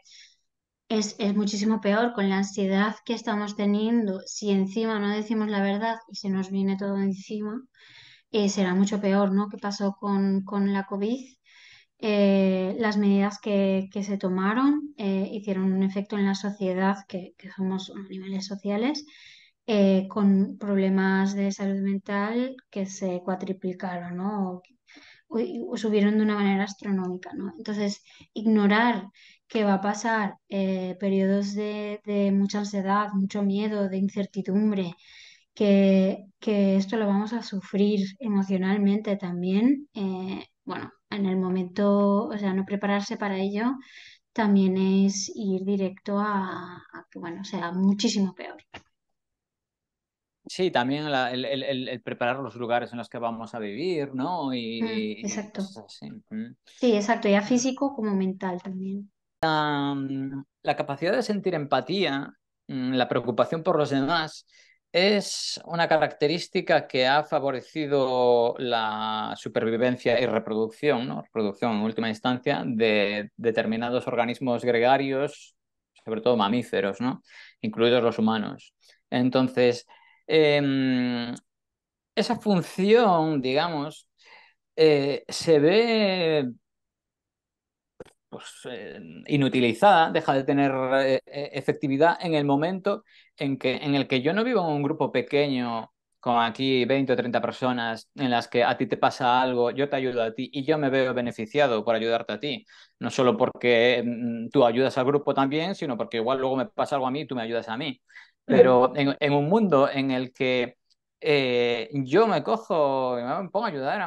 S2: es, muchísimo peor con la ansiedad que estamos teniendo. Si encima no decimos la verdad y se nos viene todo encima, eh, será mucho peor, ¿no? ¿Qué pasó con, con la COVID? Eh, las medidas que, se tomaron eh, hicieron un efecto en la sociedad, que, somos niveles sociales, eh, con problemas de salud mental que se cuatriplicaron, O, subieron de una manera astronómica, Entonces, ignorar que va a pasar periodos de, mucha ansiedad, mucho miedo, de incertidumbre, que, esto lo vamos a sufrir emocionalmente también, bueno, en el momento, o sea, no prepararse para ello también es ir directo a, que, bueno, sea muchísimo peor.
S1: Sí, también el, preparar los lugares en los que vamos a vivir, ¿no? Y, mm, exacto.
S2: Sí, exacto, ya físico como mental también.
S1: la, mm, capacidad de sentir empatía, mm, la preocupación por los demás, es una característica que ha favorecido la supervivencia y reproducción, ¿no? reproducción en última instancia, de determinados organismos gregarios, sobre todo mamíferos, ¿no? incluidos los humanos. Entonces, em, esa función, digamos, eh, se ve pues, inutilizada, deja de tener eh, eh, efectividad en el momento en, que, en el que yo no vivo en un grupo pequeño con aquí 20 o 30 personas en las que a ti te pasa algo, yo te ayudo a ti y yo me veo beneficiado por ayudarte a ti. No solo porque mm, tú ayudas al grupo también, sino porque igual luego me pasa algo a mí y tú me ayudas a mí. Pero en, un mundo en el que eh, yo me cojo y me pongo a ayudar a,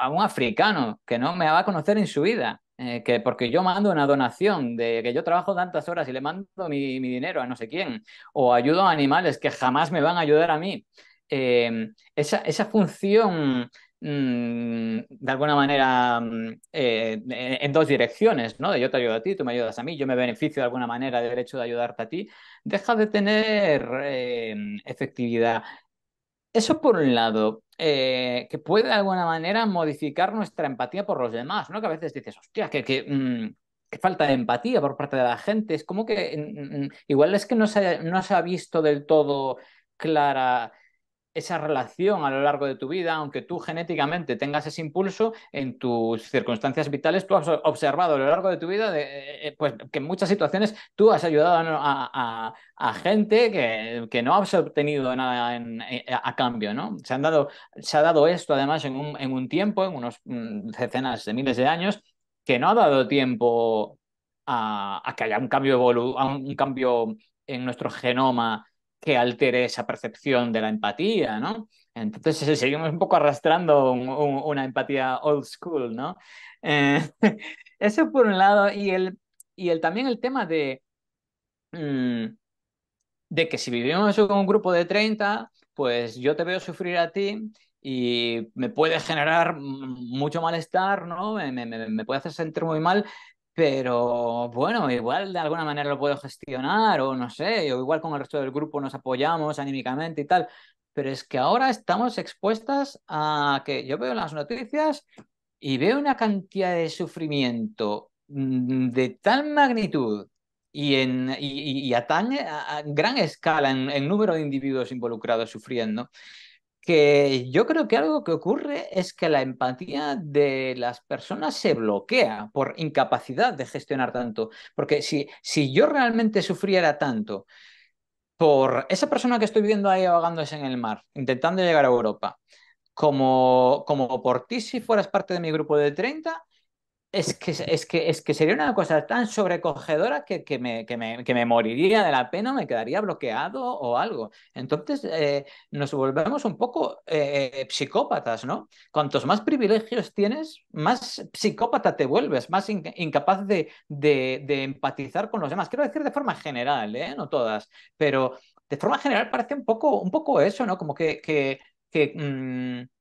S1: a un africano que no me va a conocer en su vida eh, que porque yo mando una donación, de que yo trabajo tantas horas y le mando mi, dinero a no sé quién, o ayudo a animales que jamás me van a ayudar a mí. Eh, esa, función mm, de alguna manera mm, eh, en dos direcciones, ¿no? De yo te ayudo a ti, tú me ayudas a mí, yo me beneficio de alguna manera del hecho de ayudarte a ti, deja de tener efectividad. Eso por un lado, eh, que puede de alguna manera modificar nuestra empatía por los demás, ¿no? Que a veces dices, hostia, que, mm, falta de empatía por parte de la gente. Es como que mm, mm, igual es que no se, no se ha visto del todo clara esa relación a lo largo de tu vida, aunque tú genéticamente tengas ese impulso, en tus circunstancias vitales tú has observado a lo largo de tu vida eh, eh, pues, que en muchas situaciones tú has ayudado a, gente que, que, no has obtenido nada eh, a, cambio. ¿no? Se, han dado, se ha dado esto además en un, en un tiempo, en unos mm, decenas de miles de años, que no ha dado tiempo a, que haya un cambio, un cambio en nuestro genoma que altere esa percepción de la empatía, ¿no? Entonces eh, seguimos un poco arrastrando una empatía old school, ¿no? Eh, eso por un lado, y, el, y el, también el tema de, mm, de que si vivimos con un grupo de 30, pues yo te veo sufrir a ti y me puede generar mucho malestar, ¿no? me puede hacer sentir muy mal, pero bueno, igual de alguna manera lo puedo gestionar o no sé, o igual con el resto del grupo nos apoyamos anímicamente y tal. Pero es que ahora estamos expuestas a que yo veo las noticias y veo una cantidad de sufrimiento mm, de tal magnitud y, a tan gran escala en, el número de individuos involucrados sufriendo, que yo creo que algo que ocurre es que la empatía de las personas se bloquea por incapacidad de gestionar tanto. Porque si, si yo realmente sufriera tanto por esa persona que estoy viendo ahí ahogándose en el mar, intentando llegar a Europa, como, como por ti si fueras parte de mi grupo de 30, es que, es, que, sería una cosa tan sobrecogedora que, me, que, me, moriría de la pena, me quedaría bloqueado o algo. Entonces eh, nos volvemos un poco eh, psicópatas, ¿no? Cuantos más privilegios tienes, más psicópata te vuelves, más incapaz de, de, empatizar con los demás. Quiero decir de forma general, ¿eh? No todas, pero de forma general parece un poco, un poco eso, ¿no? Como que... que, que mm,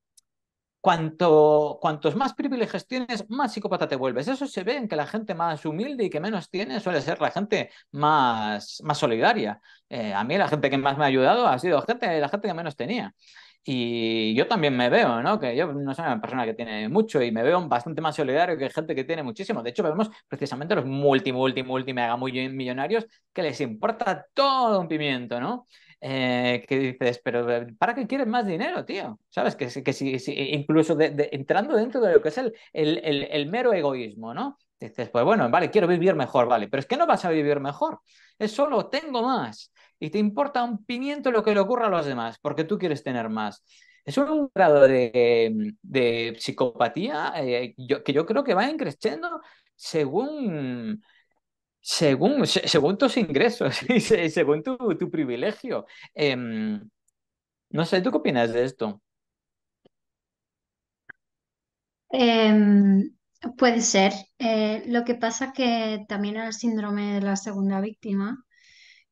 S1: cuanto, cuantos más privilegios tienes, más psicópata te vuelves. Eso se ve en que la gente más humilde y que menos tiene suele ser la gente más, más solidaria. Eh, a mí la gente que más me ha ayudado ha sido gente, la gente que menos tenía. Y yo también me veo, ¿no? Que yo no soy una persona que tiene mucho y me veo bastante más solidario que gente que tiene muchísimo. De hecho, vemos precisamente los multi, multi, multi, mega millonarios que les importa todo un pimiento, ¿no? Eh, que dices, pero ¿para qué quieres más dinero, tío? ¿Sabes? Que, si, incluso entrando dentro de lo que es el, el, mero egoísmo, ¿no? Dices, pues bueno, vale, quiero vivir mejor, vale, pero es que no vas a vivir mejor, es solo tengo más y te importa un pimiento lo que le ocurra a los demás, porque tú quieres tener más. Es un grado de, de psicopatía eh, que yo creo que va creciendo según según, según tus ingresos y según tu, privilegio. Em, no sé, ¿tú qué opinas de esto?
S2: Em, puede ser. Eh, lo que pasa que también el síndrome de la segunda víctima,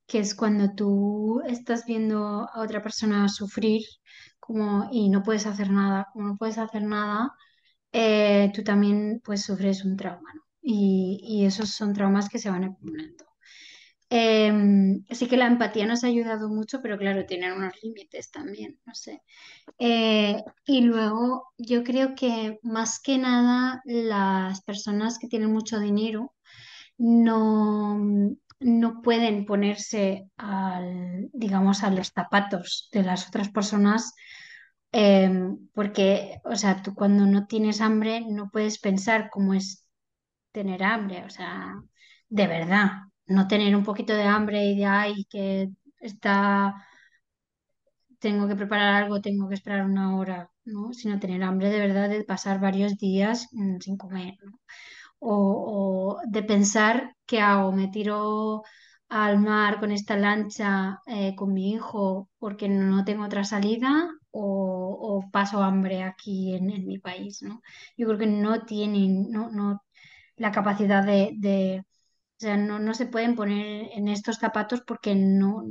S2: que es cuando tú estás viendo a otra persona sufrir como, y no puedes hacer nada, como no puedes hacer nada, eh, tú también pues sufres un trauma, y, esos son traumas que se van acumulando. Em, así que la empatía nos ha ayudado mucho, pero claro, tienen unos límites también, no sé. Eh, y luego yo creo que más que nada las personas que tienen mucho dinero no, no pueden ponerse al, digamos, a los zapatos de las otras personas. Em, porque, o sea, tú cuando no tienes hambre no puedes pensar cómo es tener hambre, o sea, de verdad, no tener un poquito de hambre y de ay, que está, tengo que preparar algo, tengo que esperar una hora, ¿no? Sino tener hambre de verdad de pasar varios días mm, sin comer, o, de pensar, ¿qué hago? ¿Me tiro al mar con esta lancha eh, con mi hijo porque no tengo otra salida? O, paso hambre aquí en, en, mi país, ¿no? Yo creo que no tienen, no, no la capacidad de, de o sea, no, no, se pueden poner en estos zapatos porque no,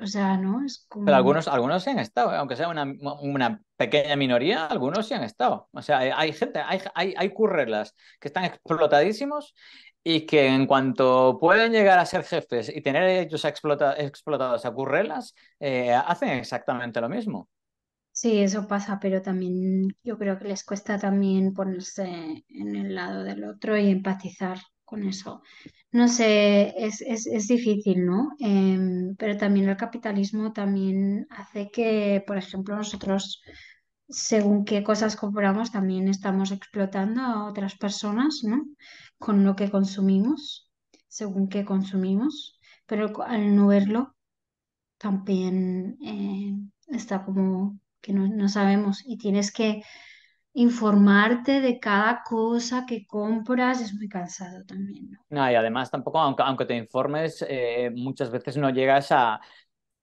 S2: o sea, no es como... algunos,
S1: algunos sí han estado, ¿eh? aunque sea una, pequeña minoría, algunos sí han estado. O sea, hay gente, hay, hay, hay currelas que están explotadísimos y que en cuanto pueden llegar a ser jefes y tener ellos explota, explotados a currelas, eh, hacen exactamente lo mismo.
S2: Sí, eso pasa, pero también yo creo que les cuesta también ponerse en el lado del otro y empatizar con eso. No sé, es, es, difícil, ¿no? Em, pero también el capitalismo también hace que, por ejemplo, nosotros, según qué cosas compramos, también estamos explotando a otras personas, ¿no? Con lo que consumimos, según qué consumimos, pero al no verlo, también eh, está como que no, sabemos y tienes que informarte de cada cosa que compras es muy cansado también.
S1: ¿no? y además tampoco, aunque, te informes, eh, muchas veces no llegas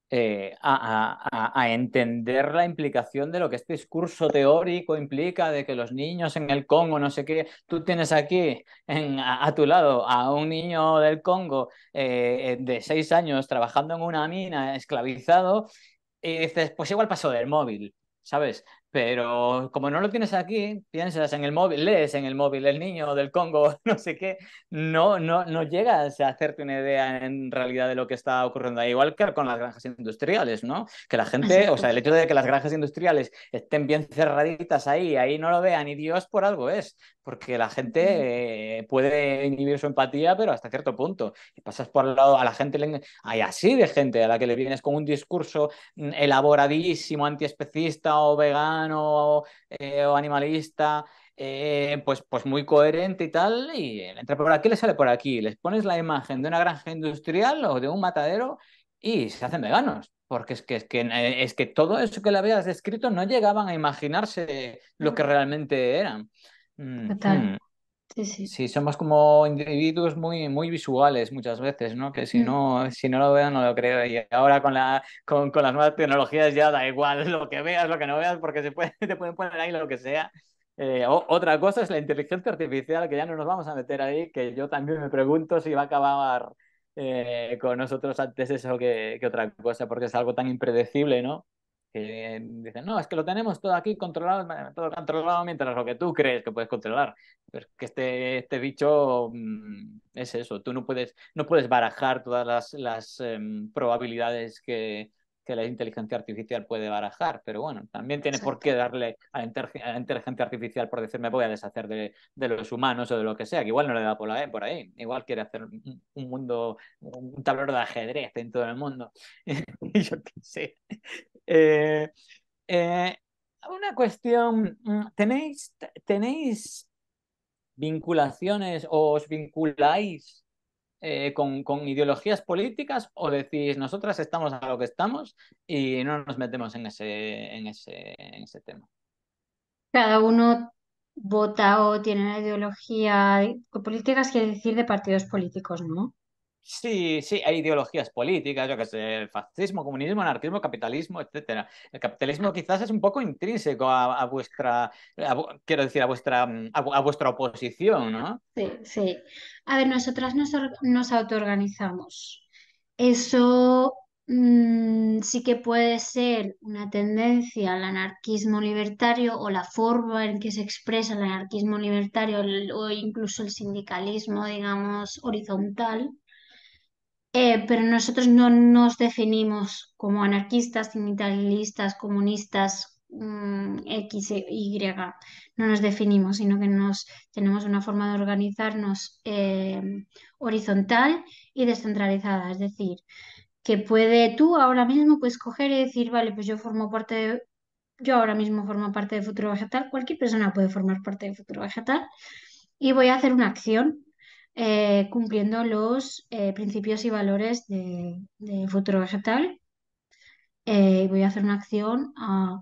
S1: eh, a, a, entender la implicación de lo que este discurso teórico implica, de que los niños en el Congo, no sé qué, tú tienes aquí a, tu lado a un niño del Congo eh, de seis años trabajando en una mina, esclavizado, y eh, dices, este, pues igual pasó del móvil, ¿sabes? Pero como no lo tienes aquí, piensas en el móvil, lees en el móvil el niño del Congo, no sé qué, no, no, no llegas a hacerte una idea en realidad de lo que está ocurriendo ahí. Igual que con las granjas industriales, ¿no? Que la gente, o sea, el hecho de que las granjas industriales estén bien cerraditas ahí, ahí no lo vean, y Dios por algo es, porque la gente eh, puede inhibir su empatía, pero hasta cierto punto. Y pasas por al lado, a la gente, hay así de gente a la que le vienes con un discurso mm, elaboradísimo, antiespecista o vegano eh, o animalista, eh, pues, pues muy coherente y tal, y entra por aquí, le sale por aquí, les pones la imagen de una granja industrial o de un matadero y se hacen veganos. Porque es que, es que, eh, es que todo eso que le habías descrito no llegaban a imaginarse lo que mm. realmente eran. Mm, mm. Sí, somos como individuos muy, muy visuales muchas veces, ¿no? Que si mm. no, si no lo veo, no lo creo. Y ahora con, con, las nuevas tecnologías ya da igual lo que veas, lo que no veas, porque se te pueden poner ahí lo que sea. Eh, otra cosa es la inteligencia artificial, que ya no nos vamos a meter ahí, que yo también me pregunto si va a acabar eh, con nosotros antes eso que, que, otra cosa, porque es algo tan impredecible, ¿no? que dicen, no, es que lo tenemos todo aquí controlado, todo controlado mientras lo que tú crees que puedes controlar. Pero es que este, este bicho mm, es eso, tú no puedes, no puedes barajar todas las, las em, probabilidades que, que la inteligencia artificial puede barajar, pero bueno, también tiene por qué darle a la, inteligencia artificial por decirme voy a deshacer de, los humanos o de lo que sea, que igual no le da por, la, por ahí, igual quiere hacer un, mundo, un tablero de ajedrez en todo el mundo. Yo qué sé. Eh, eh, una cuestión, mm, ¿tenéis, tenéis vinculaciones o os vinculáis eh, con, ideologías políticas o decís nosotras estamos a lo que estamos y no nos metemos en ese, en ese, en ese tema?
S2: Cada uno vota o tiene una ideología políticas quiere decir de partidos políticos, ¿no?
S1: Sí, sí, hay ideologías políticas, yo que sé, fascismo, comunismo, anarquismo, capitalismo, etcétera. El capitalismo quizás es un poco intrínseco a, vuestra, quiero decir, a vuestra, mm, a, vuestra oposición, ¿no?
S2: Sí, sí. A ver, nosotras nos, nos autoorganizamos. Eso mm, sí que puede ser una tendencia al anarquismo libertario o la forma en que se expresa el anarquismo libertario o incluso el sindicalismo, digamos, horizontal eh, pero nosotros no nos definimos como anarquistas, sindicalistas, comunistas, mm, X, e Y. No nos definimos, sino que nos, tenemos una forma de organizarnos em, horizontal y descentralizada. Es decir, que puede tú ahora mismo puedes coger y decir, vale, pues yo formo parte yo ahora mismo formo parte de Futuro Vegetal, cualquier persona puede formar parte de Futuro Vegetal y voy a hacer una acción eh, cumpliendo los eh, principios y valores de, futuro vegetal. y eh, voy a hacer una acción a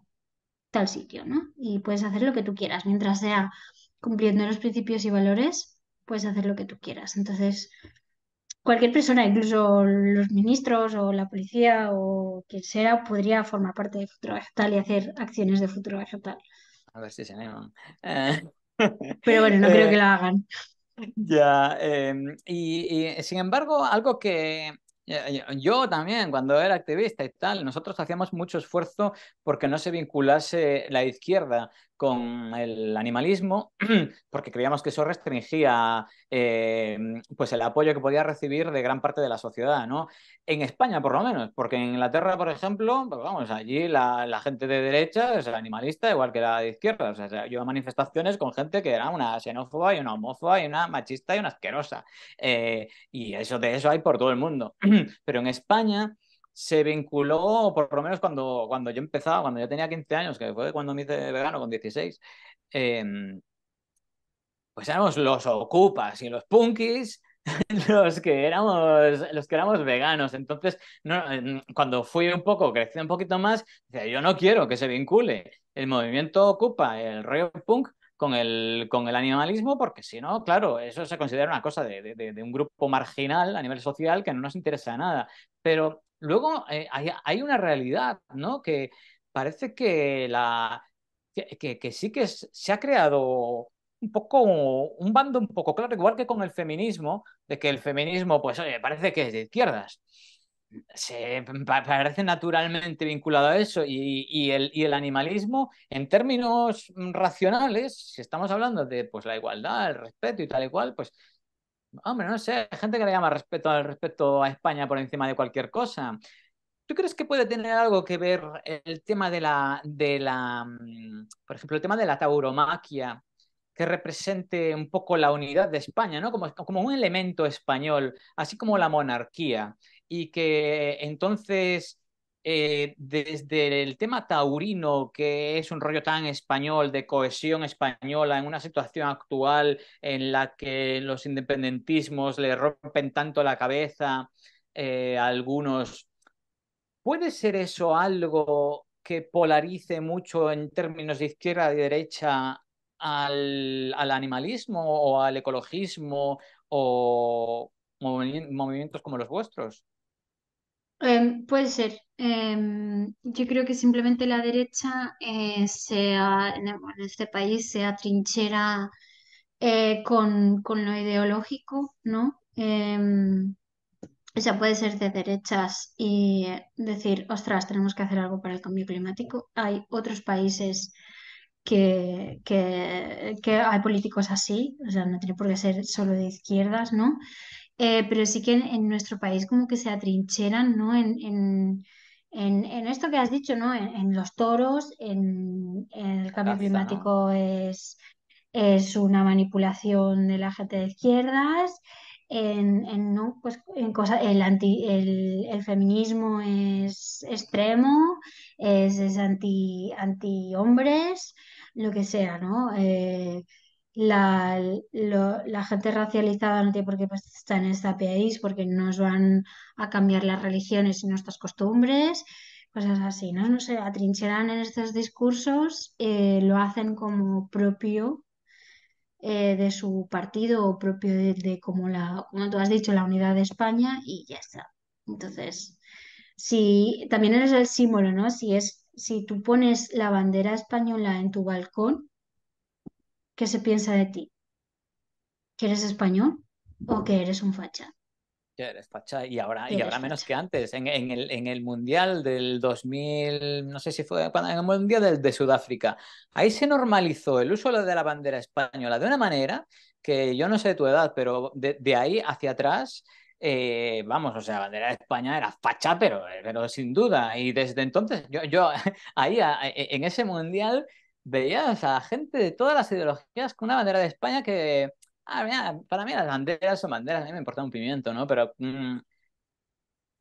S2: tal sitio, Y puedes hacer lo que tú quieras. Mientras sea cumpliendo los principios y valores, puedes hacer lo que tú quieras. Entonces, cualquier persona, incluso los ministros o la policía o quien sea, podría formar parte de futuro vegetal y hacer acciones de futuro vegetal.
S1: A ver si se animan. Pero bueno, no creo que lo hagan. Ya, em, y, sin embargo, algo que eh, eh, yo también, cuando era activista y tal, nosotros hacíamos mucho esfuerzo porque no se vinculase la izquierda con el animalismo, porque creíamos que eso restringía eh, pues el apoyo que podía recibir de gran parte de la sociedad, ¿no? En España, por lo menos, porque en Inglaterra, por ejemplo, pues vamos, allí la, gente de derecha es animalista igual que la de izquierda. O sea, manifestaciones con gente que era una xenófoba y una homófoba y una machista y una asquerosa. Eh, y eso de eso hay por todo el mundo. Pero en España se vinculó, por lo menos cuando, cuando yo empezaba, cuando yo tenía 15 años, que fue cuando me hice vegano con 16, em, pues éramos los ocupas y los punkis los que éramos los que éramos veganos entonces em, cuando fui un poco crecí un poquito más yo no quiero que se vincule el movimiento ocupa el rollo punk con el, con el animalismo, porque si no, claro, eso se considera una cosa de, un grupo marginal a nivel social que no nos interesa nada. Pero luego eh, hay, una realidad, ¿no? Que parece que, la, que, sí que se ha creado un poco un bando un poco claro, igual que con el feminismo, de que el feminismo, pues oye, parece que es de izquierdas. Se parece naturalmente vinculado a eso. Y, y, el, y el animalismo, en términos mm, racionales, si estamos hablando de pues, la igualdad, el respeto y tal y cual, pues Hombre, no sé, gente que le llama respeto al respecto a España por encima de cualquier cosa. ¿Tú crees que puede tener algo que ver el tema de la, de la, mm, por ejemplo, el tema de la tauromaquia, que represente un poco la unidad de España, ¿no? Como, como un elemento español, así como la monarquía, y que entonces eh, desde el tema taurino, que es un rollo tan español, de cohesión española, en una situación actual en la que los independentismos le rompen tanto la cabeza eh, a algunos, ¿puede ser eso algo que polarice mucho en términos de izquierda y derecha al, al animalismo o al ecologismo o movimientos como los vuestros?
S2: Em, puede ser. Em, yo creo que simplemente la derecha eh, en este país se atrinchera eh, con, con lo ideológico, ¿no? Em, o sea, puede ser de derechas y eh, decir, ostras, tenemos que hacer algo para el cambio climático. Hay otros países que, que, que hay políticos así, o sea, no tiene por qué ser solo de izquierdas, ¿no? Eh, pero sí que en, nuestro país como que se atrincheran, En, esto que has dicho, En, los toros, en, el cambio climático es, es una manipulación de la gente de izquierdas, en, en, pues el, feminismo es extremo, es, anti, anti hombres, lo que sea, ¿no? Eh, la, gente racializada no tiene por qué estar en este país porque nos van a cambiar las religiones y nuestras costumbres, cosas así, ¿no? No se atrincheran en estos discursos, eh, lo hacen como propio eh, de su partido o propio de, como, la, como tú has dicho, la unidad de España y ya está. Entonces, si también eres el símbolo, ¿no? Si, es, si tú pones la bandera española en tu balcón, ¿Qué se piensa de ti? ¿Que eres español o que eres un facha?
S1: Que eres facha y ahora, y ahora menos que antes. En, el, en, el, Mundial del 2000, no sé si fue en el Mundial del de Sudáfrica, ahí se normalizó el uso de la bandera española de una manera que yo no sé de tu edad, pero de, ahí hacia atrás eh, vamos, o sea, la bandera de España era facha, pero, pero sin duda. Y desde entonces, yo, yo ahí en ese mundial veías a gente de todas las ideologías con una bandera de España que, ah, mira, para mí las banderas son banderas, a mí me importa un pimiento, ¿no? Pero, mm,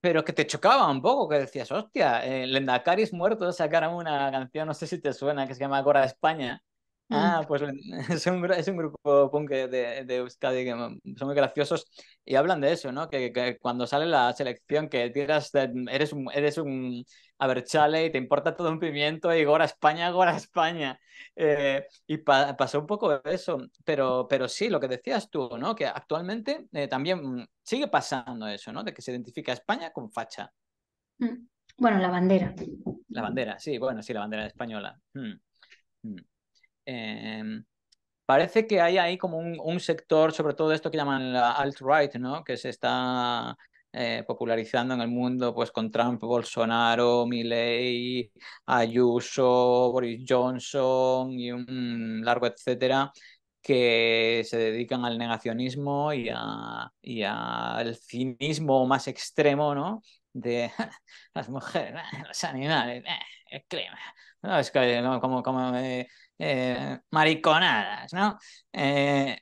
S1: pero que te chocaba un poco, que decías, hostia, eh, Lendakaris muerto sacaron una canción, no sé si te suena, que se llama Cora de España, Mm. Ah, pues es un, grupo punk de, de, Euskadi que son muy graciosos y hablan de eso, ¿no? Que, cuando sale la selección que tiras, eres un, eres un aberchale y te importa todo un pimiento y gora España, gora España. Eh, y pasó un poco eso, pero, pero sí, lo que decías tú, ¿no? Que actualmente eh, también sigue pasando eso, ¿no? De que se identifica España con facha.
S2: Mm. Bueno, la bandera.
S1: La bandera, sí, bueno, sí, la bandera española.
S2: Mm.
S1: Em, parece que hay ahí como un, sector, sobre todo esto que llaman la alt-right, ¿no? que se está eh, popularizando en el mundo pues con Trump, Bolsonaro, Milley, Ayuso, Boris Johnson y un largo etcétera que se dedican al negacionismo y, a, y al cinismo más extremo, ¿no? De las mujeres, los animales, eh, el clima. No, es que, como, eh, eh, mariconadas, ¿no? Eh,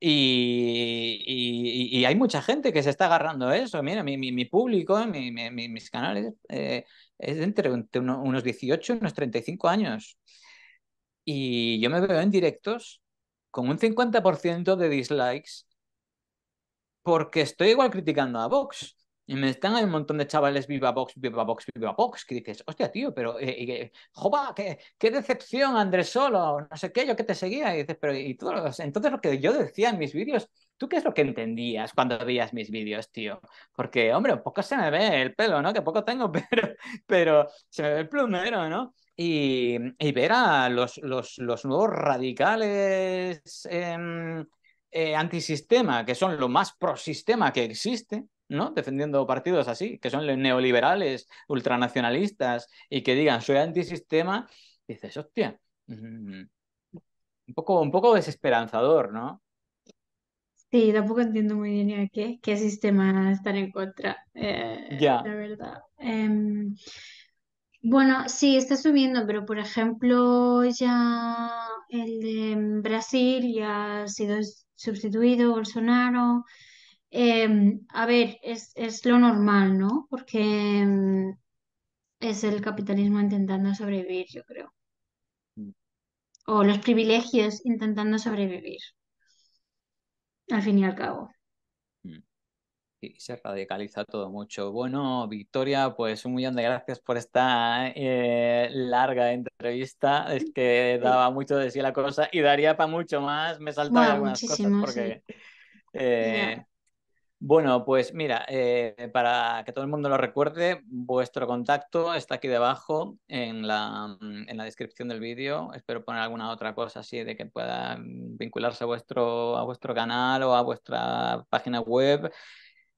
S1: y, hay mucha gente que se está agarrando a eso. Mira, mi, público, mis canales, eh, es entre unos 18 y unos 35 años. Y yo me veo en directos con un 50% de dislikes porque estoy igual criticando a Vox. Y me están hay un montón de chavales viva box, viva box, viva box, que dices, hostia, tío, pero, eh, eh, qué, decepción, Andrés Solo, no sé qué, yo que te seguía. Y dices, pero, y tú, entonces lo que yo decía en mis vídeos, ¿tú qué es lo que entendías cuando veías mis vídeos, tío? Porque, hombre, poco se me ve el pelo, ¿no? Que poco tengo, pero, pero se me ve el plumero, ¿no? Y, ver a los, los, nuevos radicales em, eh, antisistema, que son lo más prosistema que existe, ¿no? Defendiendo partidos así, que son neoliberales, ultranacionalistas y que digan soy antisistema, dices, hostia, mm, un poco, un poco desesperanzador, ¿no? Sí,
S2: tampoco entiendo muy bien eh, qué, qué sistema están en contra, eh, ya. la verdad. Em, bueno, sí, está subiendo, pero por ejemplo, ya el de Brasil ya ha sido sustituido, Bolsonaro. Em, a ver, es, lo normal, ¿no? Porque em, es el capitalismo intentando sobrevivir, yo creo. Mm. O los privilegios intentando sobrevivir, al fin y al cabo. Mm.
S1: Y se radicaliza todo mucho. Bueno, Victoria, pues un millón de gracias por esta eh, larga entrevista. Es que daba mucho de sí la cosa y daría para mucho más. Me saltaba algunas cosas porque... Eh, bueno, pues mira, eh, para que todo el mundo lo recuerde, vuestro contacto está aquí debajo en la, mm, descripción del vídeo. Espero poner alguna otra cosa así de que pueda mm, vincularse a vuestro, a vuestro canal o a vuestra página web.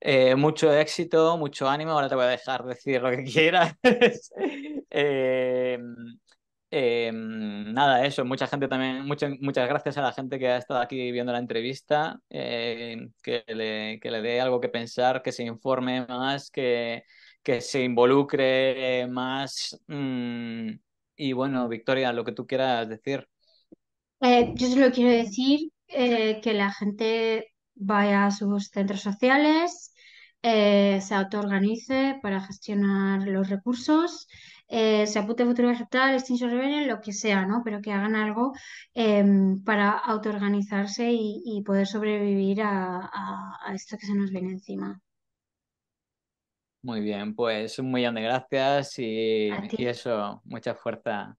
S1: Eh, mucho éxito, mucho ánimo. Ahora te voy a dejar decir lo que quieras. Eh, Em, nada, eso, mucha gente también, muchas muchas gracias a la gente que ha estado aquí viendo la entrevista, eh, que, le, dé algo que pensar, que se informe más, que, que se involucre más. Mm, y bueno, Victoria, lo que tú quieras decir.
S2: Eh, yo solo quiero decir eh, que la gente vaya a sus centros sociales, se autoorganice para gestionar los recursos eh, se apunte futuro vegetal, extinción venir, lo que sea, ¿no? Pero que hagan algo em, para autoorganizarse y, poder sobrevivir a, esto que se nos viene encima.
S1: Muy bien, pues un millón de gracias y eso, mucha fuerza.